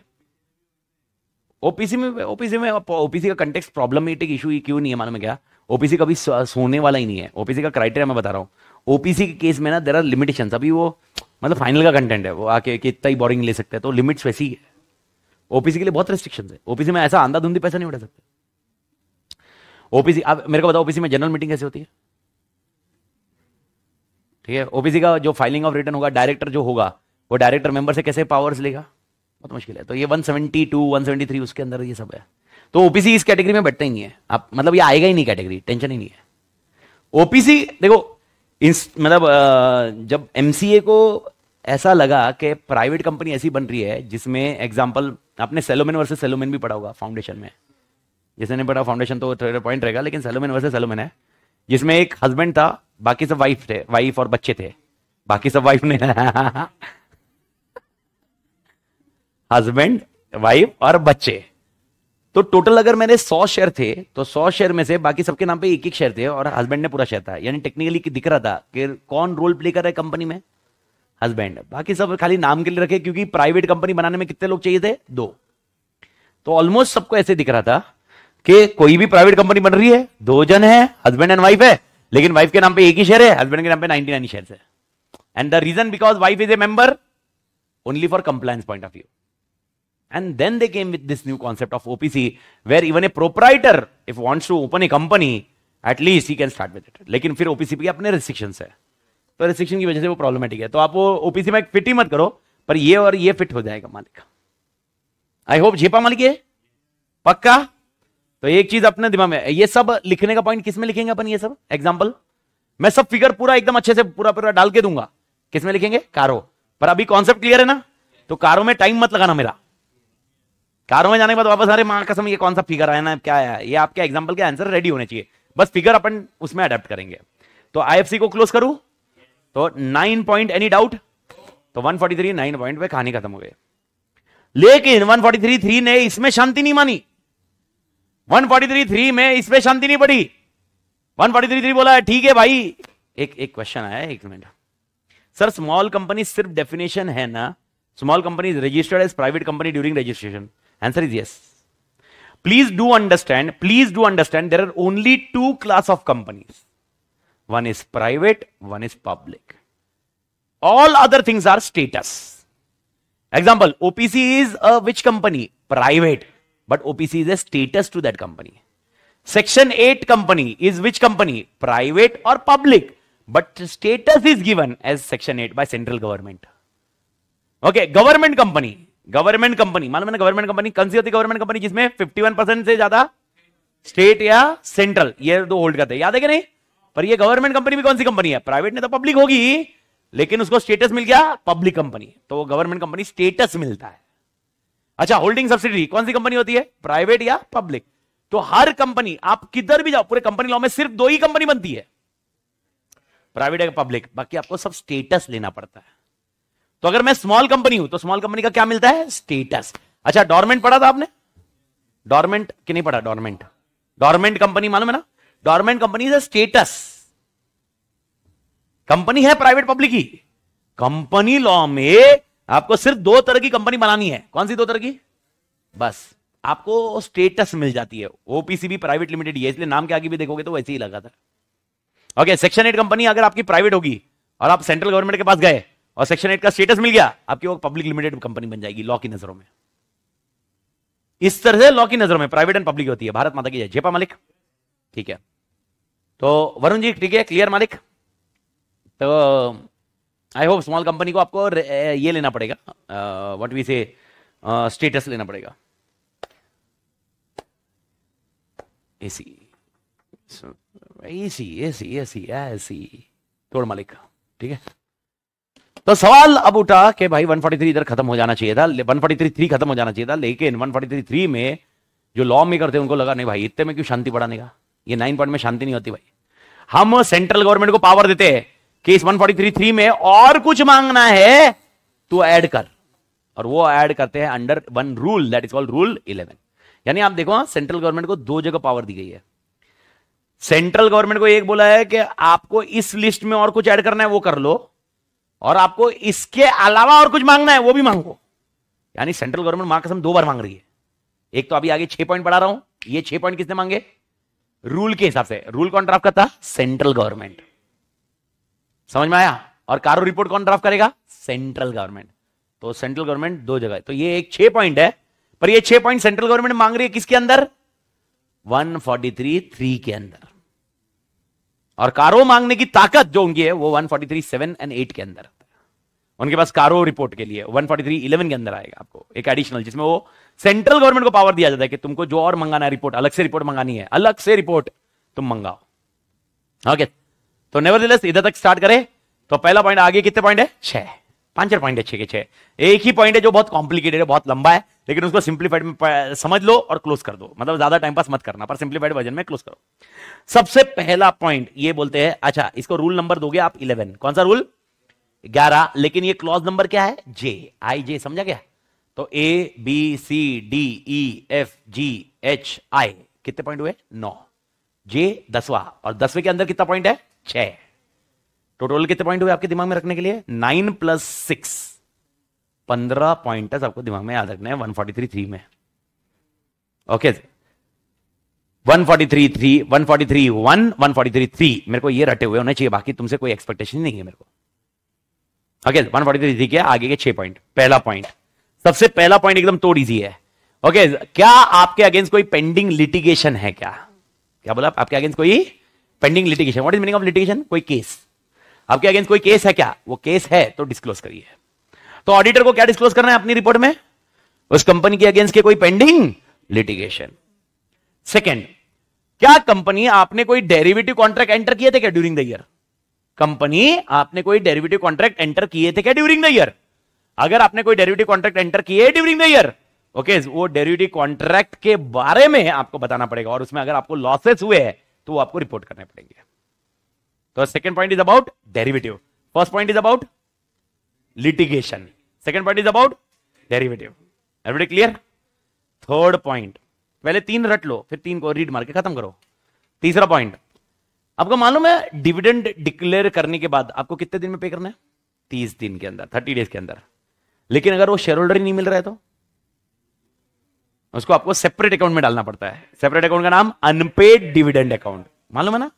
ओपीसी में ओपीसी में ओपीसी का प्रॉब्लम प्रॉब्लमेटिक इशू क्यों नहीं है मालूम क्या ओपीसी कभी सोने वाला ही नहीं है ओपीसी का क्राइटेरिया मैं बता रहा हूँ ओपीसी के केस में ना देर आर लिमिटेशन अभी वो मतलब फाइनल का कंटेंट है वो आके कि इतना ही बोरिंग ले सकते हैं तो लिमिट्स वैसी ही है ओपीसी के लिए बहुत रेस्ट्रिक्शन है ओपीसी में ऐसा आंधा धुंधी पैसा नहीं उठा सकते ओपीसी आप मेरे को बताओ ओपीसी में जनरल मीटिंग कैसे होती है ठीक है ओपीसी का जो फाइलिंग ऑफ रिटर्न होगा डायरेक्टर जो होगा वो डायरेक्टर मेंबर से कैसे पावर्स लेगा बहुत मुश्किल है तो ये 172 173 उसके अंदर ये सब है तो ओपीसी इस कैटेगरी में बैठते ही नहीं है आप मतलब ये आएगा ही नहीं कैटेगरी टेंशन ही नहीं है ओपीसी देखो इस मतलब जब एमसीए को ऐसा लगा कि प्राइवेट कंपनी ऐसी बन रही है जिसमें एग्जाम्पल आपने सेलोमेन वर्सेस सेलोमेन भी पढ़ा होगा फाउंडेशन में जैसे ने बड़ा फाउंडेशन तो थर्ड पॉइंट रहेगा लेकिन सलोमन वैसे सलोमन है जिसमें एक हस्बैंड था बाकी सब वाइफ थे वाइफ और बच्चे थे बाकी सब वाइफ नहीं हस्बैंड वाइफ और बच्चे तो टोटल अगर मैंने सौ शेयर थे तो सौ शेयर में से बाकी सबके नाम पे एक एक शेयर थे और हस्बैंड ने पूरा शेयर था यानी टेक्निकली दिख रहा था कि कौन रोल प्ले कर रहा है कंपनी में हस्बैंड बाकी सब खाली नाम के लिए रखे क्योंकि प्राइवेट कंपनी बनाने में कितने लोग चाहिए थे दो तो ऑलमोस्ट सबको ऐसे दिख रहा था कि कोई भी प्राइवेट कंपनी बन रही है दो जन है हस्बैंड एंड वाइफ है लेकिन वाइफ के नाम पे एक ही शेयर है हस्बैंड के नाम पे 99 नाइन शेयर है and the reason because wife is a member only for compliance point of view and then they came with this new concept of OPC where even a proprietor if wants to open a company at least he can start with it लेकिन फिर OPC के अपने restriction है तो restriction की वजह से वो प्रॉब्लमेटिक है तो आप ओपीसी में फिट ही मत करो पर ये और ये फिट हो जाएगा मालिक आई होप झेपा मालिक पक्का तो एक चीज अपने दिमाग में ये सब लिखने का पॉइंट किसमें लिखेंगे अपन ये सब एग्जाम्पल मैं सब फिगर पूरा एकदम अच्छे से पूरा पूरा डाल के दूंगा किसमें लिखेंगे कारो पर अभी कॉन्सेप्ट क्लियर है ना तो कारो में टाइम मत लगाना मेरा कारो में जाने के बाद वापस अरे माँ कसम ये कौन सा फिगर आया ना क्या आया ये आपके एग्जाम्पल के आंसर रेडी होने चाहिए बस फिगर अपन उसमें अडेप्ट करेंगे तो आईएफसी को क्लोज करूं तो नाइन पॉइंट एनी डाउट तो one forty three nine point में कहानी खत्म हो गई लेकिन वन फोर्टी थ्री थ्री ने इसमें शांति नहीं मानी वन थ्री थ्री में इस पर शांति नहीं पड़ी वन फोर्टी थ्री थ्री बोला ठीक है भाई एक एक क्वेश्चन आया एक मिनट सर स्मॉल कंपनी सिर्फ डेफिनेशन है ना small company is registered as private company during registration answer is yes please do understand please do understand there are only two class of companies one is private one is public all other things are status example OPC is a which company private but OPC is a status to that company section eight company is which company private और public but status is given as section eight by central government okay government company government company मान है government company कौन सी होती government company जिसमें one percent से ज्यादा state या सेंट्रल ये दो होल्ड करते हैं याद है कि नहीं पर ये गवर्नमेंट कंपनी भी कौन सी कंपनी है प्राइवेट ने तो पब्लिक होगी लेकिन उसको स्टेटस मिल गया पब्लिक कंपनी तो गवर्नमेंट कंपनी स्टेटस मिलता है अच्छा होल्डिंग सब्सिडी कौन सी कंपनी होती है प्राइवेट या पब्लिक तो हर कंपनी आप किधर भी जाओ पूरे कंपनी लॉ में सिर्फ दो ही कंपनी बनती है प्राइवेट या पब्लिक बाकी आपको सब स्टेटस लेना पड़ता है तो अगर मैं स्मॉल कंपनी हूं तो स्मॉल कंपनी का क्या मिलता है स्टेटस अच्छा डॉर्मेंट पढ़ा था आपने डॉर्मेंट कि नहीं पढ़ा डॉर्मेंट डॉर्मेंट कंपनी मालूम है ना डॉर्मेंट कंपनी स्टेटस कंपनी है प्राइवेट पब्लिक ही कंपनी लॉ में आपको सिर्फ दो तरह की कंपनी बनानी है कौन सी दो तरह की बस आपको स्टेटस मिल जाती है ओपीसीबी प्राइवेट लिमिटेड है इसलिए नाम के आगे भी देखोगे तो वैसे ही लगा था ओके सेक्शन एट कंपनी अगर आपकी प्राइवेट होगी और आप सेंट्रल गवर्नमेंट के पास गए और सेक्शन एट का स्टेटस मिल गया आपकी वो पब्लिक लिमिटेड कंपनी बन जाएगी लॉ की नजरों में इस तरह से लॉ की नजरों में प्राइवेट एंड पब्लिक होती है भारत माता की जय जेपा मालिक ठीक है तो वरुण जी ठीक है क्लियर मालिक तो आई होप स्मॉल कंपनी को आपको ये लेना पड़ेगा व्हाट वी से स्टेटस लेना पड़ेगा AC AC AC AC AC तोड़ मालिक ठीक है तो सवाल अब उठा कि भाई 143 इधर खत्म हो जाना चाहिए था 143 थ्री खत्म हो जाना चाहिए था लेकिन 143 थ्री में जो लॉ मेकर थे उनको लगा नहीं भाई इतने में क्यों शांति बढ़ाने का ये नाइन पॉइंट में शांति नहीं होती भाई हम सेंट्रल गवर्नमेंट को पावर देते हैं केस थ्री में और कुछ मांगना है तो ऐड कर और वो ऐड करते हैं under one rule that is called rule 11 यानी आप देखो सेंट्रल गवर्नमेंट को दो जगह पावर दी गई है सेंट्रल गवर्नमेंट को एक बोला है कि आपको इस लिस्ट में और कुछ ऐड करना है वो कर लो और आपको इसके अलावा और कुछ मांगना है वो भी मांगो यानी सेंट्रल गवर्नमेंट मां कसम दो बार मांग रही है एक तो अभी आगे छह पॉइंट पढ़ा रहा हूं ये छह पॉइंट किसने मांगे रूल के हिसाब से रूल कौन ड्राफ्ट करता सेंट्रल गवर्नमेंट समझ में आया और कारो रिपोर्ट कौन ड्राफ्ट करेगा सेंट्रल गवर्नमेंट तो सेंट्रल गवर्नमेंट दो जगह तो ये एक छह पॉइंट है पर ये छह पॉइंट सेंट्रल गवर्नमेंट मांग रही है किसके अंदर 143 थ्री के अंदर और कारो मांगने की ताकत जो उनकी है वो 143 सेवन एंड एट के अंदर उनके पास कारो रिपोर्ट के लिए 143 इलेवन के अंदर आएगा आपको एक एडिशनल जिसमें वो सेंट्रल गवर्नमेंट को पावर दिया जाता है कि तुमको जो और मंगाना है रिपोर्ट अलग से रिपोर्ट मंगानी है अलग से रिपोर्ट तुम मंगाओ ओके okay. तो नेवरलेस इधर तक स्टार्ट करें तो पहला पॉइंट आगे कितने पॉइंट है छह पांच चार पॉइंट है छह के छह एक ही पॉइंट है जो बहुत कॉम्प्लिकेटेड है बहुत लंबा है लेकिन उसको सिंप्लीफाइड में समझ लो और क्लोज कर दो मतलब ज्यादा टाइम पास मत करना पर सिंप्लीफाइड वर्जन में क्लोज करो सबसे पहला पॉइंट ये बोलते हैं अच्छा इसको रूल नंबर दोगे आप इलेवन कौन सा रूल ग्यारह लेकिन ये क्लॉज नंबर क्या है जे आई जे समझा गया तो A B C D E F G H I कितने पॉइंट हुए नौ जे दसवा और दसवें के अंदर कितना पॉइंट है छह टोटल कितने पॉइंट हुए आपके दिमाग में रखने के लिए नाइन प्लस सिक्स पंद्रह पॉइंट आपको दिमाग में याद रखना है वन फोर्टी थ्री थ्री में okay one forty three three one forty three one one forty three three मेरे को ये रटे हुए होने चाहिए बाकी तुमसे कोई एक्सपेक्टेशन नहीं है मेरे को okay one forty three three क्या आगे के छह पॉइंट पहला पॉइंट सबसे पहला पॉइंट एकदम तोड़ इजी है ओके okay, क्या आपके अगेंस्ट कोई पेंडिंग लिटिगेशन है क्या क्या बोला आपके अगेंस्ट कोई pending litigation what is meaning of litigation कोई केस आपके अगेंस्ट कोई केस है क्या वो केस है तो डिस्क्लोज करिए तो ऑडिटर को क्या डिस्क्लोज करना है अपनी रिपोर्ट में उस कंपनी के अगेंस्ट के कोई पेंडिंग लिटिगेशन सेकेंड क्या कंपनी आपने कोई डेरिवेटिव कॉन्ट्रैक्ट एंटर किए थे क्या ड्यूरिंग द ईयर कंपनी आपने कोई डेरिवेटिव कॉन्ट्रैक्ट एंटर किए थे क्या ड्यूरिंग द ईयर अगर आपने कोई डेरिवेटिव कॉन्ट्रैक्ट एंटर किए ड्यूरिंग द ईयर ओके वो डेरिवेटिव कॉन्ट्रैक्ट के बारे में आपको बताना पड़ेगा और उसमें अगर आपको लॉसेस हुए हैं तो वो आपको रिपोर्ट करने पड़ेंगे तो second point is about derivative first point is about litigation second point is about derivative everyday clear third point पहले तीन रट लो फिर तीन को रीड मार के खत्म करो तीसरा पॉइंट आपको मालूम है डिविडेंड डिक्लेयर करने के बाद आपको कितने दिन में पे करना है तीस दिन के अंदर थर्टी डेज के अंदर लेकिन अगर वो शेयर होल्डर ही नहीं मिल रहा है तो उसको आपको सेपरेट अकाउंट में डालना पड़ता है सेपरेट अकाउंट का नाम अनपेड डिविडेंड अकाउंट मालूम है ना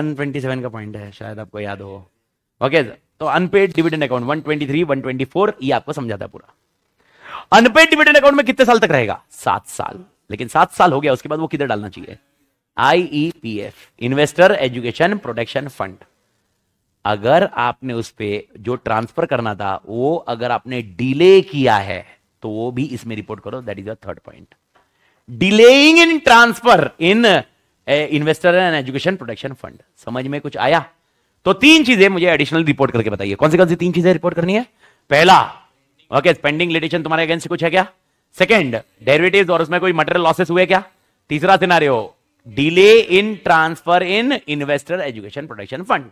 127 का पॉइंट है शायद आपको याद हो ओके okay, तो अनपेड डिविडेंड अकाउंट 123 124 ये आपको समझाता पूरा अनपेड डिविडेंड अकाउंट में कितने साल तक रहेगा सात साल लेकिन सात साल हो गया उसके बाद वो किधर डालना चाहिए IEPF investor education protection fund अगर आपने उस पर जो ट्रांसफर करना था वो अगर आपने डिले किया है तो वो भी इसमें रिपोर्ट करो that is third point delaying in transfer in investor and education protection fund समझ में कुछ आया तो तीन चीजें मुझे एडिशनल रिपोर्ट करके बताइए कौन सी कौन सी तीन चीजें रिपोर्ट करनी है पहला ओके पेंडिंग लिटिगेशन तुम्हारे अगेंस्ट कुछ है क्या सेकेंड डेरिवेटिव और उसमें कोई मटेरियल लॉसेस हुए क्या तीसरा सिनारे delay in transfer in investor education protection fund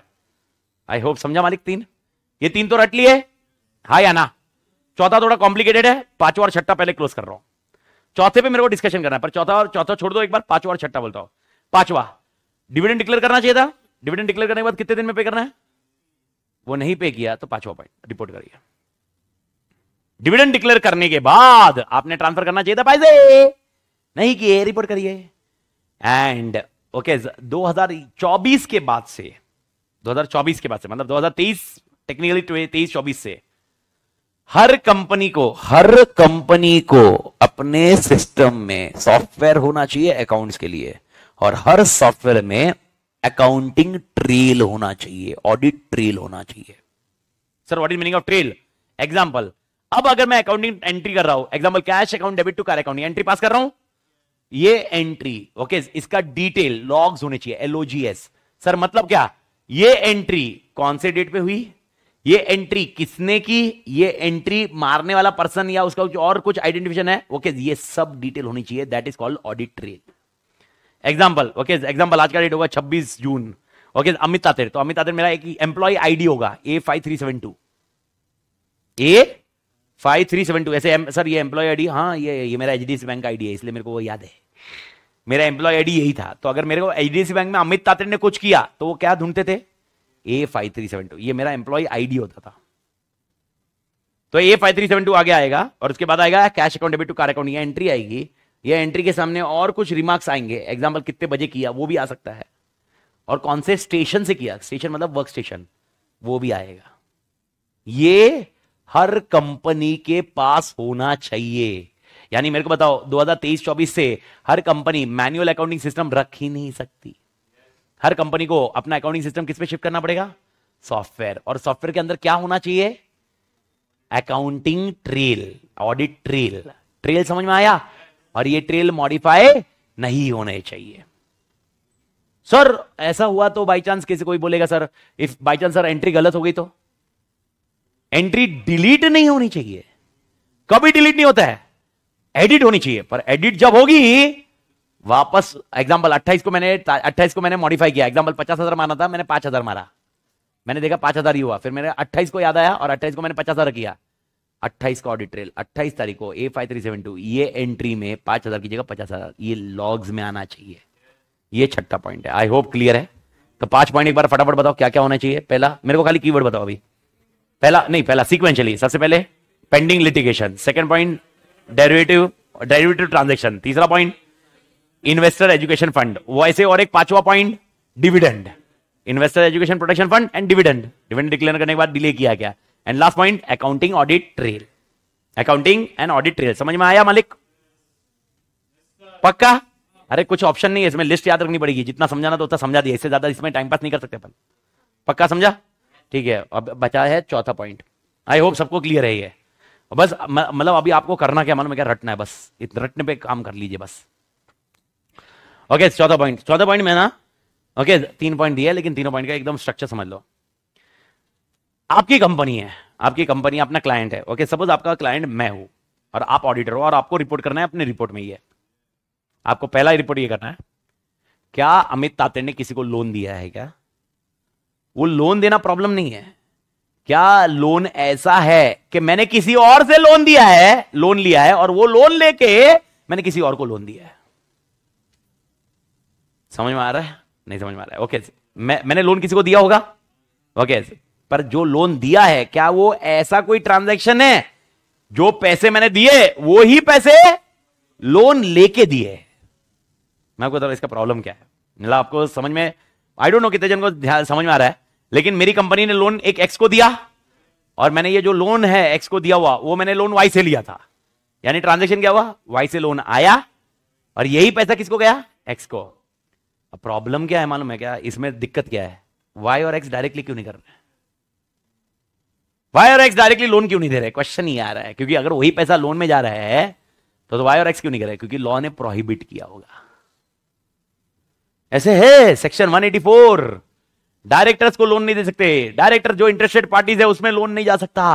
I hope समझा मालिक तीन ये तीन तो रट लिए हा या ना चौथा थोड़ा कॉम्प्लिकेटेड है पांचवा और छठा पहले क्लोज कर रहा हूं चौथे पे मेरे को डिस्कशन करना है पर चौथा और चौथा छोड़ दो एक बार पांचवा और छठा बोलता हूं पांचवा डिविडेंड डिक्लेयर करना चाहिए था डिविडेंड डिक्लेयर करने के बाद कितने दिन में पे करना है वो नहीं पे किया तो पांचवा पॉइंट रिपोर्ट करिए डिविडेंड डिक्लेयर करने के बाद आपने ट्रांसफर करना चाहिए था पैसे नहीं किए रिपोर्ट करिए एंड ओके हजार चौबीस के बाद से 2024 के बाद से मतलब 2023 टेक्निकली तेईस चौबीस से हर कंपनी को हर कंपनी को अपने सिस्टम में सॉफ्टवेयर होना चाहिए अकाउंट्स के लिए और हर सॉफ्टवेयर में अकाउंटिंग ट्रेल होना चाहिए ऑडिट ट्रेल होना चाहिए sir what is meaning of trail example अब अगर मैं अकाउंटिंग एंट्री कर रहा हूं example cash account debit to car account entry pass कर रहा हूं ये एंट्री ओके okay, इसका डिटेल लॉग्स होने चाहिए एलओजीएस सर मतलब क्या ये एंट्री कौन से डेट पे हुई ये एंट्री किसने की ये एंट्री मारने वाला पर्सन या उसका कुछ और कुछ आइडेंटिफिकेशन है ओके okay, ये सब डिटेल होनी चाहिए that is called audit trail example okay example आज का डेट होगा छब्बीस जून ओके okay, अमित तातेर तो अमित तातेर मेरा एक एम्प्लॉय आईडी होगा A five three seven two A five three seven two ऐसे सर ये एम्प्लॉय आईडी हाँ ये ये मेरा एच बैंक का आईडी है इसलिए मेरे को वो याद है मेरा एम्प्लॉय आईडी यही था तो अगर मेरे को एच बैंक में अमित तातेर ने कुछ किया तो वो क्या ढूंढते थे A five three seven two ये मेरा एम्प्लॉय आईडी होता था तो A five three seven two आगे आएगा और उसके बाद आएगा cash account debit to car account यह एंट्री आएगी यह एंट्री के सामने और कुछ रिमार्क्स आएंगे एग्जाम्पल कितने बजे किया वो भी आ सकता है और कौन से स्टेशन से किया स्टेशन मतलब वर्क स्टेशन वो भी आएगा ये हर कंपनी के पास होना चाहिए यानी मेरे को बताओ 2023-24 से हर कंपनी मैनुअल अकाउंटिंग सिस्टम रख ही नहीं सकती हर कंपनी को अपना अकाउंटिंग सिस्टम किस पे शिफ्ट करना पड़ेगा सॉफ्टवेयर और सॉफ्टवेयर के अंदर क्या होना चाहिए accounting trail audit trail trail समझ में आया और ये ट्रेल मॉडिफाई नहीं होने चाहिए सर ऐसा हुआ तो बाई चांस कैसे कोई बोलेगा sir if by chance sir entry गलत हो गई तो एंट्री डिलीट नहीं होनी चाहिए कभी डिलीट नहीं होता है एडिट होनी चाहिए पर एडिट जब होगी वापस एग्जाम्पल अट्ठाईस को मैंने अट्ठाईस को मैंने मॉडिफाई किया एग्जाम्पल पचास हजार माना था मैंने पांच हजार मारा मैंने देखा पांच हजार ही हुआ फिर मैंने अट्ठाईस को याद आया और अट्ठाईस को मैंने पचास हजार किया अट्ठाईस का ऑडिट ट्रेल अट्ठाईस तारीख को A five three seven two ये एंट्री में पांच हजार की जगह पचास हजार ये लॉग्स में आना चाहिए ये छठा पॉइंट है आई होप क्लियर है तो पांच पॉइंट एक बार फटाफट बताओ क्या क्या होना चाहिए पहला मेरे को खाली कीवर्ड बताओ अभी पहला नहीं पहला सिक्वेंशली सबसे पहले pending litigation second point derivative derivative transaction तीसरा पॉइंट इन्वेस्टर एजुकेशन फंड वो ऐसे और एक पांचवा point dividend investor education protection fund and dividend dividend declare करने के बाद डिले किया गया and last point accounting audit trail accounting and audit trail समझ में आया मालिक पक्का अरे कुछ ऑप्शन नहीं है इसमें लिस्ट याद रखनी पड़ेगी जितना समझाना तो उतना समझा दिया इससे ज्यादा इसमें टाइम पास नहीं कर सकते अपन पक्का समझा ठीक है अब बचा है चौथा पॉइंट आई होप सबको क्लियर है ये बस मतलब अभी आपको करना क्या मालूम है क्या रटना है बस इतना रटने पे काम कर लीजिए बस ओके चौथा पॉइंट चौथा पॉइंट में ना ओके okay, तीन पॉइंट दिया लेकिन तीनों पॉइंट का एकदम स्ट्रक्चर समझ लो आपकी कंपनी है आपकी कंपनी अपना क्लाइंट है ओके सपोज आपका क्लाइंट मैं हूं और आप ऑडिटर हो और आपको रिपोर्ट करना है अपने रिपोर्ट में है आपको पहला रिपोर्ट ये करना है क्या अमित ताते ने किसी को लोन दिया है क्या वो लोन देना प्रॉब्लम नहीं है क्या लोन ऐसा है कि मैंने किसी और से लोन दिया है लोन लिया है और वो लोन लेके मैंने किसी और को लोन दिया है समझ में आ रहा है नहीं समझ में आ रहा है ओके okay, मैं मैंने लोन किसी को दिया होगा ओके okay, पर जो लोन दिया है क्या वो ऐसा कोई ट्रांजेक्शन है जो पैसे मैंने दिए वो ही पैसे लोन लेके दिए मैं आपको इसका प्रॉब्लम क्या है मतलब आपको समझ में आई डोंट नो कितने जन को समझ में आ रहा है लेकिन मेरी कंपनी ने लोन एक एक्स को दिया और मैंने ये जो लोन है एक्स को दिया हुआ वो मैंने लोन वाई से लिया था यानी ट्रांजेक्शन क्या हुआ वाई से लोन आया और यही पैसा किसको गया एक्स को अब प्रॉब्लम क्या है मालूम है क्या इसमें दिक्कत क्या है वाई और एक्स डायरेक्टली क्यों नहीं कर रहे वाई और एक्स डायरेक्टली लोन क्यों नहीं दे रहे क्वेश्चन ही आ रहा है क्योंकि अगर वही पैसा लोन में जा रहा है तो, वाई तो और एक्स क्यों नहीं कर रहे क्योंकि लॉ ने प्रोहिबिट किया होगा ऐसे है सेक्शन 184 डायरेक्टर्स को लोन नहीं दे सकते डायरेक्टर जो इंटरेस्टेड पार्टीज है उसमें लोन नहीं जा सकता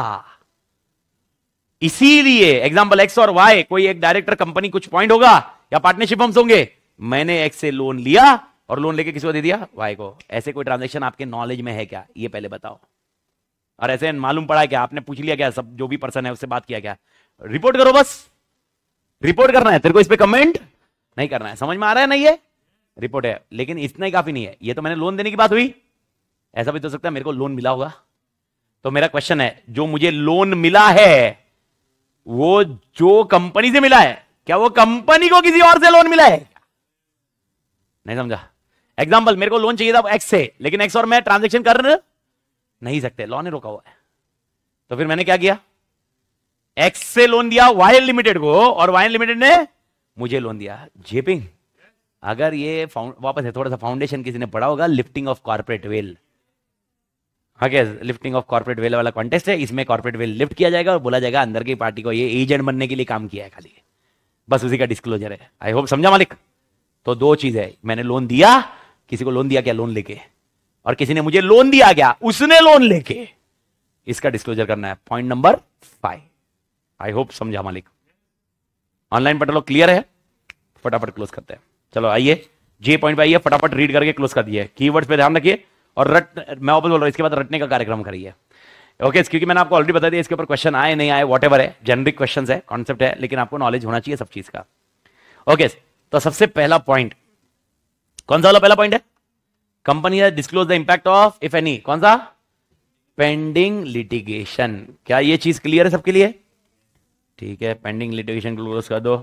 इसीलिए एग्जाम्पल एक्स और वाई कोई एक डायरेक्टर कंपनी कुछ पॉइंट होगा या पार्टनरशिप होंगे मैंने एक्स से लोन लिया और लोन लेके किसी को दे दिया वाई को ऐसे कोई ट्रांजेक्शन आपके नॉलेज में है क्या ये पहले बताओ और ऐसे मालूम पड़ा क्या आपने पूछ लिया क्या सब जो भी पर्सन है उससे बात किया क्या रिपोर्ट करो बस रिपोर्ट करना है तेरे को इस पर कमेंट नहीं करना है समझ में आ रहा है ना ये रिपोर्ट है लेकिन इतना ही काफी नहीं है ये तो मैंने लोन देने की बात हुई ऐसा भी तो सकता है मेरे को लोन मिला होगा तो मेरा क्वेश्चन है जो मुझे लोन मिला है वो जो कंपनी से मिला है क्या वो कंपनी को किसी और से लोन मिला है नहीं समझा एग्जाम्पल मेरे को लोन चाहिए था एक्स से लेकिन एक्स और मैं ट्रांजेक्शन कर नहीं सकते लॉ ने रोका हुआ है तो फिर मैंने क्या किया एक्स से लोन दिया वाई लिमिटेड को और वाई लिमिटेड ने मुझे लोन दिया जेपिंग अगर ये वापस है थोड़ा सा फाउंडेशन किसी ने पढ़ा होगा lifting of corporate veil okay lifting of corporate veil वाला कॉन्टेस्ट है इसमें कॉर्पोरेट वेल लिफ्ट किया जाएगा और बोला जाएगा अंदर की पार्टी को ये एजेंट बनने के लिए काम किया है खाली बस उसी का डिस्क्लोजर है आई होप समझा मालिक तो दो चीज है मैंने लोन दिया किसी को लोन दिया क्या लोन लेके और किसी ने मुझे लोन दिया क्या उसने लोन लेके इसका डिस्क्लोजर करना है point number five I hope समझा मालिक ऑनलाइन पटलो क्लियर है फटाफट क्लोज करते हैं चलो आइए जे पॉइंट पे आइए फटाफट रीड करके क्लोज कर दिए कीवर्ड्स पे ध्यान रखिए और रट मैं वापस बोल रहा हूं इसके बाद रटने का कार्यक्रम करिए ओके क्योंकि मैंने आपको ऑलरेडी बता दिया इसके ऊपर क्वेश्चन आए नहीं आए वॉट है जेनरिक क्वेश्चन है कॉन्सेप्ट है लेकिन आपको नॉलेज होना चाहिए सब चीज का ओके okay, तो सबसे पहला पॉइंट कौन सा वाला पहला पॉइंट है company disclose the impact of if any कौन सा पेंडिंग लिटिगेशन क्या ये चीज क्लियर है सबके लिए ठीक है पेंडिंग लिटिगेशन क्लोज कर दो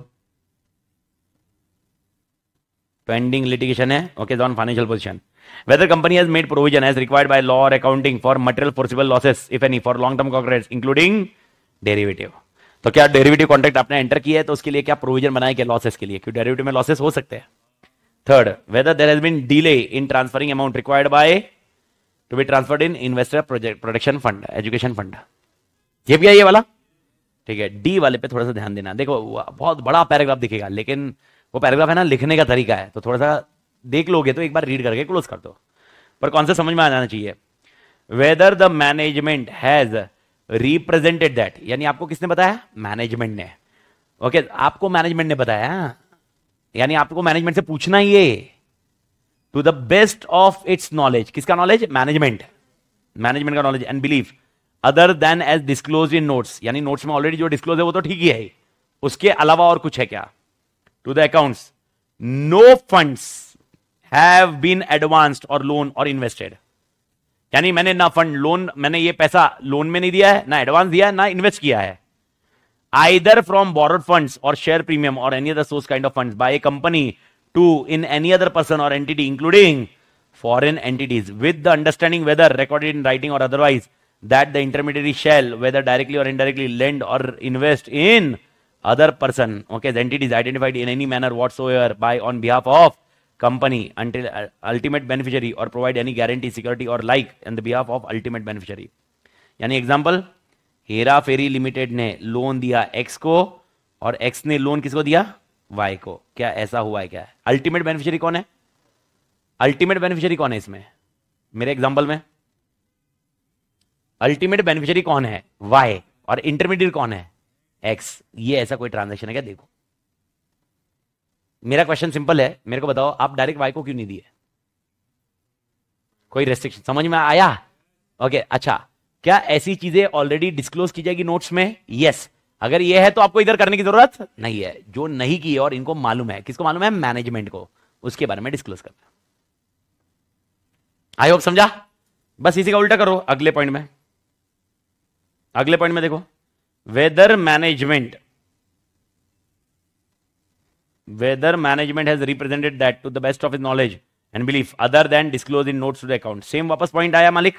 पेंडिंग लिटिगेशन है okay on financial position whether company has made provision as required by law और accounting for material foreseeable losses if any for long term contracts including derivative तो क्या derivative contract आपने enter किया है तो उसके लिए क्या प्रोविजन बनाया गया लॉसेस के लिए क्योंकि डेरिवेटिव में लॉसेस हो सकते हैं third whether there has been delay in transferring amount required by to be transferred in investor project production fund education fund ये भी है ये वाला ठीक है डी वाले पे थोड़ा सा ध्यान देना देखो बहुत बड़ा पैराग्राफ दिखेगा लेकिन वो पैराग्राफ है ना लिखने का तरीका है तो थोड़ा सा देख लोगे तो एक बार रीड करके क्लोज कर दो पर कौन सा समझ में आ जाना चाहिए whether the management has represented that यानी आपको किसने बताया मैनेजमेंट ने ओके okay, आपको मैनेजमेंट ने बताया हाँ? यानी आपको मैनेजमेंट से पूछना ये to the best of its knowledge किसका नॉलेज मैनेजमेंट मैनेजमेंट का knowledge and believe other than as disclose in notes यानी नोट्स में ऑलरेडी जो डिस्क्लोज है वो तो ठीक ही है उसके अलावा और कुछ है क्या to the accounts no funds have been advanced or loan or invested यानी मैंने ना फंड लोन मैंने ये पैसा लोन में नहीं दिया है ना एडवांस दिया है ना इन्वेस्ट किया है either from borrowed funds or share premium or any other source kind of funds by a company to in any other person or entity including foreign entities with the understanding whether recorded in writing or otherwise that the intermediate shall whether directly or indirectly lend or invest in other person okay entities identified in any manner whatsoever by on behalf of company ultimate beneficiary और provide any guarantee security or like in the behalf of ultimate beneficiary यानी example Hera Pheri limited ने loan दिया X को और x ने loan किसको दिया Y को क्या ऐसा हुआ है क्या अल्टीमेट बेनिफिशियरी कौन है अल्टीमेट बेनिफिशियरी कौन है इसमें मेरे एग्जाम्पल में अल्टीमेट बेनिफिशियरी कौन है वाई और इंटरमीडिएट कौन है एक्स ये ऐसा कोई ट्रांजेक्शन है क्या देखो मेरा क्वेश्चन सिंपल है मेरे को बताओ आप डायरेक्ट वाई को क्यों नहीं दिए कोई रेस्ट्रिक्शन समझ में आया ओके okay, अच्छा क्या ऐसी चीजें ऑलरेडी डिस्क्लोज की जाएगी नोट्स में यस yes. अगर यह है तो आपको इधर करने की जरूरत नहीं है जो नहीं की और इनको मालूम है किसको मालूम है मैनेजमेंट को उसके बारे में डिस्क्लोज करना आई होप समझा बस इसी का उल्टा करो अगले पॉइंट में अगले पॉइंट में देखो whether management whether management has represented that to the best of his knowledge and belief other than disclosed in notes to the account. Same wapas point aaya Malik.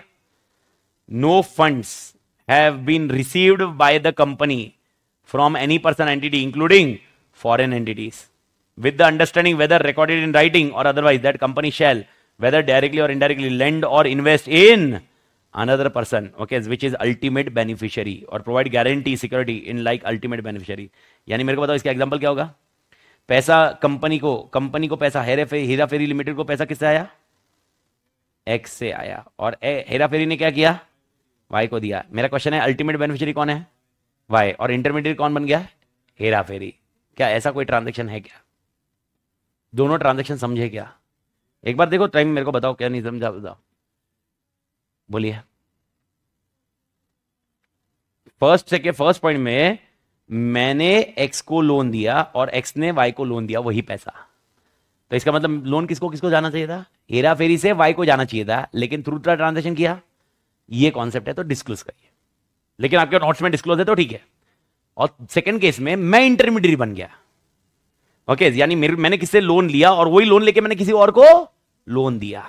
No funds have been received by the company from any person entity including foreign entities with the understanding whether recorded in writing or otherwise that company shall whether directly or indirectly lend or invest in another person okay which is ultimate beneficiary or provide guarantee security in like ultimate beneficiary yani mere ko batao iska example kya hoga पैसा company को company को पैसा Hera Pheri Hera Pheri limited को पैसा किससे आया x से आया और ए, हेरा फेरी ने क्या किया वाई को दिया मेरा क्वेश्चन है अल्टीमेट बेनिफिशियरी कौन है वाई और इंटरमीडिएट कौन बन गया हेरा फेरी क्या ऐसा कोई ट्रांजेक्शन है क्या दोनों ट्रांजेक्शन समझे क्या एक बार देखो टाइम मेरे को बताओ क्या नहीं समझा बताओ बोलिए फर्स्ट से फर्स्ट पॉइंट में मैंने एक्स को लोन दिया और एक्स ने वाई को लोन दिया वही पैसा तो इसका मतलब लोन किसको किसको जाना चाहिए था हेरा फेरी से वाई को जाना चाहिए था लेकिन थ्रू ट्रांजेक्शन किया ये कॉन्सेप्ट है तो डिस्क्लोज करिए लेकिन आपके नोट्स में डिस्क्लोज है तो ठीक है और सेकंड केस में मैं इंटरमीडिएट बन गया ओके okay, यानी मैंने किससे लोन लिया और वही लोन लेके मैंने किसी और को लोन दिया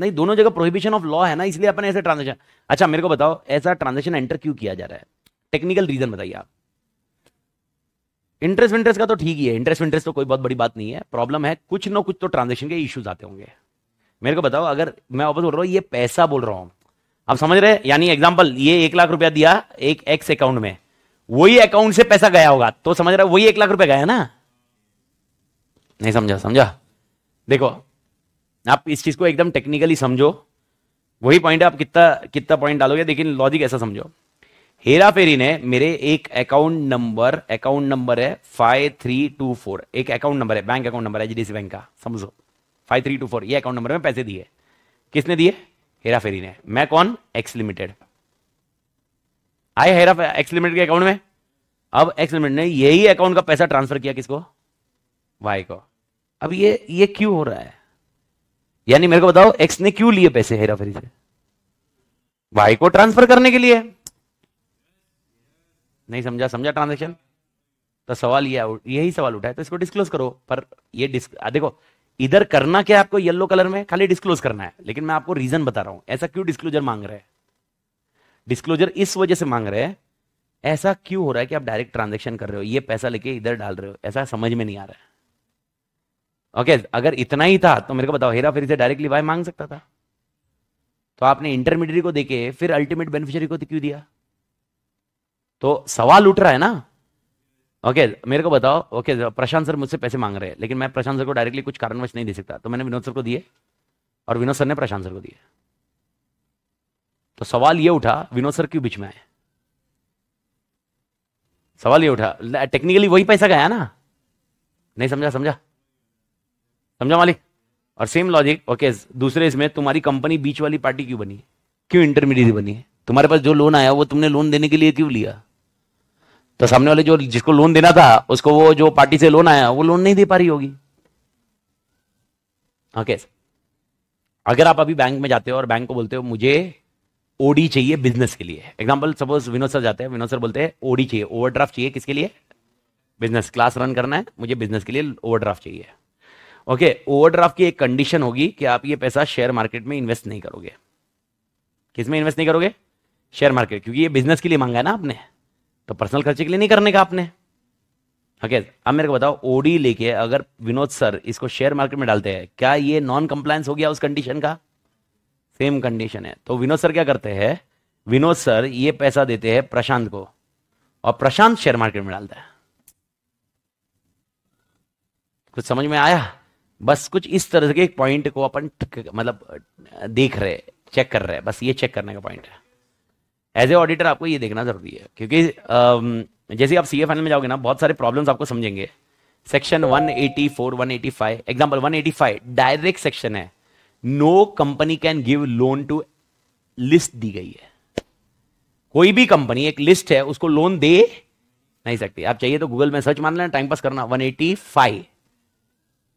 नहीं दोनों जगह प्रोहिबिशन ऑफ लॉ है ना इसलिए अपन ऐसे ट्रांजेक्शन अच्छा मेरे को बताओ ऐसा ट्रांजेक्शन एंटर क्यों किया जा रहा है टेक्निकल रीजन बताइए आप इंटरेस्ट विंटरेस्ट का तो ठीक ही है इंटरेस्ट विंटरेस्ट तो कोई बहुत बड़ी बात नहीं है प्रॉब्लम है कुछ ना कुछ तो ट्रांजेक्शन के इश्यूज आते होंगे मेरे को बताओ अगर मैं वापस बोल रहा हूँ ये पैसा बोल रहा हूँ आप समझ रहे यानी एग्जाम्पल ये एक लाख रुपया दिया एक एक्स अकाउंट में वही अकाउंट से पैसा गया होगा तो समझ रहे वही एक लाख रुपया गया ना नहीं समझा समझा देखो आप इस चीज़ को एकदम टेक्निकली समझो वही पॉइंट आप कितना कितना पॉइंट डालोगे लेकिन लॉजिक ऐसा समझो हेरा फेरी ने मेरे एक अकाउंट नंबर अकाउंट नंबर है फाइव थ्री टू फोर एक अकाउंट नंबर है बैंक अकाउंट नंबर है एच बैंक का समझो फाइव थ्री टू फोर ये अकाउंट नंबर में पैसे दिए किसने दिए हेरा फेरी ने मैं कौन एक्स लिमिटेड आए हेरा एक्स लिमिटेड के अकाउंट में अब एक्स लिमिटेड ने यही अकाउंट का पैसा ट्रांसफर किया किसको वाई को अब ये ये क्यों हो रहा है यानी मेरे को बताओ एक्स ने क्यों लिए पैसे हेरा फेरी से वाई को ट्रांसफर करने के लिए नहीं समझा समझा ट्रांजेक्शन तो सवाल ये यही सवाल उठा है तो इसको डिस्क्लोज करो पर ये देखो इधर करना क्या आपको येलो कलर में खाली डिस्क्लोज करना है लेकिन मैं आपको रीजन बता रहा हूं ऐसा क्यों डिस्क्लोजर मांग रहे हैं डिस्क्लोजर इस वजह से मांग रहे हैं ऐसा क्यों हो रहा है कि आप डायरेक्ट ट्रांजेक्शन कर रहे हो ये पैसा लेके इधर डाल रहे हो ऐसा समझ में नहीं आ रहा है ओके okay, अगर इतना ही था तो मेरे को बताओ हेरा फेरी से डायरेक्टली वाई मांग सकता था तो आपने इंटरमीडिएट को देखे फिर अल्टीमेट बेनिफिशियरी को तो क्यों दिया तो सवाल उठ रहा है ना ओके okay, मेरे को बताओ ओके okay, प्रशांत सर मुझसे पैसे मांग रहे हैं लेकिन मैं प्रशांत सर को डायरेक्टली कुछ कारणवश नहीं दे सकता तो मैंने विनोद सर को दिए और विनोद सर ने प्रशांत सर को दिए तो सवाल ये उठा विनोद सर क्यों बीच में आए सवाल ये उठा टेक्निकली वही पैसा गया ना नहीं समझा समझा समझा मालिक और सेम लॉजिक ओके दूसरे इसमें तुम्हारी कंपनी बीच वाली पार्टी क्यों बनी क्यों इंटरमीडिएट बनी है तुम्हारे पास जो लोन आया वो तुमने लोन देने के लिए क्यों लिया तो सामने वाले जो जिसको लोन देना था उसको वो जो पार्टी से लोन आया वो लोन नहीं दे पा रही होगी ओके अगर आप अभी बैंक में जाते हो और बैंक को बोलते हो मुझे ओडी चाहिए बिजनेस के लिए एग्जाम्पल सपोज विनोद सर जाते हैं विनोद सर बोलते हैं ओडी चाहिए ओवरड्राफ्ट चाहिए किसके लिए बिजनेस क्लास रन करना है मुझे बिजनेस के लिए ओवरड्राफ्ट चाहिए ओके ओवरड्राफ्ट की एक कंडीशन होगी कि आप ये पैसा शेयर मार्केट में इन्वेस्ट नहीं करोगे किस में इन्वेस्ट नहीं करोगे शेयर मार्केट क्योंकि ये बिजनेस के लिए मांगा है ना आपने तो पर्सनल खर्चे के लिए नहीं करने का आपने ओके अब मेरे को बताओ ओडी लेके अगर विनोद सर इसको शेयर मार्केट में डालते हैं क्या ये नॉन कंप्लायंस हो गया उस कंडीशन का सेम कंडीशन है तो विनोद सर क्या करते हैं विनोद सर ये पैसा देते हैं प्रशांत को और प्रशांत शेयर मार्केट में डालता है कुछ समझ में आया बस कुछ इस तरह के एक पॉइंट को अपन मतलब देख रहे चेक कर रहे हैं बस ये चेक करने का पॉइंट है एज ए ऑडिटर आपको ये देखना जरूरी है क्योंकि जैसे आप सी एफ में जाओगे ना बहुत सारे प्रॉब्लम्स आपको समझेंगे सेक्शन 184, 185, एग्जाम्पल 185 डायरेक्ट सेक्शन है no company can give loan to list दी गई है कोई भी कंपनी एक लिस्ट है उसको लोन दे नहीं सकती आप चाहिए तो गूगल में सर्च मान लेना टाइम पास करना 185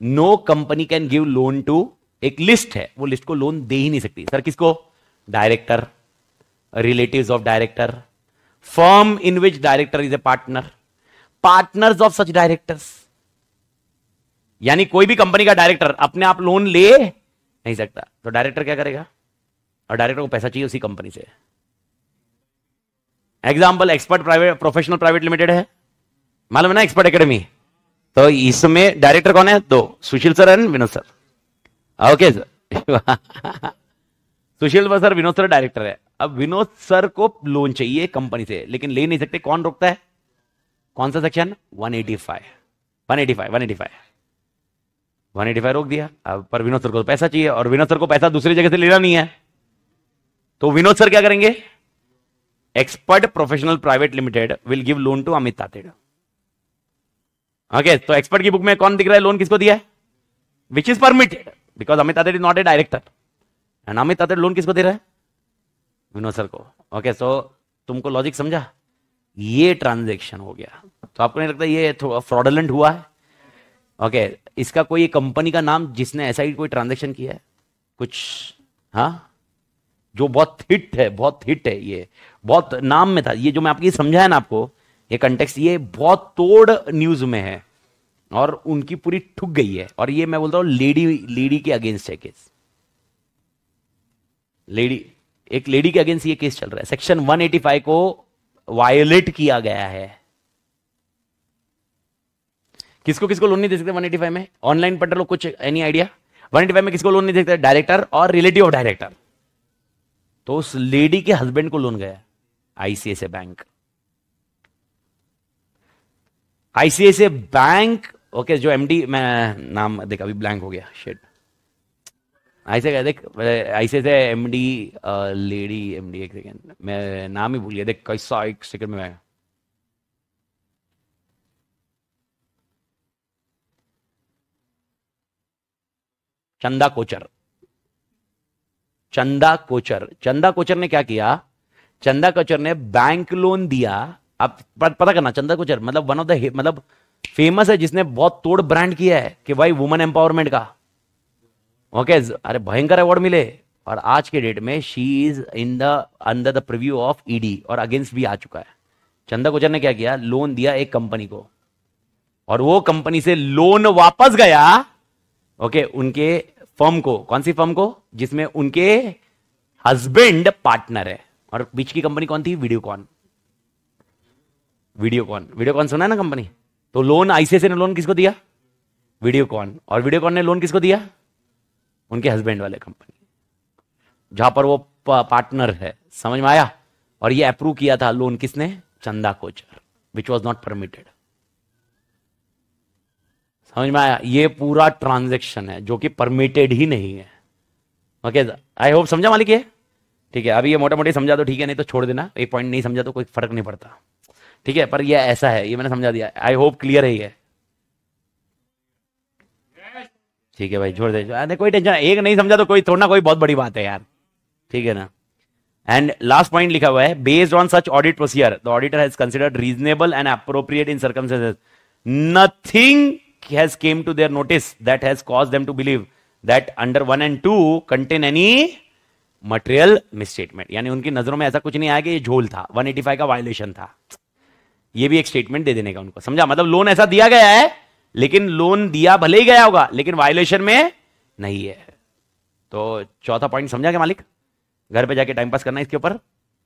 no company can give loan to एक लिस्ट है वो लिस्ट को लोन दे ही नहीं सकती सर किसको director relative of director firm in which director is a partner partners of such directors यानी कोई भी कंपनी का डायरेक्टर अपने आप लोन ले नहीं सकता तो डायरेक्टर क्या करेगा और डायरेक्टर को पैसा चाहिए उसी कंपनी से example expert private professional private limited है मालूम है ना एक्सपर्ट एकेडमी तो इसमें डायरेक्टर कौन है दो Sushil sir and Vinod sir okay sir [laughs] Sushil sir Vinod sir director है अब विनोद सर को लोन चाहिए कंपनी से लेकिन ले नहीं सकते कौन रोकता है कौन सा सेक्शन 185 185 185 185 रोक दिया अब पर विनोद सर को तो पैसा चाहिए और विनोद सर को पैसा दूसरी जगह से लेना नहीं है तो विनोद सर क्या करेंगे expert professional private limited will give loan to Amit Tated okay तो एक्सपर्ट की बुक में कौन दिख रहा है लोन किसको दिया है which is permitted because Amit आदर is not a director and Amit आदर लोन किसको दे रहा है विनोद सर को ओके सो तुमको लॉजिक समझा ये ट्रांजेक्शन हो गया तो आपको नहीं लगता ये थोड़ा फ्रॉडलेंट हुआ है ओके okay, इसका कोई कंपनी का नाम जिसने ऐसा ही कोई ट्रांजेक्शन किया है कुछ हाँ जो बहुत हिट है बहुत हिट है ये बहुत नाम में था ये जो मैं आपकी समझाया ना आपको ये कंटेक्स ये बहुत तोड़ न्यूज में है और उनकी पूरी ठुक गई है और ये मैं बोलता हूं लेडी लेडी के अगेंस्ट है केस लेडी एक लेडी के अगेंस्ट ये केस चल रहा है सेक्शन 185 को वायोलेट किया गया है किसको किसको लोन नहीं दे सकते 185 में ऑनलाइन पढ़ लो कुछ एनी आइडिया 185 में किसको लोन नहीं दे सकते डायरेक्टर और रिलेटिव ऑफ डायरेक्टर तो उस लेडी के हस्बैंड को लोन गया ICICI bank ICICI bank okay जो एमडी मैं नाम देख अभी ब्लैंक हो गया शेड ऐसे देख ऐसे से M D lady M D एक सेकेंड मैं नाम ही भूल गया देख कैसा एक सेकेंड में आएगा चंदा कोचर चंदा कोचर चंदा कोचर ने क्या किया चंदा कोचर ने बैंक लोन दिया आप पता करना चंदा कुचर मतलब वन ऑफ द मतलब फेमस है जिसने बहुत तोड़ ब्रांड किया है कि भाई वुमेन एम्पावरमेंट का ओके अरे भयंकर अवार्ड मिले और आज के डेट में she is in the under the preview of ED और अगेंस्ट भी आ चुका है चंदा कुचर ने क्या किया लोन दिया एक कंपनी को और वो कंपनी से लोन वापस गया ओके okay, उनके फर्म को कौन सी फर्म को जिसमें उनके हस्बैंड पार्टनर है और बीच की कंपनी कौन थी वीडियोकॉन वीडियोकॉन वीडियोकॉन सुना है ना कंपनी तो लोन आईसीआई ने लोन किसको दिया वीडियोकॉन और वीडियोकॉन ने लोन किसको दिया उनके हस्बैंड वाले कंपनी जहां पर वो पार्टनर है समझ में आया और ये अप्रूव किया था लोन किसने Chanda Kochhar which was not permitted समझ में आया ये पूरा ट्रांजेक्शन है जो कि परमिटेड ही नहीं है ओके आई होप समझा मालिक ये ठीक है अभी ये मोटा मोटी समझा तो ठीक है नहीं तो छोड़ देना एक पॉइंट नहीं समझा तो कोई फर्क नहीं पड़ता ठीक है पर यह ऐसा है ये मैंने समझा दिया आई होप क्लियर है ये ठीक है भाई छोड़ दे अरे कोई टेंशन एक नहीं समझा तो कोई थोड़ा कोई बहुत बड़ी बात है यार ठीक है ना एंड लास्ट पॉइंट लिखा हुआ है based on such audit procedure the auditor has considered reasonable and appropriate in circumstances nothing has came to their notice that has cause them to believe that under one and two contain any material misstatement यानी उनकी नजरों में ऐसा कुछ नहीं आया कि ये झोल था 185 का वायलेशन था ये भी एक स्टेटमेंट दे देने का उनको समझा मतलब लोन ऐसा दिया गया है लेकिन लोन दिया भले ही गया होगा लेकिन वायोलेशन में नहीं है तो चौथा पॉइंट समझा क्या मालिक घर पे जाके टाइम पास करना इसके ऊपर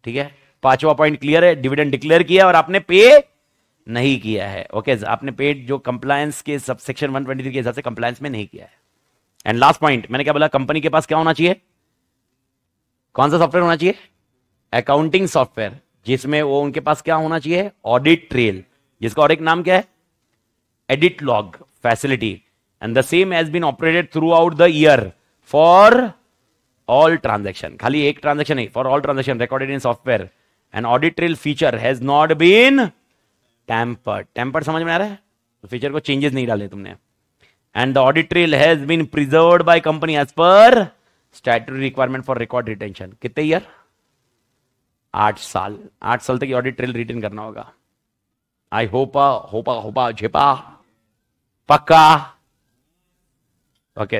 ठीक है पांचवा पॉइंट क्लियर है डिविडेंड डिक्लेयर किया और आपने पे नहीं किया है ओके आपने पे जो कंप्लायंस के सब सेक्शन थ्री के हिसाब से कंप्लायंस में नहीं किया है एंड लास्ट पॉइंट मैंने क्या बोला कंपनी के पास क्या होना चाहिए कौन सा सॉफ्टवेयर होना चाहिए अकाउंटिंग सॉफ्टवेयर जिसमें वो उनके पास क्या होना चाहिए ऑडिट ट्रेल जिसका और एक नाम क्या है edit log facility and the same has been operated throughout the year for all transaction खाली एक ट्रांजेक्शन नहीं for all transaction recorded in software and audit trail feature has not been tamper tamper समझ में आ रहा है तो feature को चेंजेस नहीं डाले तुमने and the audit trail has been preserve by company as per statutory requirement for record retention कितने ईयर आठ साल आठ साल तक ऑडिट ट्रेल रिटर्न करना होगा आई होपा होपा होपा झेपा पक्का ओके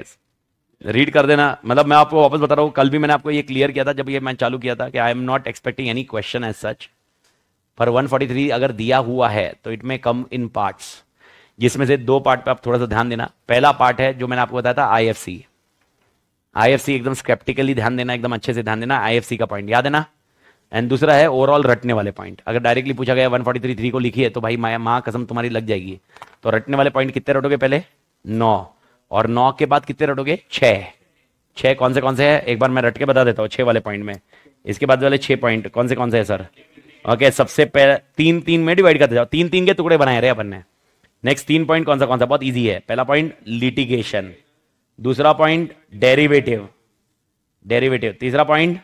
रीड कर देना मतलब मैं आपको वापस बता रहा हूं कल भी मैंने आपको ये क्लियर किया था जब ये मैं चालू किया था कि I am not expecting any question as such पर 143 अगर दिया हुआ है तो it may come in parts जिसमें से दो पार्ट पे आप थोड़ा सा ध्यान देना पहला पार्ट है जो मैंने आपको बताया था आई एफ एकदम स्केप्टिकली ध्यान देना एकदम अच्छे से ध्यान देना सी का पॉइंट याद है ना एंड दूसरा है ओवरऑल रटने वाले पॉइंट अगर डायरेक्टली पूछा गया वन फोर्टी थ्री थ्री को लिखिए तो भाई माया माँ कसम तुम्हारी लग जाएगी तो रटने वाले पॉइंट कितने रटोगे पहले नौ और नौ के बाद कितने रटोगे छह छह कौन से कौन से है एक बार मैं रट के बता देता हूँ छह वाले पॉइंट में इसके बाद वाले छह पॉइंट कौन से कौन से है सर ओके okay, सबसे पहले तीन तीन में डिवाइड करते जाओ तीन तीन के टुकड़े बनाए रहे अपन ने नेक्स्ट तीन पॉइंट कौन सा कौन सा बहुत ईजी है पहला पॉइंट लिटिगेशन दूसरा पॉइंट डेरिवेटिव डेरिवेटिव तीसरा point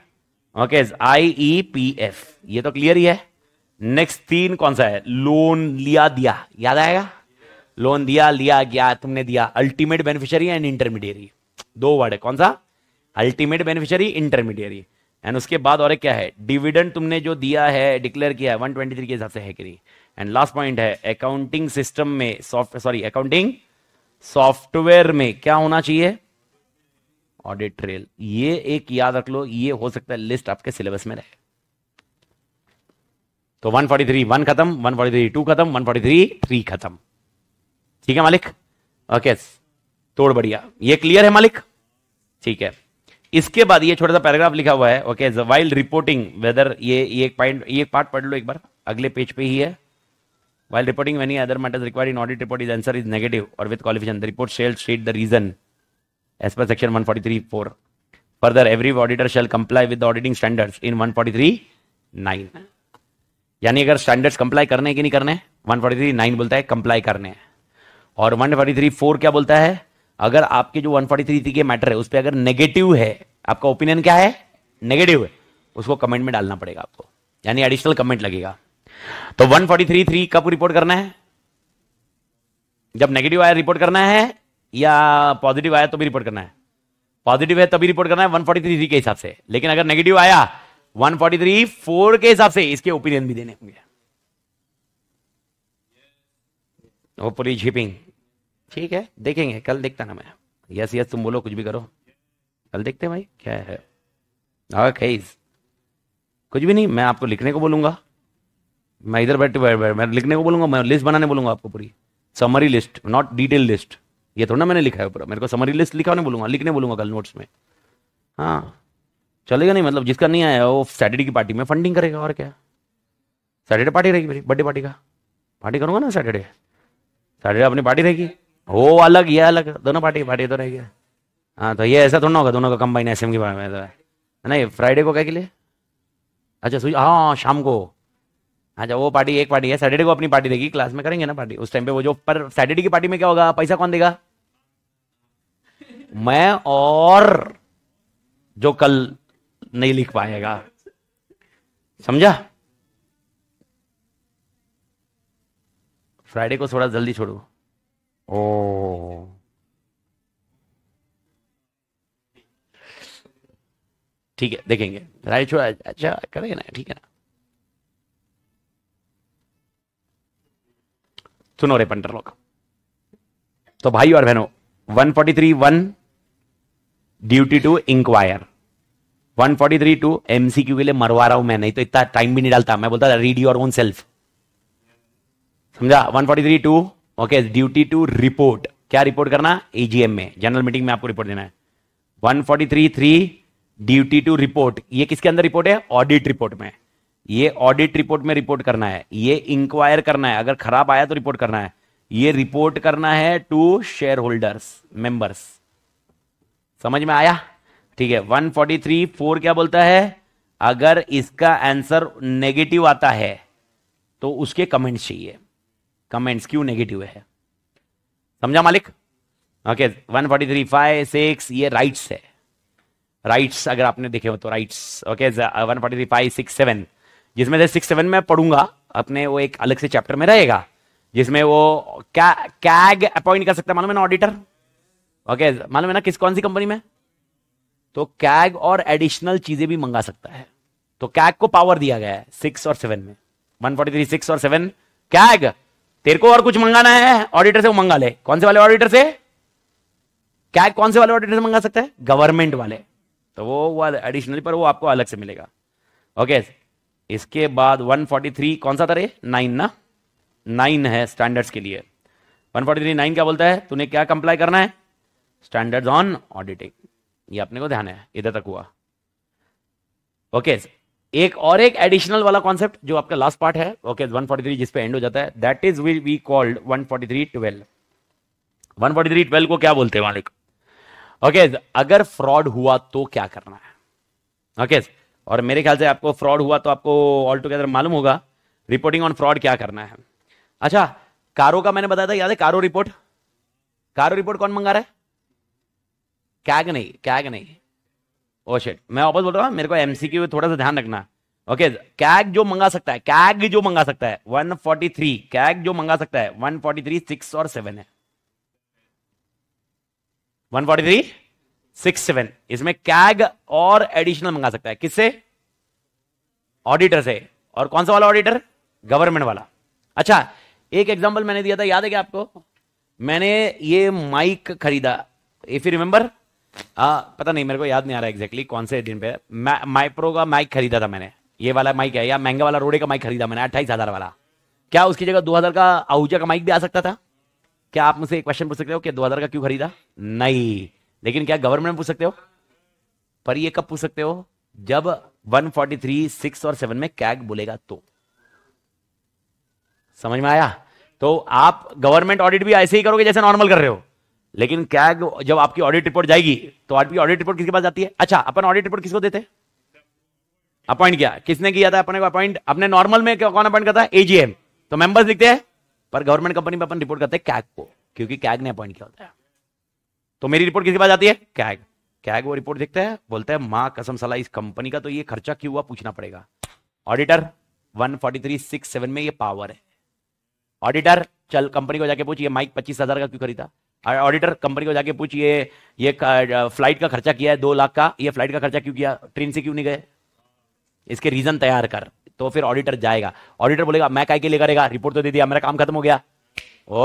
okay I E P F ये तो क्लियर ही है नेक्स्ट तीन कौन सा है लोन लिया दिया याद आएगा लोन दिया लिया गया तुमने दिया अल्टीमेट बेनिफिशियरी एंड इंटरमीडियरी दो वर्ड है कौन सा अल्टीमेट बेनिफिशियरी इंटरमीडियरी एंड उसके बाद और एक क्या है डिविडेंड तुमने जो दिया है डिक्लेयर किया है 123 के हिसाब से है कि नहीं एंड लास्ट पॉइंट है अकाउंटिंग सिस्टम में सॉफ्ट सॉरी अकाउंटिंग सॉफ्टवेयर में क्या होना चाहिए ऑडिट ट्रेल ये एक याद रख लो ये हो सकता है लिस्ट आपके सिलेबस में रहे तो 143 फोर्टी थ्री वन खत्म वन फोर्टी थ्री टू खत्म वन फोर्टी थ्री थ्री खत्म ठीक है मालिक ओके तोड़ बढ़िया ये क्लियर है मालिक ठीक है इसके बाद ये छोटा सा पैराग्राफ लिखा हुआ है ओके वाइल्ड रिपोर्टिंग वेदर ये एक पॉइंट ये एक पार्ट पढ़ लो एक बार अगले पेज पे ही है while रिपोर्टिंग वेनी other matters required in audit report is answer is negative or with qualification the report shall state the reason as per section 143.4. Further, every auditor shall comply with the auditing standards in 143.9. यानी अगर standards comply करने की नहीं करने 143.9 बोलता है comply करने और 143.4 क्या बोलता है अगर आपके जो 143 के मैटर है उस पर अगर नेगेटिव है आपका ओपिनियन क्या है नेगेटिव है उसको कमेंट में डालना पड़ेगा आपको यानी एडिशनल कमेंट लगेगा तो 143.3 कब रिपोर्ट करना है जब नेगेटिव आया रिपोर्ट करना है या पॉजिटिव आया तो भी रिपोर्ट करना है पॉजिटिव है तभी रिपोर्ट करना है 143 के हिसाब से लेकिन अगर नेगेटिव आया 143 फोर के हिसाब से इसके ओपिनियन भी देने होंगे होपफुली झिपिंग ठीक है देखेंगे कल देखता ना मैं यस यस तुम बोलो कुछ भी करो कल देखते हैं भाई क्या है खेज हाँ, कुछ भी नहीं मैं आपको लिखने को बोलूंगा मैं इधर बैठे मैं लिखने को बोलूंगा मैं लिस्ट बनाने बोलूंगा आपको पूरी summary list not detail list ये थोड़ा ना मैंने लिखा है पूरा मेरे को समरी लिस्ट लिखा नहीं बोलूंगा लिखने बोलूंगा कल नोट्स में हाँ चलेगा नहीं मतलब जिसका नहीं आया वो सैटरडे की पार्टी में फंडिंग करेगा और क्या सैटरडे पार्टी रहेगी मेरी बर्थडे पार्टी का पार्टी करूंगा ना सैटरडे सैटरडे अपनी पार्टी रहेगी वो अलग ये अलग दोनों पार्टी पार्टी तो रहेगी हाँ तो ये ऐसा थोड़ा होगा दोनों का कंबाइन एस एम के बारे में तो है नहीं फ्राइडे को क्या के लिए अच्छा सुई हाँ शाम को हाँ जब वो पार्टी एक पार्टी है सैटरडे को अपनी पार्टी देगी क्लास में करेंगे ना पार्टी उस टाइम पे वो जो पर सैटरडे की पार्टी में क्या होगा पैसा कौन देगा मैं और जो कल नहीं लिख पाएगा समझा फ्राइडे को थोड़ा जल्दी छोड़ो ओ ठीक है देखेंगे फ्राइडे छोड़ा अच्छा करेंगे ना ठीक है ना सुनो रे पंटर लोग तो भाई और बहनों 143 one duty to inquire 143 forty three two MCQ के लिए मरवा रहा हूं मैं नहीं तो इतना टाइम भी नहीं डालता मैं बोलता रीड योर ओन सेल्फ समझा 143 forty three two okay duty to report क्या रिपोर्ट करना एजीएम में जनरल मीटिंग में आपको रिपोर्ट देना है 143 forty three three duty to report ये किसके अंदर रिपोर्ट है ऑडिट रिपोर्ट में ये ऑडिट रिपोर्ट में रिपोर्ट करना है ये इंक्वायर करना है अगर खराब आया तो रिपोर्ट करना है ये रिपोर्ट करना है टू शेयर होल्डर्स मेंबर्स समझ में आया ठीक है 143 फोर क्या बोलता है अगर इसका आंसर नेगेटिव आता है तो उसके कमेंट्स चाहिए कमेंट्स क्यों नेगेटिव है समझा मालिक okay one forty three five six ये राइट्स है राइट्स अगर आपने देखे हो तो rights okay one forty three five six seven जिसमें से सिक्स सेवन में पढ़ूंगा अपने वो एक अलग से चैप्टर में रहेगा जिसमें वो क्या कैग अपॉइंट कर सकता है मालूम है ना ऑडिटर ओके मालूम है ना किस कौन सी कंपनी में तो कैग और एडिशनल चीजें भी मंगा सकता है तो कैग को पावर दिया गया है सिक्स और सेवन में वन फोर्टी थ्री सिक्स और सेवन कैग तेरे को और कुछ मंगाना है ऑडिटर से वो मंगा ले कौन से वाले ऑडिटर से कैग कौन से वाले ऑडिटर से मंगा सकता है गवर्नमेंट वाले तो वो वो एडिशनली पर वो आपको अलग से मिलेगा ओके इसके बाद 143 कौन सा था रे नाइन ना नाइन है स्टैंडर्ड्स के लिए 143 फोर्टी नाइन क्या बोलता है तूने क्या कंप्लाई करना है स्टैंडर्ड्स ऑन ऑडिटिंग ये अपने को ध्यान है इधर तक हुआ ओके okay, एक और एक एडिशनल वाला कॉन्सेप्ट जो आपका लास्ट पार्ट है ओके okay, 143 जिस जिसपे एंड हो जाता है that is we we called 143 forty 143 12 को क्या बोलते हैं मालिक ओके okay, अगर फ्रॉड हुआ तो क्या करना है ओके okay, और मेरे ख्याल से आपको फ्रॉड हुआ तो आपको ऑल टुगेदर मालूम होगा रिपोर्टिंग ऑन फ्रॉड क्या करना है अच्छा कारो का मैंने बताया था याद है कारो रिपोर्ट कारो रिपोर्ट कौन मंगा रहा है कैग नहीं कैग नहीं ओ oh शेट मैं वापस बोल रहा हूँ मेरे को एमसीक्यू की थोड़ा सा ध्यान रखना ओके कैग जो मंगा सकता है कैग जो मंगा सकता है 143 कैग जो मंगा सकता है 143 सिक्स और सेवन है 143 सिक्स सेवन इसमें कैग और एडिशनल मंगा सकता है किससे ऑडिटर से और कौन सा वाला ऑडिटर गवर्नमेंट वाला अच्छा एक एग्जाम्पल मैंने दिया था याद है क्या आपको मैंने ये माइक खरीदा इफ यू रिमेंबर पता नहीं मेरे को याद नहीं आ रहा एग्जैक्टली कौन से दिन पे माइप्रो का माइक खरीदा था मैंने ये वाला माइक है या महंगा वाला रोडे का माइक खरीदा मैंने अट्ठाईस हजार वाला क्या उसकी जगह दो हजार का आहूजा का माइक भी आ सकता था क्या आप मुझसे एक क्वेश्चन पूछ सकते हो कि दो हजार का क्यों खरीदा नहीं लेकिन क्या गवर्नमेंट पूछ सकते हो पर ये कब पूछ सकते हो जब 143, सिक्स और सेवन में कैग बोलेगा तो समझ में आया तो आप गवर्नमेंट ऑडिट भी ऐसे ही करोगे जैसे नॉर्मल कर रहे हो लेकिन कैग जब आपकी ऑडिट रिपोर्ट जाएगी तो आपकी ऑडिट रिपोर्ट किसके पास जाती है अच्छा अपन ऑडिट रिपोर्ट किसको देते अपॉइंट किया किसने किया था अपने को अपॉइंट अपने नॉर्मल में कौन अपॉइंट करता है एजीएम तो मेंबर्स लिखते हैं पर गवर्नमेंट कंपनी में अपन रिपोर्ट करते हैं कैग को क्योंकि कैग ने अपॉइंट किया होता है तो मेरी रिपोर्ट किसके पास आती है कैग कैग वो रिपोर्ट देखता है बोलता है माँ कसम सलाह इस कंपनी का तो ये खर्चा क्यों हुआ पूछना पड़ेगा ऑडिटर वन में ये पावर है ऑडिटर चल कंपनी को जाके पूछ ये माइक पच्चीस हजार का क्यों खरीदा ऑडिटर कंपनी को जाके पूछ ये ये फ्लाइट का खर्चा किया है दो लाख का ये फ्लाइट का खर्चा क्यों किया ट्रेन से क्यों नहीं गए इसके रीजन तैयार कर तो फिर ऑडिटर जाएगा ऑडिटर बोलेगा मैं काय के लिए करेगा रिपोर्ट तो दे दिया मेरा काम खत्म हो गया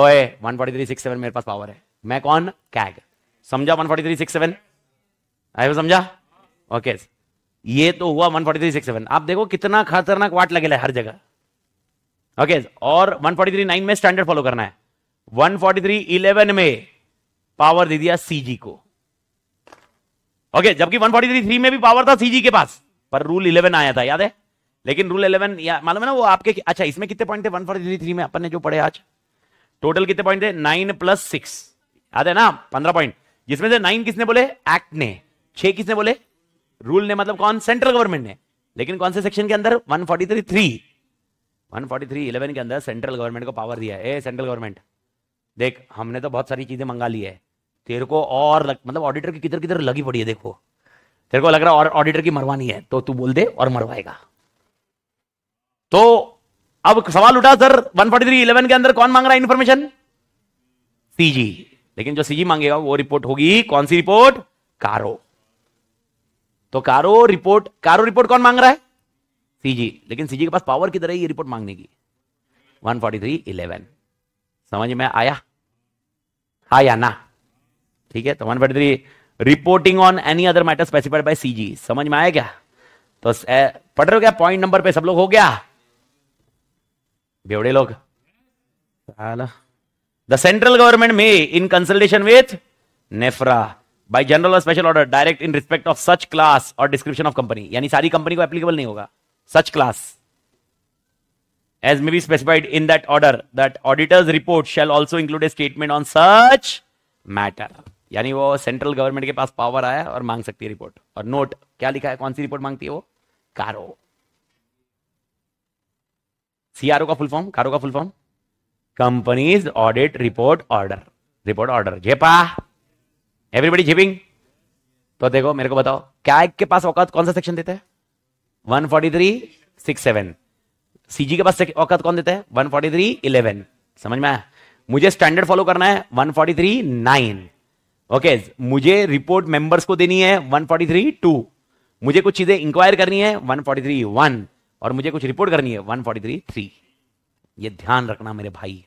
ओए one forty three six seven मेरे पास पावर है मैं कौन कैग समझा one forty three six seven आए समझा ओके ये तो हुआ one forty three six seven आप देखो कितना खतरनाक वाट लगे हर जगह ओके और वन फोर्टी थ्री नाइन में स्टैंडर्ड फॉलो करना है वन फोर्टी थ्री इलेवन में पावर दे दिया सीजी को ओके जबकि वन फोर्टी थ्री थ्री में भी पावर था सीजी के पास पर रूल इलेवन आया था याद है लेकिन रूल इलेवन मालूम है ना वो आपके अच्छा इसमें कितने पॉइंट थे वन फोर्टी थ्री थ्री में अपन ने जो पढ़े आज टोटल कितने पॉइंट थे नाइन प्लस सिक्स याद है ना पंद्रह पॉइंट जिसमें से नाइन किसने बोले एक्ट ने छह किसने बोले रूल ने मतलब कौन सेंट्रल गवर्नमेंट ने लेकिन कौन से सेक्शन के अंदर one forty three three one forty three eleven के अंदर सेंट्रल गवर्नमेंट को पावर दिया है सेंट्रल गवर्नमेंट देख हमने तो बहुत सारी चीजें मंगा ली है तेरे को और लग, मतलब ऑडिटर की किधर किधर लगी पड़ी है देखो तेरे को लग रहा है ऑडिटर की मरवानी है तो तू बोल दे और मरवाएगा तो अब सवाल उठा sir one forty three eleven के अंदर कौन मांग रहा है इन्फॉर्मेशन सीजी लेकिन जो सीजी मांगेगा वो रिपोर्ट होगी कौन सी रिपोर्ट कारो तो कारो रिपोर्ट कारो रिपोर्ट कौन मांग रहा है सीजी लेकिन सीजी के पास पावर किधर है ये रिपोर्ट मांगने की 143.11 समझ में आया हा या ना ठीक है तो 143 reporting on any other matter specified by CG समझ में आया क्या तो पढ़ रहे हो क्या पॉइंट नंबर पे सब लोग हो गया बेवड़े लोग The central government may, in consultation with NEFRA, by general or special order, direct in respect of such class or description of company. यानी सारी कंपनी को applicable नहीं होगा. Such class. As may be specified in that order, that auditor's report shall also include a statement on such matter. यानी वो central government के पास power आया और मांग सकती है रिपोर्ट और नोट क्या लिखा है कौन सी रिपोर्ट मांगती है वो कारो सीआरओ का फुल फॉर्म कारो का full form companies audit report order report order झेपा एवरीबडी झेपिंग तो देखो मेरे को बताओ क्या के पास औकात कौन सा सेक्शन देते हैं 143 forty three six seven CG के पास औकात कौन देते हैं 143 फोर्टी थ्री इलेवन समझ में आया मुझे स्टैंडर्ड फॉलो करना है 143 नाइन ओके मुझे रिपोर्ट मेंबर्स को देनी है 143 टू मुझे कुछ चीजें इंक्वायर करनी है 143 वन और मुझे कुछ रिपोर्ट करनी है 143 थ्री ये ध्यान रखना मेरे भाई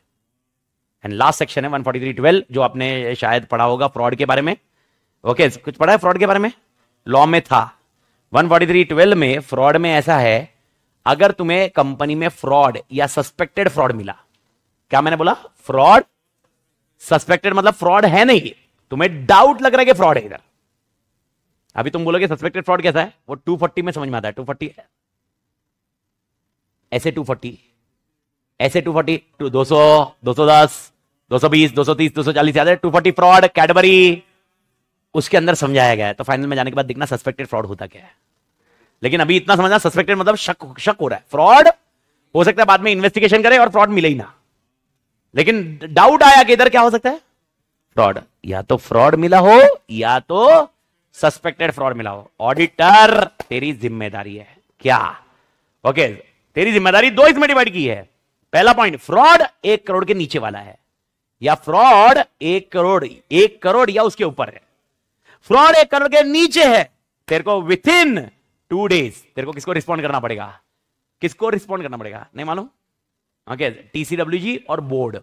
एंड लास्ट सेक्शन है फोर्टी जो आपने शायद पढ़ा होगा फ्रॉड के बारे में ओके okay, कुछ पढ़ा है फ्रॉड के बारे में लॉ में था फोर्टी में फ्रॉड में ऐसा है अगर तुम्हें कंपनी में फ्रॉड या सस्पेक्टेड फ्रॉड मिला क्या मैंने बोला फ्रॉड सस्पेक्टेड मतलब फ्रॉड है नहीं तुम्हें डाउट लग रहा है कि फ्रॉड है इधर अभी तुम बोलोगे सस्पेक्टेड फ्रॉड कैसा है वो 240 में समझ में आता है 240 ऐसे 240 ऐसे टू फोर्टी टू दो सौ दो सौ दस दो सौ बीस दो सौ तीस दो सौ चालीस याद है टू फोर्टी फ्रॉड कैडबरी उसके अंदर समझाया गया है तो फाइनल में जाने के बाद देखना सस्पेक्टेड फ्रॉड होता क्या है लेकिन अभी इतना समझना सस्पेक्टेड मतलब शक शक हो रहा है फ्रॉड हो सकता है बाद में इन्वेस्टिगेशन करे और फ्रॉड मिले ही ना लेकिन डाउट आया कि इधर क्या हो सकता है फ्रॉड या तो फ्रॉड मिला हो या तो सस्पेक्टेड फ्रॉड मिला हो ऑडिटर तेरी जिम्मेदारी है क्या ओके तेरी जिम्मेदारी दो इसमें डिवाइड की है पहला पॉइंट फ्रॉड एक करोड़ के नीचे वाला है या फ्रॉड एक करोड़ एक करोड़ या उसके ऊपर है फ्रॉड एक करोड़ के नीचे है तेरे को विथ इन टू डेज तेरे को किसको रिस्पॉन्ड करना पड़ेगा किसको रिस्पॉन्ड करना पड़ेगा नहीं मालूम ओके टीसीडब्ल्यू जी और बोर्ड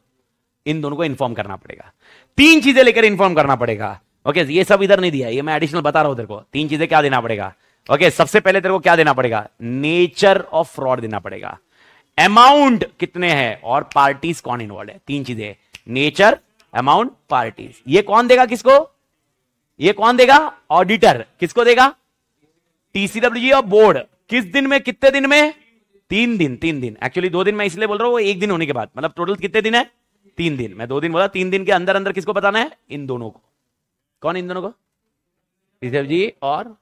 इन दोनों को इन्फॉर्म करना पड़ेगा तीन चीजें लेकर इन्फॉर्म करना पड़ेगा ओके ये सब इधर नहीं दिया ये मैं एडिशनल बता रहा हूं तेरे को तीन चीजें क्या देना पड़ेगा ओके सबसे पहले तेरे को क्या देना पड़ेगा नेचर ऑफ फ्रॉड देना पड़ेगा अमाउंट कितने हैं और पार्टीज कौन इन्वॉल्व है तीन चीजें नेचर अमाउंट पार्टीज ये कौन देगा किसको ये कौन देगा ऑडिटर किसको देगा टीसीडब्ल्यू और बोर्ड किस दिन में कितने दिन में तीन दिन तीन दिन एक्चुअली दो दिन मैं इसलिए बोल रहा हूं एक दिन होने के बाद मतलब टोटल कितने दिन है तीन दिन मैं दो दिन बोला तीन दिन के अंदर अंदर किसको बताना है इन दोनों को कौन इन दोनों को ऋषभ जी और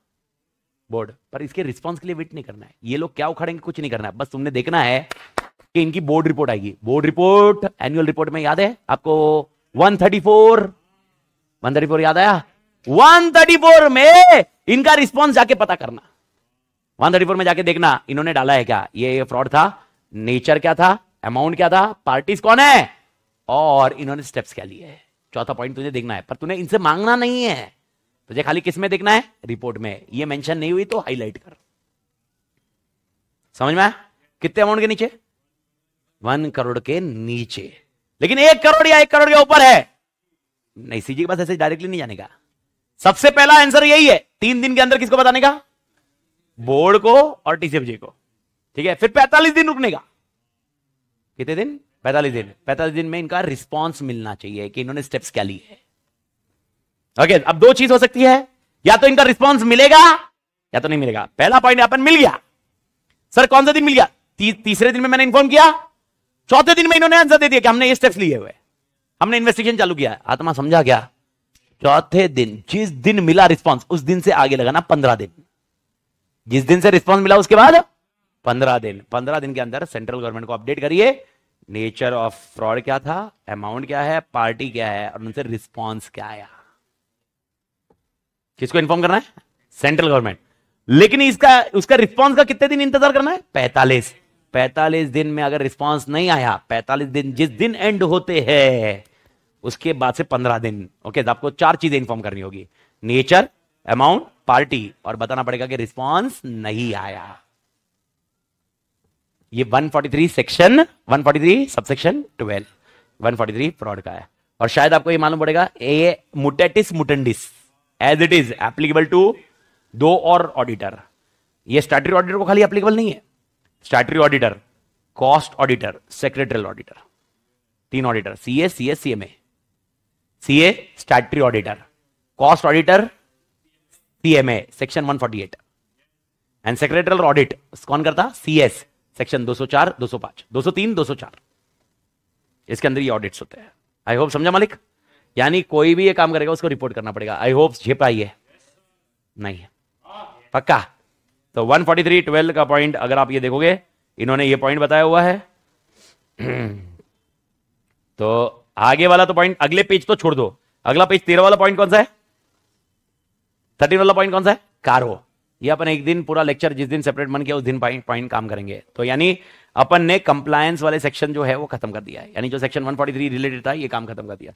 बोर्ड पर इसके रिस्पॉन्स के लिए वेट नहीं करना है ये लोग क्या उखाड़ेंगे कुछ नहीं करना है बस तुमने देखना है कि इनकी बोर्ड रिपोर्ट आएगी बोर्ड रिपोर्ट एनुअल रिपोर्ट में याद है आपको 134 134 याद आया 134 में इनका रिस्पॉन्स जाके पता करना 134 में जाके देखना इन्होंने डाला है क्या ये फ्रॉड था नेचर क्या था अमाउंट क्या था पार्टीज कौन है और इन्होंने स्टेप्स क्या लिए है चौथा पॉइंट तुझे देखना है पर तूने इनसे मांगना नहीं है तुझे खाली किसमें देखना है रिपोर्ट में ये मेंशन नहीं हुई तो हाईलाइट कर समझ में कितने अमाउंट के नीचे वन करोड़ के नीचे लेकिन एक करोड़ या एक करोड़ के ऊपर है नहीं सीजी के पास ऐसे डायरेक्टली नहीं जाने का सबसे पहला आंसर यही है तीन दिन के अंदर किसको बताने का बोर्ड को और टीसीएफजे को ठीक है फिर पैंतालीस दिन रुकने का कितने दिन पैंतालीस दिन पैंतालीस दिन में इनका रिस्पॉन्स मिलना चाहिए कि इन्होंने स्टेप्स क्या लिए है ओके okay, अब दो चीज हो सकती है या तो इनका रिस्पॉन्स मिलेगा या तो नहीं मिलेगा पहला पॉइंट अपन मिल गया सर कौन सा दिन मिल गया ती, तीसरे दिन में मैंने इन्फॉर्म किया चौथे दिन में इन्होंने आंसर दे दिया कि हमने ये स्टेप्स लिए हुए हमने इन्वेस्टिगेशन चालू किया आत्मा समझा गया चौथे दिन जिस दिन मिला रिस्पॉन्स उस दिन से आगे लगाना पंद्रह दिन जिस दिन से रिस्पॉन्स मिला उसके बाद पंद्रह दिन पंद्रह दिन के अंदर सेंट्रल गवर्नमेंट को अपडेट करिए नेचर ऑफ फ्रॉड क्या था अमाउंट क्या है पार्टी क्या है और उनसे रिस्पॉन्स क्या आया किसको इन्फॉर्म करना है सेंट्रल गवर्नमेंट लेकिन इसका उसका रिस्पॉन्स का कितने दिन इंतजार करना है पैतालीस पैतालीस दिन में अगर रिस्पॉन्स नहीं आया पैतालीस दिन जिस दिन एंड होते हैं उसके बाद से पंद्रह दिन ओके तो आपको चार चीजें इन्फॉर्म करनी होगी नेचर अमाउंट पार्टी और बताना पड़ेगा कि रिस्पॉन्स नहीं आया ये 143 सेक्शन 143 सबसेक्शन 12 143 फ्रॉड का है और शायद आपको ये मालूम पड़ेगा a mutatis mutandis as it is applicable to दो और ऑडिटर ये स्टैटरी ऑडिटर को खाली एप्लीकेबल नहीं है statutory auditor cost auditor secretarial auditor तीन auditor CA C S C M A C A statutory auditor cost auditor C M A section one forty eight and secretarial audit कौन करता C S section दो सौ चार दो सौ पांच दो सौ तीन दो सौ चार इसके अंदर ये ऑडिट्स होते हैं आई होप समझा मालिक यानी कोई भी ये काम करेगा उसको रिपोर्ट करना पड़ेगा आई होप झेप आई है नहीं है पक्का तो 143 फोर्टी का पॉइंट अगर आप ये देखोगे इन्होंने ये पॉइंट बताया हुआ है [clears throat] तो आगे वाला तो पॉइंट अगले पेज तो छोड़ दो अगला पेज तेरह वाला पॉइंट कौन सा है थर्टीन वाला पॉइंट कौन सा है कारो ये अपन एक दिन पूरा लेक्चर जिस दिन सेपरेट मन किया उस दिन पॉइंट काम करेंगे तो यानी अपन ने कंप्लायंस वाले सेक्शन जो है वो खत्म कर दिया है यानी जो सेक्शन 143 रिलेटेड था ये काम खत्म कर दिया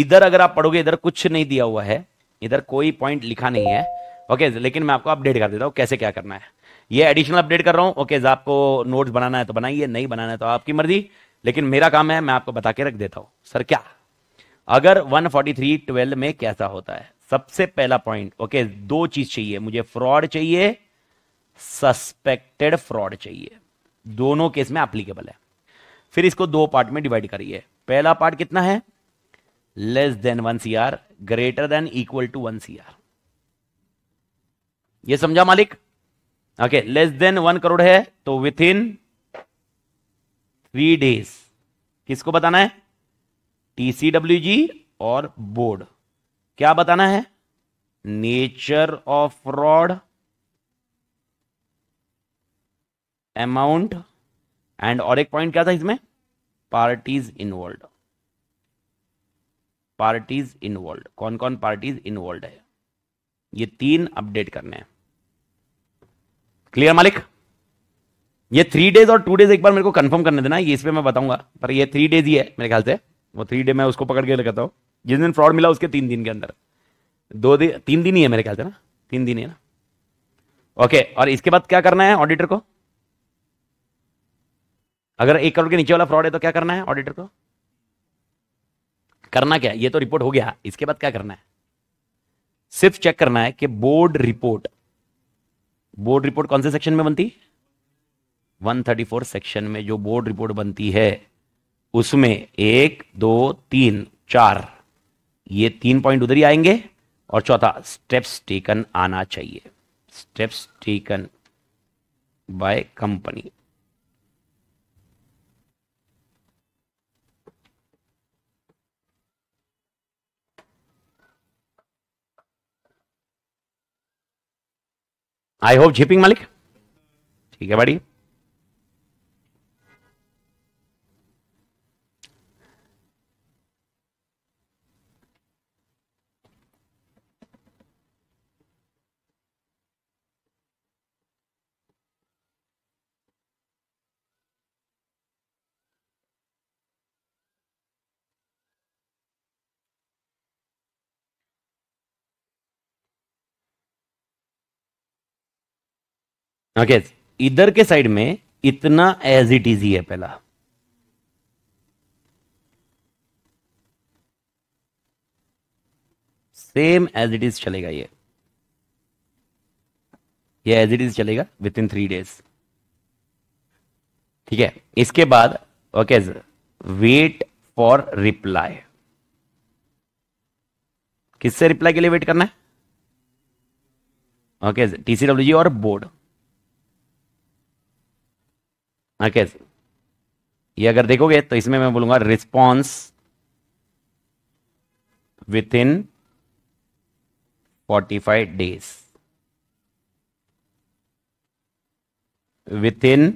इधर अगर आप पढ़ोगे इधर कुछ नहीं दिया हुआ है इधर कोई पॉइंट लिखा नहीं है ओके लेकिन मैं आपको अपडेट कर देता हूँ कैसे क्या करना है ये एडिशनल अपडेट कर रहा हूँ ओके आपको नोट्स बनाना है तो बनाइए नहीं बनाना है तो आपकी मर्जी लेकिन मेरा काम है मैं आपको बता के रख देता हूँ सर क्या अगर 143 फोर्टी में कैसा होता है सबसे पहला पॉइंट ओके दो चीज चाहिए मुझे फ्रॉड चाहिए सस्पेक्टेड फ्रॉड चाहिए दोनों केस में एप्लीकेबल है फिर इसको दो पार्ट में डिवाइड करिए पहला पार्ट कितना है less than one C R greater than equal to one C R यह समझा मालिक okay less than one crore है तो विथ इन थ्री डेज किसको बताना है टीसीडब्ल्यू जी और बोर्ड क्या बताना है nature of fraud amount and और एक पॉइंट क्या था इसमें पार्टीज इन्वॉल्व पार्टीज इन्वॉल्व कौन कौन पार्टीज इन्वॉल्व है ये तीन अपडेट करने हैं क्लियर मालिक ये थ्री डेज और टू डेज एक बार मेरे को कंफर्म करने देना ये इस पर मैं बताऊंगा पर ये थ्री डेज ही है मेरे ख्याल से वो थ्री डे मैं उसको पकड़ के लगाता हूँ जिस दिन फ्रॉड मिला उसके तीन दिन के अंदर दो दिन तीन दिन ही है मेरे ख्याल से ना तीन दिन ही है ना ओके और इसके बाद क्या करना है ऑडिटर को अगर एक करोड़ के नीचे वाला फ्रॉड है तो क्या करना है ऑडिटर को करना क्या ये तो रिपोर्ट हो गया इसके बाद क्या करना है सिर्फ चेक करना है कि बोर्ड रिपोर्ट बोर्ड रिपोर्ट कौन से सेक्शन में बनती 134 सेक्शन में जो बोर्ड रिपोर्ट बनती है उसमें एक दो तीन चार ये तीन पॉइंट उधर ही आएंगे और चौथा स्टेप्स टेकन आना चाहिए steps taken by company I hope झिपिंग मालिक ठीक है बढ़िया ओके इधर के साइड में इतना एज इट इज ही है पहला सेम एज इट इज चलेगा ये ये एज इट इज चलेगा विद इन थ्री डेज ठीक है इसके बाद ओके वेट फॉर रिप्लाई किससे रिप्लाई के लिए वेट करना है ओके टीसीडब्ल्यू और बोर्ड ओके हाँ, कैसे ये अगर देखोगे तो इसमें मैं बोलूंगा response within forty five days within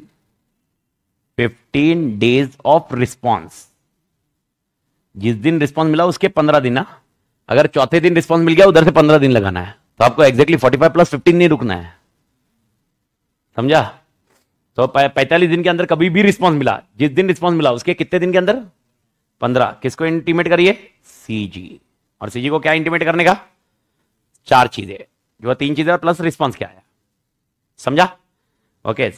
fifteen days of response जिस दिन रिस्पॉन्स मिला उसके पंद्रह दिन ना हाँ? अगर चौथे दिन रिस्पॉन्स मिल गया उधर से पंद्रह दिन लगाना है तो आपको exactly forty five plus fifteen नहीं रुकना है समझा तो पैंतालीस दिन के अंदर कभी भी रिस्पॉन्स मिला जिस दिन रिस्पॉन्स मिला उसके कितने दिन के अंदर पंद्रह किसको इंटीमेट करिए सीजी और सीजी को क्या इंटीमेट करने का चार चीजें जो तीन चीजें प्लस रिस्पॉन्स क्या आया समझा okay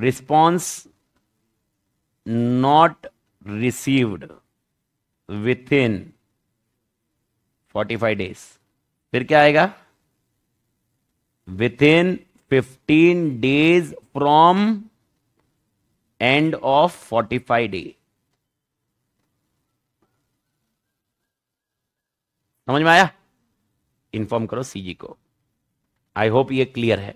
response not received within forty five days फिर क्या आएगा within fifteen days from end of forty five day समझ में आया इन्फॉर्म करो सीजी को आई होप ये क्लियर है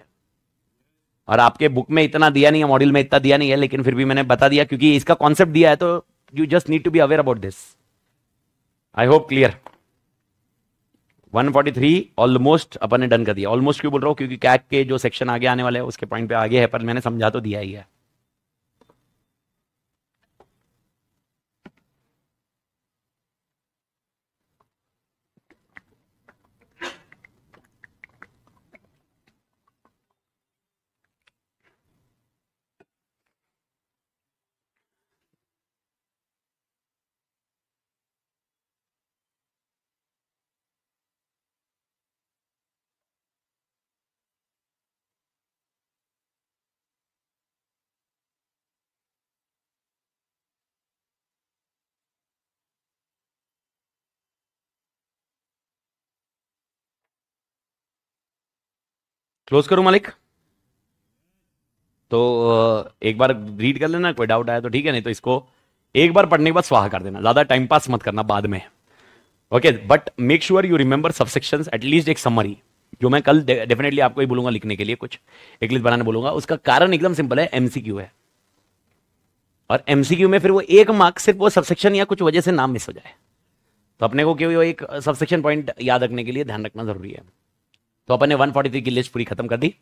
और आपके बुक में इतना दिया नहीं है मॉड्यूल में इतना दिया नहीं है लेकिन फिर भी मैंने बता दिया क्योंकि इसका कॉन्सेप्ट दिया है तो you just need to be aware about this I hope clear 143 almost अपन ने डन कर दिया ऑलमोस्ट क्यों बोल रहा हूँ क्योंकि कैक के जो सेक्शन आगे आने वाले हैं उसके पॉइंट पे आगे है पर मैंने समझा तो दिया ही है क्लोज करूं मालिक तो एक बार रीड कर लेना कोई डाउट आया तो ठीक है नहीं तो इसको एक बार पढ़ने के बाद स्वाह कर देना ज्यादा टाइम पास मत करना बाद में okay but make sure you remember subsection at least एक समरी जो मैं कल डेफिनेटली आपको ही बोलूंगा लिखने के लिए कुछ एक लिस्ट बनाने बोलूंगा उसका कारण एकदम सिंपल है एमसीक्यू है और एमसीक्यू में फिर वो एक मार्क सिर्फ वो सबसेक्शन या कुछ वजह से नाम मिस हो जाए तो अपने को क्यों एक सबसेक्शन पॉइंट याद रखने के लिए ध्यान रखना जरूरी है तो अपन ने 143 की लिस्ट पूरी खत्म कर दी